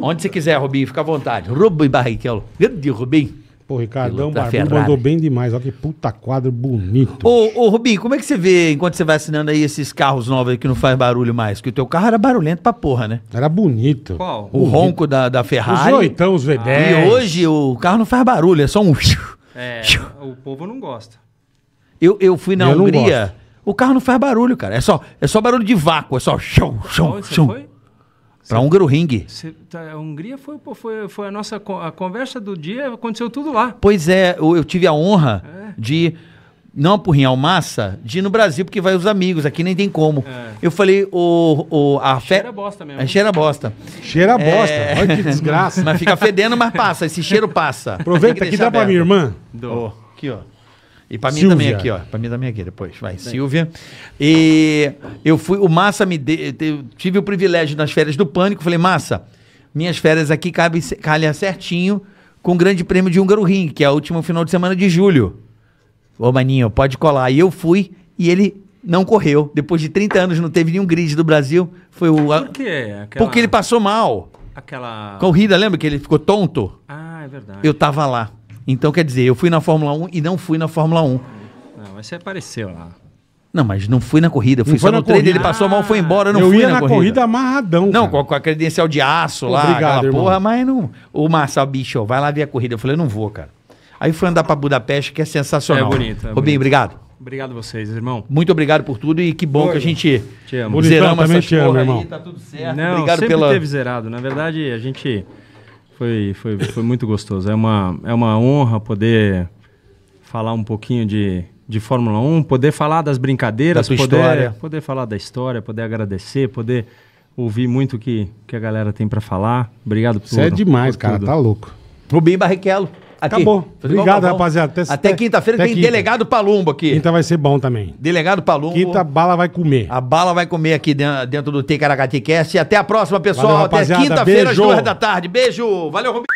Onde você quiser, Rubinho, fica à vontade. Rubem Barrichello. É grande Rubinho. Pô, Ricardão tá Barbudo mandou bem demais. Olha que puta quadro bonito. Ô, ô, Rubinho, como é que você vê, enquanto você vai assinando aí esses carros novos aí que não faz barulho mais? Que o teu carro era barulhento pra porra, né? Era bonito. Qual? O bonito. ronco da, da Ferrari. Os oitão, os V10. Ah. E hoje o carro não faz barulho, é só um... É, o povo não gosta. Eu, eu fui na eu Hungria, o carro não faz barulho, cara. É só, é só barulho de vácuo, é só... Chum, chum, chum. Foi? Para húngaro ringue. Tá, a Hungria foi, foi, foi a nossa a conversa do dia, aconteceu tudo lá. Pois é, eu, eu tive a honra é. de não apurrinhar o massa, de ir no Brasil, porque vai os amigos, aqui nem tem como. É. Eu falei, o, o, a fe... Cheira bosta mesmo. É, cheira bosta. Cheira bosta, é. olha que desgraça. mas fica fedendo, mas passa, esse cheiro passa. Aproveita que, dá para pra minha irmã. Do Oh, aqui, ó. E para mim Silvia. também aqui, ó. Para mim também aqui depois. Vai, Silvia. E eu fui, o Massa me deu. tive o privilégio nas férias do pânico, falei: "Massa, minhas férias aqui cabem calha certinho com o Grande Prêmio de Húngaro Ring, que é o último final de semana de julho. Ô, maninho, pode colar. E eu fui e ele não correu. Depois de 30 anos não teve nenhum grid do Brasil. Foi o Por quê? Aquela... Porque ele passou mal. Aquela corrida, lembra que ele ficou tonto? Ah, é verdade. Eu tava lá. Então, quer dizer, eu fui na Fórmula 1 e não fui na Fórmula 1. Não, mas você apareceu lá. Não, mas não fui na corrida, fui não só no treino, ele passou mal, foi embora, não eu fui ia na, na corrida. corrida amarradão. Não, com a credencial de aço lá, Obrigado, aquela porra, mas não. O Marcel, bicho, vai lá ver a corrida. Eu falei, eu não vou, cara. Aí fui andar para Budapeste, que é sensacional. É bonito. É obrigado. Obrigado a vocês, irmão. Muito obrigado por tudo e que bom Oi, que a gente te amo. zeramos Bonitão, essas te amo, irmão. tá tudo certo. Não, obrigado sempre pela... teve zerado. Na verdade, a gente foi, foi, foi muito gostoso. É uma, é uma honra poder falar um pouquinho de, de Fórmula 1, poder falar das brincadeiras, da poder, história. poder falar da história, poder agradecer, poder ouvir muito o que, que a galera tem para falar. Obrigado por Você é demais, por cara, tudo. tá louco. Rubim Barrichello. Aqui. Acabou. Obrigado, rapaziada. Até, até quinta-feira tem quinta. delegado Palumbo aqui. Quinta vai ser bom também. Delegado Palumbo. Quinta, a bala vai comer. A bala vai comer aqui dentro, do Ticaracati E até a próxima, pessoal. Valeu, até quinta-feira, às duas da tarde. Beijo. Valeu, Rubinho.